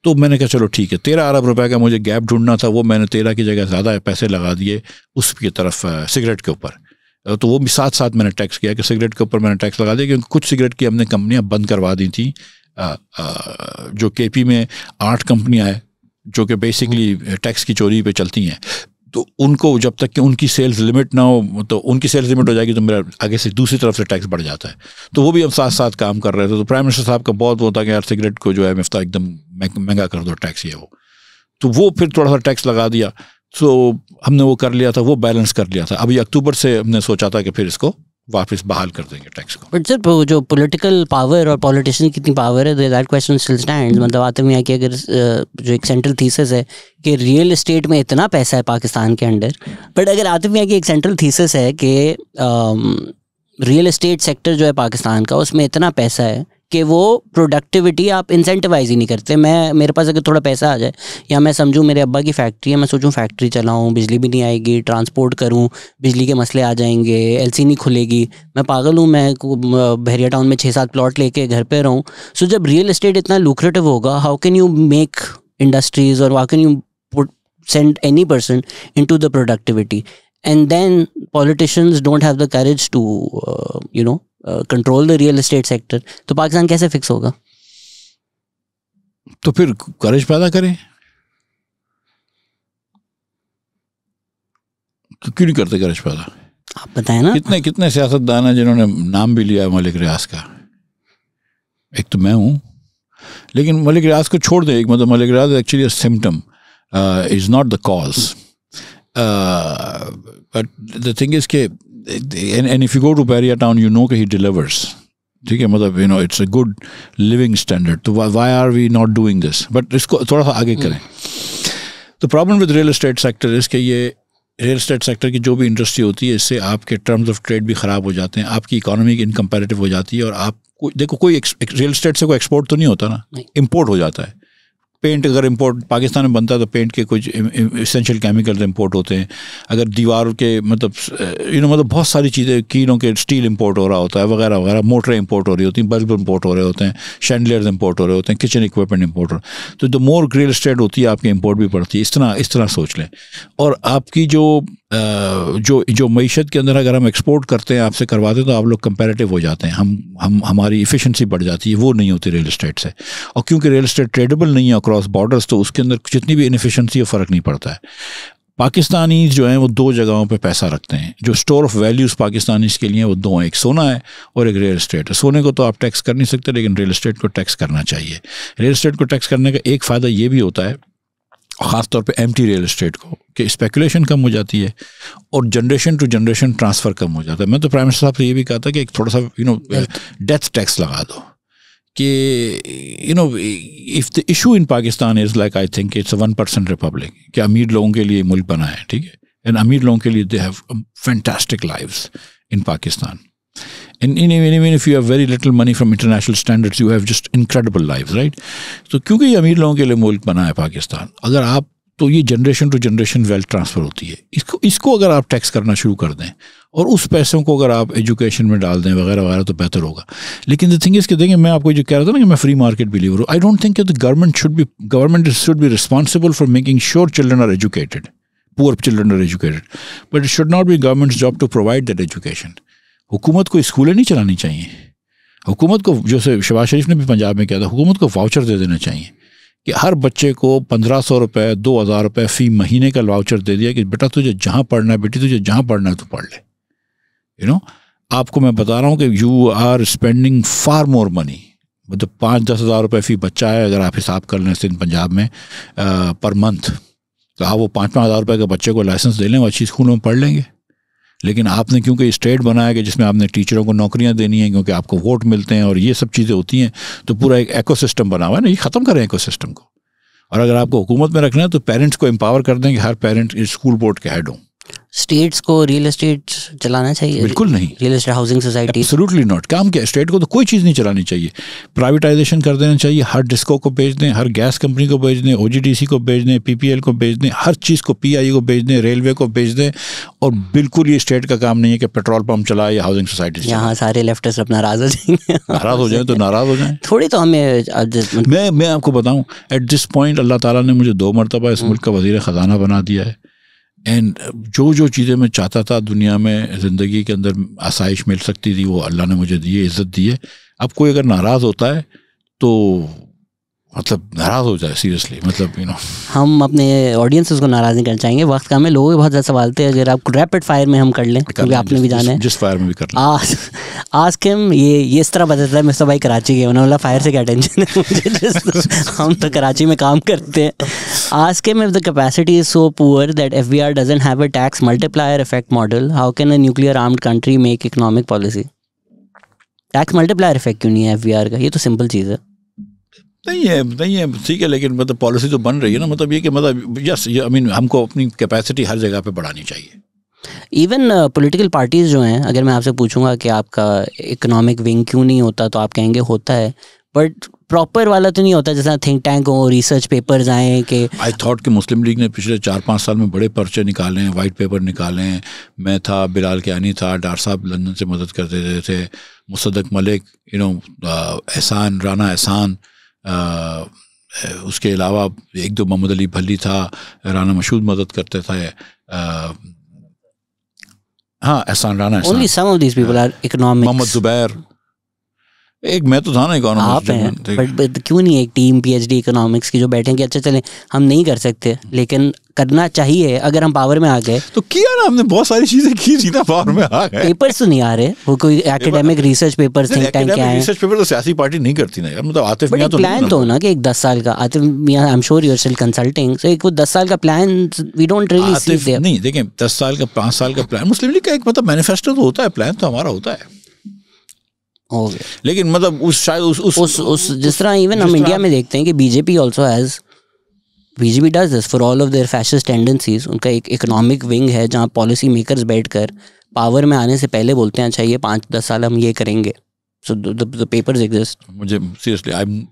तो मैंने कहा चलो ठीक है तेरह अरब रुपए का मुझे गैप ढूंढना था वो मैंने तेरह की जगह ज़्यादा पैसे लगा दिए उसकी तरफ सिगरेट के ऊपर तो वो भी साथ साथ मैंने टैक्स किया कि सिगरेट के ऊपर मैंने टैक्स लगा दिया क्योंकि कुछ सिगरेट की हमने कंपनियां बंद करवा दी थी आ, आ, जो के पी में आठ कंपनियाँ हैं जो कि बेसिकली टैक्स की चोरी पे चलती हैं तो उनको जब तक कि उनकी सेल्स लिमिट ना हो तो उनकी सेल्स लिमिट हो जाएगी तो मेरा आगे से दूसरी तरफ से टैक्स बढ़ जाता है तो वो भी हम साथ साथ काम कर रहे थे तो प्राइम मिनिस्टर साहब का बहुत वो था कि यार सिगरेट को जो है मफ्ता एकदम महंगा कर दो टैक्स ये वो तो वो फिर थोड़ा सा टैक्स लगा दिया तो हमने वो कर लिया था वो बैलेंस कर लिया था अभी अक्टूबर से हमने सोचा था कि फिर इसको वापस बहाल कर देंगे टैक्स को बट सर जो पॉलिटिकल पावर और पॉलिटिशियन कितनी पावर है दैट क्वेश्चन स्टिल स्टैंड्स मतलब आतम यह कि अगर जो एक सेंट्रल थीसिस है कि रियल इस्टेट में इतना पैसा है पाकिस्तान के अंडर बट अगर आतम यह की एक सेंट्रल थीसिस है कि रियल इस्टेट सेक्टर जो है पाकिस्तान का उसमें इतना पैसा है कि वो प्रोडक्टिविटी आप इंसेंटिवाइज ही नहीं करते मैं मेरे पास अगर थोड़ा पैसा आ जाए या मैं समझूँ मेरे अब्बा की फैक्ट्री है मैं सोचूँ फैक्ट्री चलाऊँ बिजली भी नहीं आएगी ट्रांसपोर्ट करूँ बिजली के मसले आ जाएंगे एल नहीं खुलेगी मैं पागल हूँ मैं बहरिया टाउन में छः सात प्लॉट लेके घर पर रहूँ सो जब रियल इस्टेट इतना लुक्रेटिव होगा how can you make industries और how can you send any person into the and then politicians don't have the courage to uh, you know control the real estate sector तो पाकिस्तान कैसे फिक्स होगा तो फिर करेज पैदा करें तो क्यों नहीं करते करेज पैदा आप बताए ना कितने कितने सियासतदान हैं जिन्होंने नाम भी लिया है मलिक रियाज का एक तो मैं हूँ लेकिन मलिक रियाज को छोड़ दें एक मतलब Malik Riaz actually symptom is not the cause but the thing is के and, and if you go to Barrier Town, you know that he delivers. ठीक है मतलब you know it's a good living standard तो why are we not doing this but इसको थोड़ा सा आगे करें तो problem with real estate sector इसके ये रियल इस्टेट सेक्टर की जो भी इंडस्ट्री होती है इससे आपके टर्म्स ऑफ ट्रेड भी ख़राब हो जाते हैं आपकी इकोनॉमी इनकम्पेरेटिव हो जाती है और आप देखो कोई रियल इस्टेट से कोई एक्सपोर्ट तो नहीं होता ना इम्पोर्ट हो जाता है पेंट अगर इम्पोर्ट पाकिस्तान में बनता है तो पेंट के कुछ इसेंशियल केमिकल्स इम्पोर्ट होते हैं अगर दीवार के मतलब यू नो मतलब बहुत सारी चीज़ें कीड़ों के स्टील इम्पोर्ट हो रहा होता है वगैरह वगैरह मोटरें इम्पोर्ट हो रही होती हैं बल्ब इम्पोर्ट हो रहे होते हैं शैंडलियर्स इंपोर्ट हो रहे होते हैं किचन इक्विपमेंट इम्पोर्ट हो तो द मोर रियल स्टेट होती है आपकी इम्पोर्ट भी पड़ती है इस तरह इस तरह सोच लें और आपकी जो जो जो मीशत के अंदर अगर हम एक्सपोर्ट करते हैं आपसे करवाते हैं तो आप लोग कंपेरेटिव हो जाते हैं हम हम हमारी इफिशेंसी बढ़ जाती है वो नहीं होती रियल इस्टेट से और क्योंकि रियल इस्टेट ट्रेडेबल नहीं है अक्रॉस बॉर्डर्स तो उसके अंदर जितनी भी इनफिशेंसी है फ़र्क नहीं पड़ता है पाकिस्तानी जो हैं वो दो जगहों पे पैसा रखते हैं जो स्टोर ऑफ वैल्यूज़ पाकिस्तानी के लिए वो दो हैं एक सोना है और एक रियल इस्टेट है सोने को तो आप टैक्स कर नहीं सकते लेकिन रियल इस्टेट को टैक्स करना चाहिए रियल इस्टेट को टैक्स करने का एक फ़ायदा ये भी होता है ख़ासतौर पे एम रियल इस्टेट को कि स्पेकुलेशन कम हो जाती है और जनरेशन टू जनरेशन ट्रांसफ़र कम हो जाता है मैं तो प्राइम मिनिस्टर साहब से ये भी कहा था कि एक थोड़ा सा यू नो डेथ टैक्स लगा दो कि you know if the issue in Pakistan is like I think it's one percent republic कि अमीर लोगों के लिए मुल्क बना है ठीक है एंड अमीर लोगों के लिए they have fantastic lives in Pakistan and in even, even if you have very little money from international standards you have just incredible life right तो क्योंकि ये अमीर लोगों के लिए मुल्क बना है पाकिस्तान अगर आप तो ये generation to generation wealth transfer होती है इसको इसको अगर आप टैक्स करना शुरू कर दें और उस पैसों को अगर आप एजुकेशन में डाल दें वगैरह वगैरह तो बेहतर होगा लेकिन द थिंग इज़ के देखिए मैं आपको जो कह रहा था ना कि मैं फ्री मार्केट बिलीव हूँ I don't think the government should भी government should be responsible for making sure children are educated poor children are educated but it should not be government's job to provide that education हुकूमत को स्कूलें नहीं चलानी चाहिए हुकूमत को जैसे शबाज शरीफ ने भी पंजाब में किया था हुकूमत को वाउचर दे देना चाहिए कि हर बच्चे को पंद्रह सौ रुपये दो हज़ार रुपये फ़ी महीने का वाउचर दे दिया कि बेटा तुझे जहाँ पढ़ना है बेटी तुझे जहाँ पढ़ना है तू पढ़ ले यू नो आपको मैं बता रहा हूँ कि you are spending far more money मतलब पाँच दस हज़ार रुपये फ़ी बच्चा है अगर आप हिसाब कर लें सिंध पंजाब में आ, पर मंथ तो आप वो पाँच पाँच हज़ार रुपये के बच्चे को लाइसेंस दे लें वो अच्छी स्कूलों में पढ़ लेंगे लेकिन आपने क्योंकि स्टेट बनाया कि जिसमें आपने टीचरों को नौकरियां देनी हैं क्योंकि आपको वोट मिलते हैं और ये सब चीज़ें होती हैं तो पूरा एक एकोसिस्टम बना हुआ है ना ये ख़त्म करें एकोसिस्टम को और अगर आपको हुकूमत में रखना है तो पेरेंट्स को एम्पावर कर दें कि हर पेरेंट स्कूल बोर्ड के हेड हों स्टेट्स को रियल एस्टेट चलाना चाहिए बिल्कुल नहीं real estate housing society absolutely not काम क्या स्टेट को तो कोई चीज़ नहीं चलानी चाहिए प्राइवेटाइजेशन कर देना चाहिए हर डिस्को को बेच दें हर गैस कंपनी को बेच दें ओ को बेच दें पी को बेच दें हर चीज़ को पी e को बेच दें रेलवे को बेच दें और बिल्कुल ये स्टेट का काम नहीं है कि पेट्रोल पम्प चलाए या हाउसिंग सोसाइटी यहाँ सारे लेफ्ट अब नाराज़ हो जाएंगे नाराज़ हो जाए तो नाराज़ हो जाए थोड़ी तो हमें मैं मैं आपको बताऊँ एट दिस पॉइंट अल्लाह ताला ने मुझे दो मरतबा इस मुल्क का वजीर ख़जाना बना दिया है एंड uh, जो जो चीज़ें मैं चाहता था दुनिया में ज़िंदगी के अंदर आसाइश मिल सकती थी वो अल्लाह ने मुझे दी है इज़्ज़त दी है अब कोई अगर नाराज़ होता है तो मतलब नाराज़ हो जाए सीरियसली मतलब यू नो हम अपने ऑडियंस को नाराज़ नहीं करना चाहेंगे वक्त का हमें लोगों के बहुत ज़्यादा सवाल थे अगर आप रैपिड फायर में हम कर लें कर क्योंकि आपने भी जाना है जिस फायर में भी कर लें आज आज के हम ये ये इस तरह बताता है मिस्टर भाई कराची के उन्होंने बोला फायर से क्या टेंशन है हम तो कराची में काम करते हैं आज के में the capacity is so poor that if we are doesn't have a tax multiplier effect model how can a nuclear armed country make economic policy tax multiplier effect क्यों नहीं है एफ वी आर का ये तो सिंपल चीज़ है नहीं है नहीं है ठीक है लेकिन मतलब पॉलिसी तो बन रही है ना मतलब ये कि मतलब यस आई मीन हमको अपनी कैपेसिटी हर जगह पे बढ़ानी चाहिए इवन पॉलिटिकल पार्टीज़ जो हैं अगर मैं आपसे पूछूंगा कि आपका इकोनॉमिक विंग क्यों नहीं होता तो आप कहेंगे होता है बट प्रॉपर वाला तो नहीं होता जैसा थिंक टैंक हो रिसर्च पेपर्स आए कि आई थॉट कि मुस्लिम लीग ने पिछले चार पाँच साल में बड़े पर्चे निकाले हैं वाइट पेपर निकाले हैं मैं था बिलाल कियानी था डार साहब लंदन से मदद करते थे Musadik Malik you know uh, Ehsan Rana एहसान आ, उसके अलावा एक दो मोहम्मद अली भली था राना मशहूद मदद करते थे हाँ एहसान राना मोहम्मद जुबैर एक मैं तो था ना इकोनॉमिक्स आप हैं बट क्यों नहीं एक टीम पीएचडी इकोनॉमिक्स की जो बैठे कि अच्छा चले हम नहीं कर सकते लेकिन करना चाहिए अगर हम पावर में आ गए तो किया ना हमने बहुत सारी चीजें की थी ना पावर में आ गए पेपर्स तो नहीं आ रहे वो कोई academic research papers think tank क्या है रिसर्च पेपर तो सियासी पार्टी नहीं करती ना यार मतलब आतिफ मियां तो प्लान तो ना कि एक 10 साल का आतिफ मियां I am sure you are still consulting so एक वो 10 साल का plan we don't really see there नहीं देखें 10 साल का 5 साल का प्लान मुस्लिम लीग का एक मतलब मैनिफेस्टो तो होता है प्लान तो हमारा होता है हो गया लेकिन मतलब उस शायद उस उस उस, उस जिस तरह इवन हम इंडिया में देखते हैं कि BJP also has BJP does this for all of their fashion tendencies उनका एक इकोनॉमिक विंग है जहाँ पॉलिसी मेकर्स बैठ कर पावर में आने से पहले बोलते हैं अच्छा ये पाँच दस साल हम ये करेंगे सो द पेपर्स एग्जिस्ट मुझे सीरियसली आई एम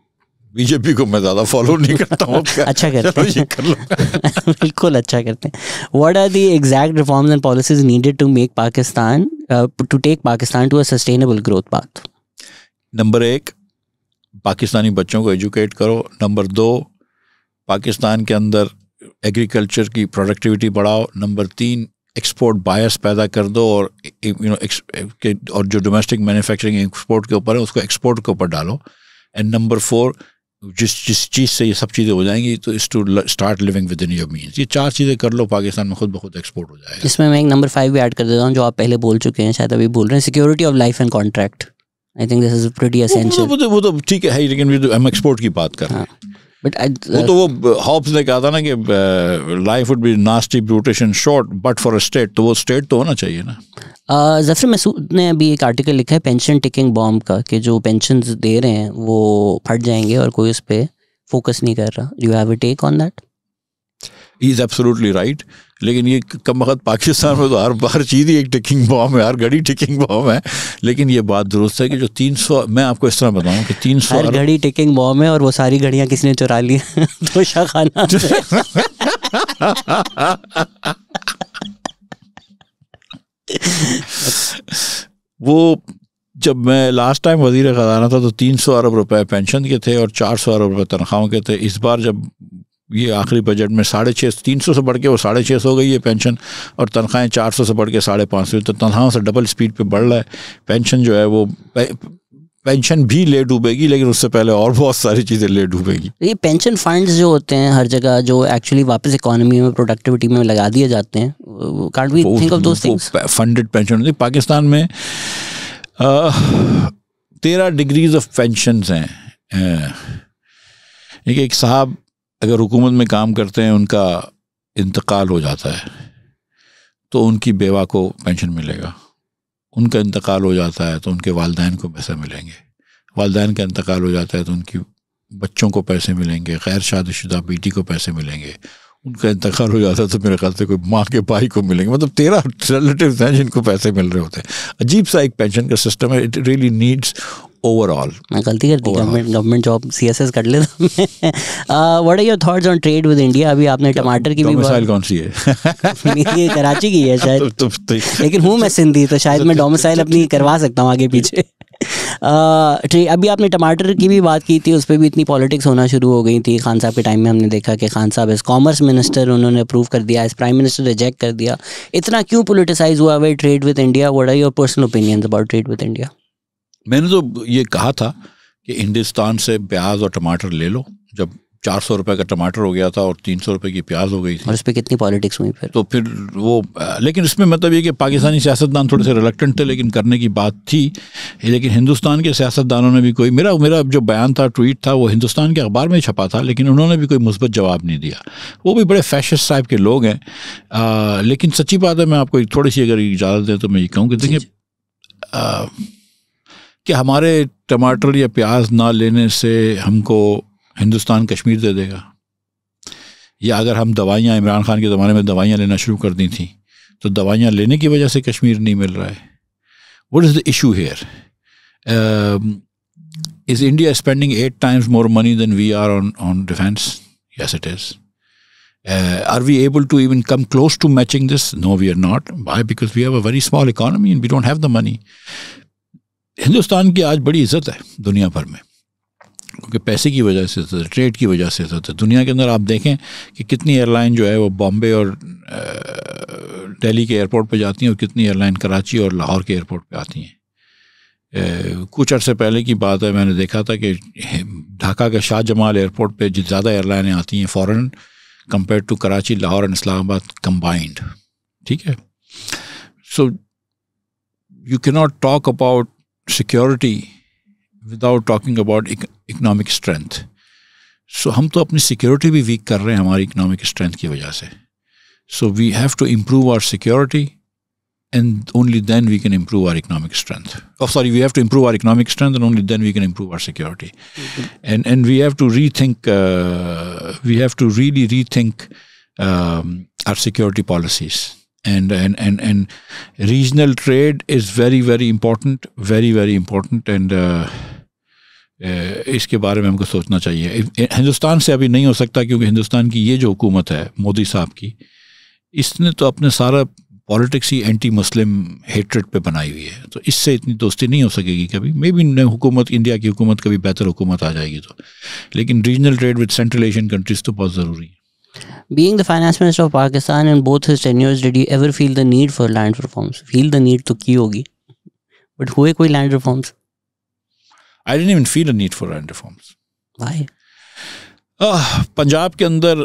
बीजेपी को मैं ज़्यादा फॉलो नहीं करता हूँ अच्छा करते हैं कर बिल्कुल अच्छा करते हैं what are the exact reforms and policies needed to make Pakistan to take Pakistan to a sustainable growth path number एक पाकिस्तानी बच्चों को एजुकेट करो नंबर दो पाकिस्तान के अंदर एग्रीकल्चर की प्रोडक्टिविटी बढ़ाओ नंबर तीन एक्सपोर्ट बायस पैदा कर दो और यू नो एक्स और जो डोमेस्टिक मैन्युफैक्चरिंग एक्सपोर्ट के ऊपर है उसको एक्सपोर्ट के ऊपर डालो एंड नंबर फोर जिस जिस चीज़ से ये सब चीज़ें हो जाएंगी तो इस to start living with in your means ये चार चीज़ें कर लो पाकिस्तान में खुद ब खुद एक्सपोर्ट हो जाएगा इसमें मैं एक नंबर फाइव भी ऐड कर देता हूँ जो आप पहले बोल चुके हैं शायद अभी बोल रहे हैं security of life and contract I think this is pretty essential वो तो ठीक है लेकिन तो हम एक्सपोर्ट की बात कर रहे हैं हाँ। बट uh, वो तो वो हॉब्स uh, ने कहा था ना कि life would be nasty brutish short but for a state तो वो स्टेट तो होना चाहिए ना uh, जफर मसूद ने अभी एक आर्टिकल लिखा है पेंशन टिकिंग बॉम्ब का कि जो पेंशन दे रहे हैं वो फट जाएंगे और कोई उस पर फोकस नहीं कर रहा you have a take on that is absolutely right लेकिन ये कम वक्त पाकिस्तान में तो हर बार चीज़ ही एक टिकिंग बॉम है हर घड़ी टिकिंग बॉम है लेकिन ये बात दुरुस्त है कि जो 300 मैं आपको इस तरह बताऊं कि 300 सौ घड़ी टिकिंग बॉम है और वो सारी घड़ियाँ किसने चुरा ली तो शाखाना वो जब मैं लास्ट टाइम वजीर ख़जाना था तो 300 अरब रुपए पेंशन के थे और 400 अरब रुपए तनख्वाहों के थे इस बार जब ये आखिरी बजट में साढ़े छः तीन सौ से बढ़ के वो साढ़े छः सौ हो गई है पेंशन और तनख्वाहें चार सौ से बढ़ के साढ़े पाँच सौ तो तनख्वाहों से डबल स्पीड पे बढ़ रहा है पेंशन जो है वो पेंशन भी ले डूबेगी लेकिन उससे पहले और बहुत सारी चीज़ें ले डूबेगी तो ये पेंशन फंड्स जो होते हैं हर जगह जो एक्चुअली वापस इकोनॉमी में प्रोडक्टिविटी में लगा दिए जाते हैं can't we think of things funded pension Pakistan में तेरह डिग्रीज ऑफ पेंशन हैं एक साहब अगर हुकूमत में काम करते हैं उनका इंतकाल हो जाता है तो उनकी बेवा को पेंशन मिलेगा उनका इंतकाल हो जाता है तो उनके वालदेन को पैसे मिलेंगे वालदेन का इंतकाल हो जाता है तो उनकी बच्चों को पैसे मिलेंगे गैर शादीशुदा बेटी को पैसे मिलेंगे उनका इंतकाल हो जाता है तो मेरे ख्याल से कोई माँ के भाई को मिलेंगे मतलब तेरह रिलेटिव हैं जिनको पैसे मिल रहे होते हैं अजीब सा एक पेंशन का सिस्टम है इट रियली नीड्स ओवरऑल मैं गलती कर दी government government job C S S कर ले what are your thoughts on trade with India अभी आपने टमाटर की भी डोमिसाइल कौन सी है ये कराची की है शायद लेकिन हूँ मैं सिंधी तो शायद मैं डोमिसाइल अपनी करवा सकता हूँ आगे पीछे ठीक uh, अभी आपने टमाटर की भी बात की थी उस पर भी इतनी पॉलिटिक्स होना शुरू हो गई थी खान साहब के टाइम में हमने देखा कि खान साहब एज कॉमर्स मिनिस्टर उन्होंने अप्रूव कर दिया एज प्राइम मिनिस्टर रिजेक्ट कर दिया इतना क्यों पोलिटिसाइज हुआ हुआ trade with India what are your personal opinions about trade with India मैंने तो ये कहा था कि हिंदुस्तान से प्याज और टमाटर ले लो जब चार सौ रुपये का टमाटर हो गया था और तीन सौ रुपये की प्याज हो गई थी और इस पर कितनी पॉलिटिक्स हुई फिर तो फिर वो लेकिन इसमें मतलब ये कि पाकिस्तानी सियासतदान थोड़े से रिलेक्टेंट थे लेकिन करने की बात थी लेकिन हिंदुस्तान के सियासतदानों ने भी कोई मेरा मेरा जो बयान था ट्वीट था वो हिंदुस्तान के अखबार में छपा था लेकिन उन्होंने भी कोई मुस्बत जवाब नहीं दिया वो भी बड़े फैशस टाइप के लोग हैं लेकिन सच्ची बात है मैं आपको थोड़ी सी अगर इजाज़त दें तो मैं ये कहूँ कि देखिए कि हमारे टमाटर या प्याज ना लेने से हमको हिंदुस्तान कश्मीर दे देगा या अगर हम दवाइयाँ इमरान खान के ज़माने में दवाइयाँ लेना शुरू कर दी थी तो दवाइयाँ लेने की वजह से कश्मीर नहीं मिल रहा है what is the issue here is India spending eight times more money than we are on on defence yes it is are we able to even come close to matching this no we are not by because we have a very small small and we don't have the money Hindustan की आज बड़ी इज्जत है दुनिया भर में क्योंकि पैसे की वजह से इज्जत है ट्रेड की वजह से इज्जत तो, है तो दुनिया के अंदर आप देखें कि कितनी एयरलाइन जो है वो बॉम्बे और दिल्ली के एयरपोर्ट पर जाती हैं और कितनी एयरलाइन कराची और लाहौर के एयरपोर्ट पर आती हैं कुछ अर्से पहले की बात है मैंने देखा था कि ढाका के शाह जमाल एयरपोर्ट पर ज़्यादा एयरलाइनें आती हैं foreign compare to Karachi Lahore and Islamabad combined ठीक है so you can not talk about security without talking about economic strength. so, we have to improve our security, and only then we can improve our economic strength. Oh, sorry, we have to improve our economic strength, and only then we can improve our security. Mm -hmm. And and we have to rethink. Uh, we have to really rethink um, our security policies. and and and and regional trade is very very important very very important and uh, uh इसके बारे में हमको सोचना चाहिए हिंदुस्तान से अभी नहीं हो सकता क्योंकि हिंदुस्तान की ये जो हुकूमत है मोदी साहब की इसने तो अपने सारा पॉलिटिक्स ही एंटी मुस्लिम हेट्रेड पे बनाई हुई है तो इससे इतनी दोस्ती नहीं हो सकेगी कभी मे बी हुकूमत इंडिया की हुकूमत कभी बेहतर हुकूमत आ जाएगी तो लेकिन regional trade with Central Asian countries तो बहुत ज़रूरी है Being the finance minister of Pakistan in both his tenures, did you ever feel the need for land reforms? Feel the need तो की होगी बट हुए कोई land reforms I didn't even feel a need for land reforms why Punjab के अंदर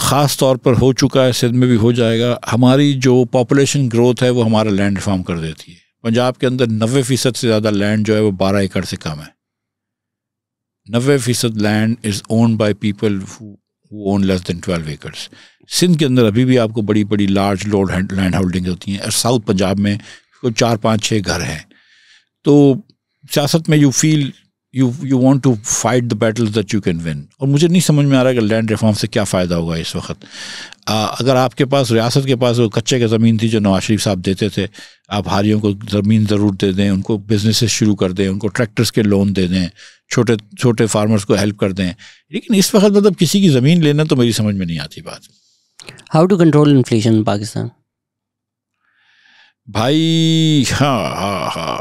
ख़ास तौर पर हो चुका है सिंध में भी हो जाएगा हमारी जो पॉपुलेशन ग्रोथ है वो हमारा लैंड रिफॉर्म कर देती है पंजाब के अंदर नबे फ़ीसद से ज़्यादा लैंड जो है वो बारह एकड़ से कम है नबे फ़ीसद land is owned by people who वो own less than twelve acres Sindh के अंदर अभी भी आपको बड़ी बड़ी लार्ज लोड लैंड होल्डिंग होती हैं और साउथ पंजाब में कोई चार पाँच छः घर हैं तो सियासत में you feel you you want to fight the battle that you can win और मुझे नहीं समझ में आ रहा कि लैंड रिफॉर्म से क्या फ़ायदा होगा इस वक्त आ, अगर आपके पास रियासत के पास वो कच्चे का ज़मीन थी जो नवाज शरीफ साहब देते थे आप हारियों को ज़मीन ज़रूर दे दें उनको बिजनेसेस शुरू कर दें उनको ट्रैक्टर्स के लोन दे दें छोटे छोटे फार्मर्स को हेल्प कर दें लेकिन इस वक्त मतलब किसी की ज़मीन लेना तो मेरी समझ में नहीं आती बात how to control inflation Pakistan भाई हाँ हाँ हाँ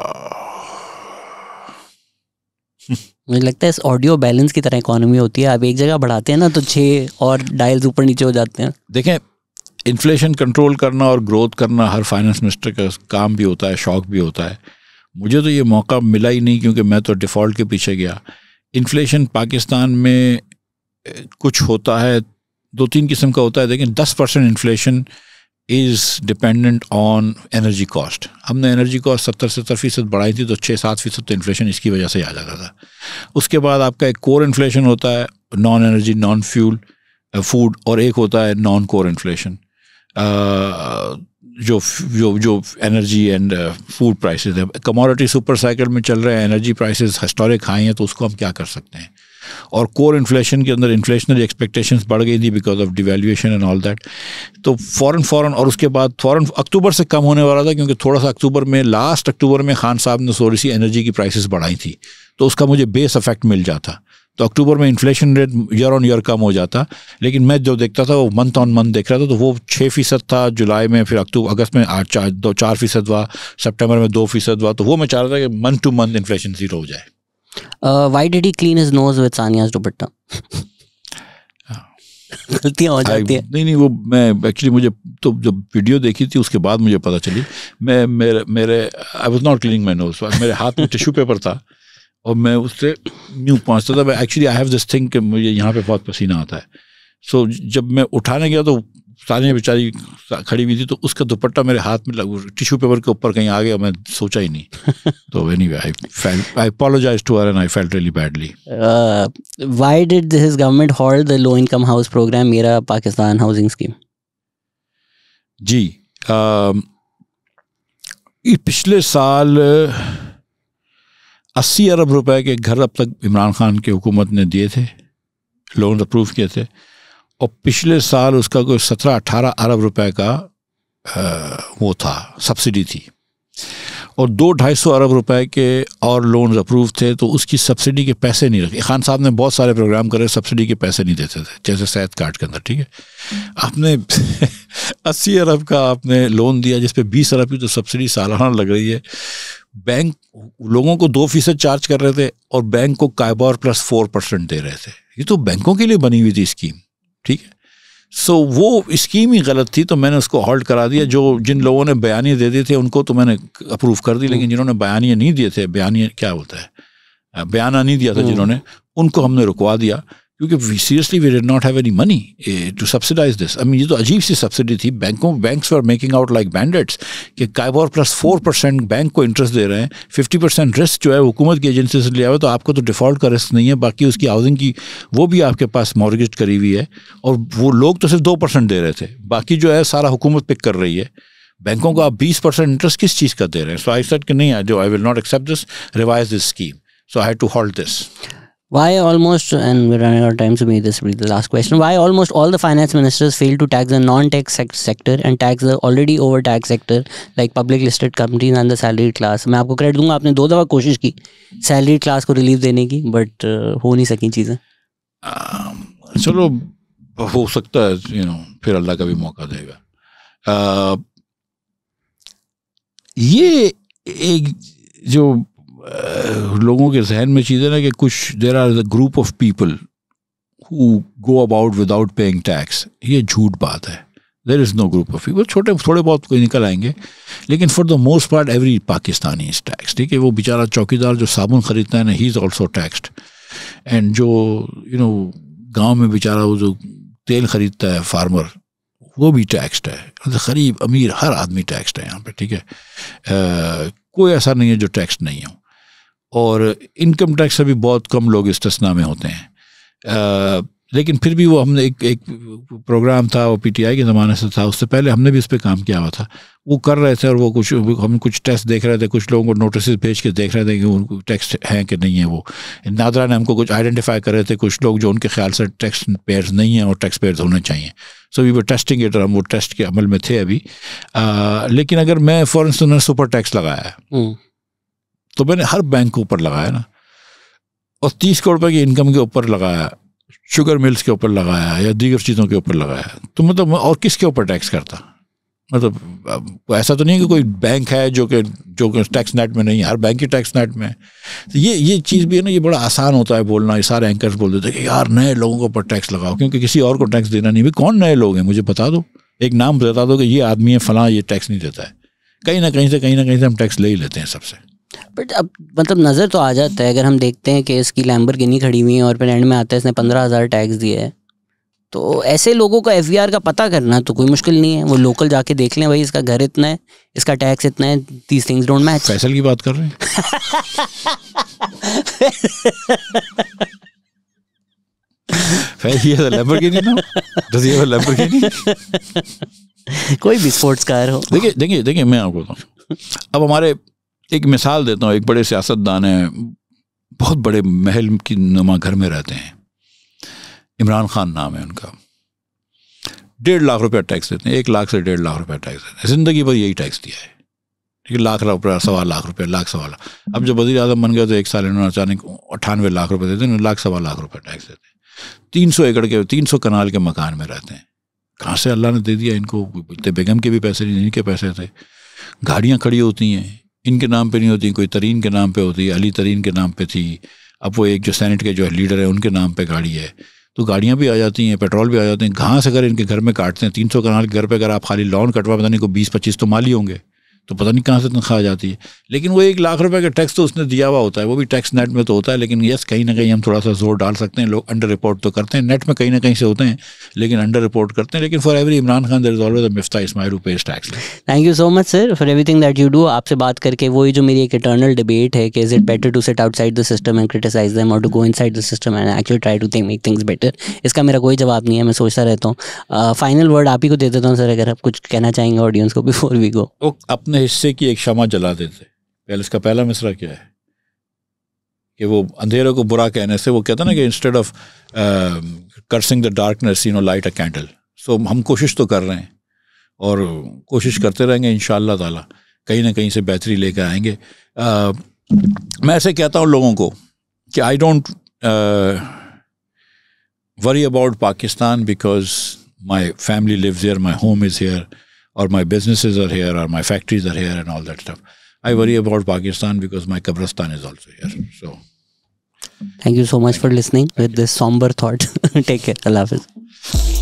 मुझे लगता है इस ऑडियो बैलेंस की तरह इकोनॉमी होती है आप एक जगह बढ़ाते हैं ना तो छः और डायल्स ऊपर नीचे हो जाते हैं देखें इन्फ्लेशन कंट्रोल करना और ग्रोथ करना हर फाइनेंस मिनिस्टर का काम भी होता है शौक भी होता है मुझे तो ये मौका मिला ही नहीं क्योंकि मैं तो डिफ़ॉल्ट के पीछे गया इन्फ्लेशन पाकिस्तान में कुछ होता है दो तीन किस्म का होता है लेकिन दस percent inflation is dependent on energy cost हमने एनर्जी कॉस्ट सत्तर सत्तर फीसद बढ़ाई थी तो छः सात फीसद तो इन्फ्लेशन इसकी वजह से आ जाता था उसके बाद आपका एक कोर इन्फ्लेशन होता है non energy non fuel food और एक होता है नॉन कोर इन्फ्लेशन जो जो जो एनर्जी एंड फूड प्राइसेस है कमोडिटी सुपर साइकिल में चल रहे हैं एनर्जी प्राइसेस हिस्टोरिक हाई हैं तो उसको हम क्या कर सकते हैं और कोर इन्फ्लेशन के अंदर इन्फ्लेशनरी एक्सपेक्टेशंस बढ़ गई थी because of devaluation and all that तो फॉरन फॉरन और उसके बाद फॉरन अक्टूबर से कम होने वाला था क्योंकि थोड़ा सा अक्टूबर में लास्ट अक्टूबर में खान साहब ने थोड़ी सी एनर्जी की प्राइसेस बढ़ाई थी तो उसका मुझे बेस अफेक्ट मिल जाता तो अक्टूबर में inflation rate year on year कम हो जाता लेकिन मैं जो देखता था वो मंथ ऑन मंथ देख रहा था तो वो छः फीसद था जुलाई में फिर अक्टूबर अगस्त में आठ चार दो चार फीसद हुआ सेप्टेम्बर में दो फीसद हुआ तो वो मैं चाह रहा था कि month to month inflation zero हो जाए why did he clean his nose with Sania dupatta गलतियाँ हो जाती हैं नहीं नहीं वो मैं एक्चुअली मुझे तो जब वीडियो देखी थी उसके बाद मुझे पता चली मैं मेरे मेरे I was not cleaning my nose मेरे हाथ में टिश्यू पेपर था और मैं उससे न्यू पहुँचता था actually I have this thing कि मुझे यहाँ पे बहुत पसीना आता है सो so, जब मैं उठाने गया तो सानिया बेचारी खड़ी हुई थी तो उसका दुपट्टा मेरे हाथ में लग टिश्यू पेपर के ऊपर कहीं आ गया मैं सोचा ही नहीं तो any I felt I apologise to are and I felt really badly why did this government hold the low income house programme मेरा पाकिस्तान हाउसिंग स्कीम जी uh, पिछले साल uh, अस्सी अरब रुपए के घर अब तक इमरान खान की हुकूमत ने दिए थे लोन अप्रूव किए थे और पिछले साल उसका कोई सत्रह अठारह अरब रुपए का आ, वो था सब्सिडी थी और दो ढाई सौ अरब रुपए के और लोन्स अप्रूव थे तो उसकी सब्सिडी के पैसे नहीं रखे खान साहब ने बहुत सारे प्रोग्राम करे सब्सिडी के पैसे नहीं देते थे जैसे सैद कार्ड के अंदर ठीक है आपने अस्सी अरब का आपने लोन दिया जिसपे बीस अरब की तो सब्सिडी सालाना लग रही है बैंक लोगों को दो फीसद चार्ज कर रहे थे और बैंक को कायबार प्लस फोर परसेंट दे रहे थे ये तो बैंकों के लिए बनी हुई थी स्कीम ठीक है सो so, वो स्कीम ही गलत थी तो मैंने उसको हॉल्ट करा दिया जो जिन लोगों ने बयानी दे दिए थे उनको तो मैंने अप्रूव कर दी हम्म। लेकिन जिन्होंने बयानिए नहीं दिए थे बयानिए क्या होता है बयाना नहीं दिया था हम्म। जिन्होंने उनको हमने रुकवा दिया क्योंकि we seriously we did not have any money to subsidise this I mean ये तो अजीब सी सब्सिडी थी बैंकों banks were making out like bandits कि KIBOR plus four percent bank को इंटरेस्ट दे रहे हैं फिफ्टी परसेंट रिस्क जो है हुकूमत की एजेंसी से लिया हुआ तो आपको तो डिफॉल्ट का रिस्क नहीं है बाकी उसकी हाउसिंग की वो भी आपके पास मॉर्गेज करी हुई है और वो लोग तो सिर्फ दो परसेंट दे रहे थे बाकी जो है सारा हुकूमत पिक कर रही है बैंकों को आप बीस परसेंट इंटरेस्ट किस चीज़ का दे रहे हैं सो आई सेट कि नहीं I will not accept this revise this scheme so I have to halt this Why almost, and we're running out of time, so maybe this will be the last question. Why almost all the finance ministers fail to tax the non tax sec- sector and tax the already over tax sector, like public listed companies and the salaried class? मैं आपको you, दूंगा आपने दो दफ़ा कोशिश की सैलरीड क्लास को रिलीफ देने की बट uh, हो नहीं सकी चीज़ें uh, चलो हो सकता है यू you नो know, फिर अल्लाह का भी मौका देगा uh, ये एक जो लोगों के जहन में चीजें ना कि कुछ there are the group of people who go about without paying tax ये झूठ बात है there is no group of people छोटे थोड़े बहुत कोई निकल आएंगे लेकिन for the most part every Pakistani is tax ठीक है वो बेचारा चौकीदार जो साबुन ख़रीदता है ना he is also taxed and जो यू नो गाँव में बेचारा वो जो तेल ख़रीदता है फार्मर वो भी टैक्सड है मतलब गरीब अमीर हर आदमी टैक्सड है यहाँ पर ठीक है कोई ऐसा नहीं है जो टैक्स नहीं हो और इनकम टैक्स अभी बहुत कम लोग इस्तना में होते हैं आ, लेकिन फिर भी वो हमने एक एक प्रोग्राम था वो पीटीआई के ज़माने से था उससे पहले हमने भी इस पर काम किया हुआ था वो कर रहे थे और वो कुछ हम कुछ टेस्ट देख रहे थे कुछ लोगों को नोटिस भेज के देख रहे थे कि उनको टैक्स हैं कि नहीं है वो नादरा ने हमको कुछ आइडेंटिफाई कर रहे थे कुछ लोग जो उनके ख्याल से टैक्स पेयर्स नहीं हैं और टैक्स पेयर्स होने चाहिए सो वी वो टेस्टिंग एटर हम वो टेस्ट के अमल में थे अभी आ, लेकिन अगर मैं फॉरन सुपर टैक्स लगाया हम्म। तो मैंने हर बैंक के ऊपर लगाया ना और तीस करोड़ रुपए की इनकम के ऊपर लगाया शुगर मिल्स के ऊपर लगाया या दीगर चीज़ों के ऊपर लगाया तो मतलब और किसके ऊपर टैक्स करता मतलब ऐसा तो नहीं है कि कोई बैंक है जो कि जो कि टैक्स नेट में नहीं है हर बैंक ही टैक्स नेट में है तो ये ये चीज़ भी है ना ये बड़ा आसान होता है बोलना ये सारे एंकर्स बोल देते हैं कि यार नए लोगों के ऊपर टैक्स लगाओ क्योंकि किसी और को टैक्स देना नहीं भाई कौन नए लोग हैं मुझे बता दो एक नाम बता दो कि ये आदमी है फलां ये टैक्स नहीं देता है कहीं ना कहीं से कहीं ना कहीं से हम टैक्स ले ही लेते हैं सबसे बट अब मतलब नज़र तो आ जाता है अगर हम देखते हैं कि इसकी लैम्बर गिनी खड़ी हुई है और फिर एंड में आता है इसने पंद्रह हज़ार टैक्स दिए है तो ऐसे लोगों का एफ का पता करना तो कोई मुश्किल नहीं है वो लोकल जाके देख लें भाई इसका घर इतना है इसका टैक्स इतना है these things don't match Faisal की बात कर रहे हैं तो कोई भी स्पोर्ट्स कार हो देखिए देखिए देखिए मैं आपको बताऊँ अब हमारे एक मिसाल देता हूँ एक बड़े सियासतदान हैं बहुत बड़े महल की नुमा घर में रहते हैं इमरान खान नाम है उनका डेढ़ लाख रुपया टैक्स देते हैं एक लाख से डेढ़ लाख रुपया टैक्स देते हैं ज़िंदगी भर यही टैक्स दिया है ठीक है लाख रुपया सवा लाख रुपया लाख सवा लाख अब जब वजी अजम बन गया तो एक साल इन्होंने अचानक अट्ठानवे लाख रुपये देते हैं लाख सवा लाख रुपया टैक्स देते हैं तीन सौ एकड़ के तीन सौ कनाल के मकान में रहते हैं कहाँ से अल्लाह ने दे दिया इनको बेगम के भी पैसे नहीं इनके पैसे थे गाड़ियाँ खड़ी होती हैं इनके नाम पे नहीं होती कोई तरीन के नाम पे होती अली तरीन के नाम पे थी अब वो एक जो सैनेट के जो है लीडर है उनके नाम पे गाड़ी है तो गाड़ियाँ भी आ जाती हैं पेट्रोल भी आ जाते हैं घास अगर इनके घर में काटते हैं तीन सौ कनाल के घर पे अगर आप खाली लॉन कटवा पता नहीं को बीस पच्चीस तो माली होंगे तो पता नहीं कहाँ से तनख्वाह आ जाती है लेकिन वो एक लाख रुपए का टैक्स तो उसने दिया हुआ होता है वो भी टैक्स नेट में तो होता है लेकिन यस कहीं ना कहीं हम थोड़ा सा जोर डाल सकते हैं लोग अंडर रिपोर्ट तो करते हैं नेट में कहीं ना कहीं से होते हैं लेकिन अंडर रिपोर्ट करते हैं लेकिन for every Imran Khan there is always Miftah Ismail who pays tax thank you so much sir for everything that you do आपसे बात करके वही जो मेरी एक इटर्नल डिबेट है कि is it better to sit outside the system and criticise them और to go inside the system and actually try to make things better इसका मेरा कोई जवाब नहीं है मैं सोचता रहता हूँ फाइनल वर्ड आप ही को दे देता हूँ सर अगर आप कुछ कहना चाहेंगे ऑडियंस को बिफोर वी गो अपने अपने हिस्से की एक शमा जला देते पहले इसका पहला मिसरा क्या है कि वो अंधेरे को बुरा कहने से वो कहता ना कि instead of cursing the darkness you know light a candle so हम कोशिश तो कर रहे हैं और कोशिश करते रहेंगे इन ताला कहीं ना कहीं से बेहतरी लेकर आएंगे uh, मैं ऐसे कहता हूँ लोगों को कि I don't worry about Pakistan because my family lives here my home is here or my businesses are here, or my factories are here, and all that stuff. I worry about Pakistan because my Kabristan is also here. So, thank you so much for listening Thank with you. this somber thought. Take care. Allah Hafiz.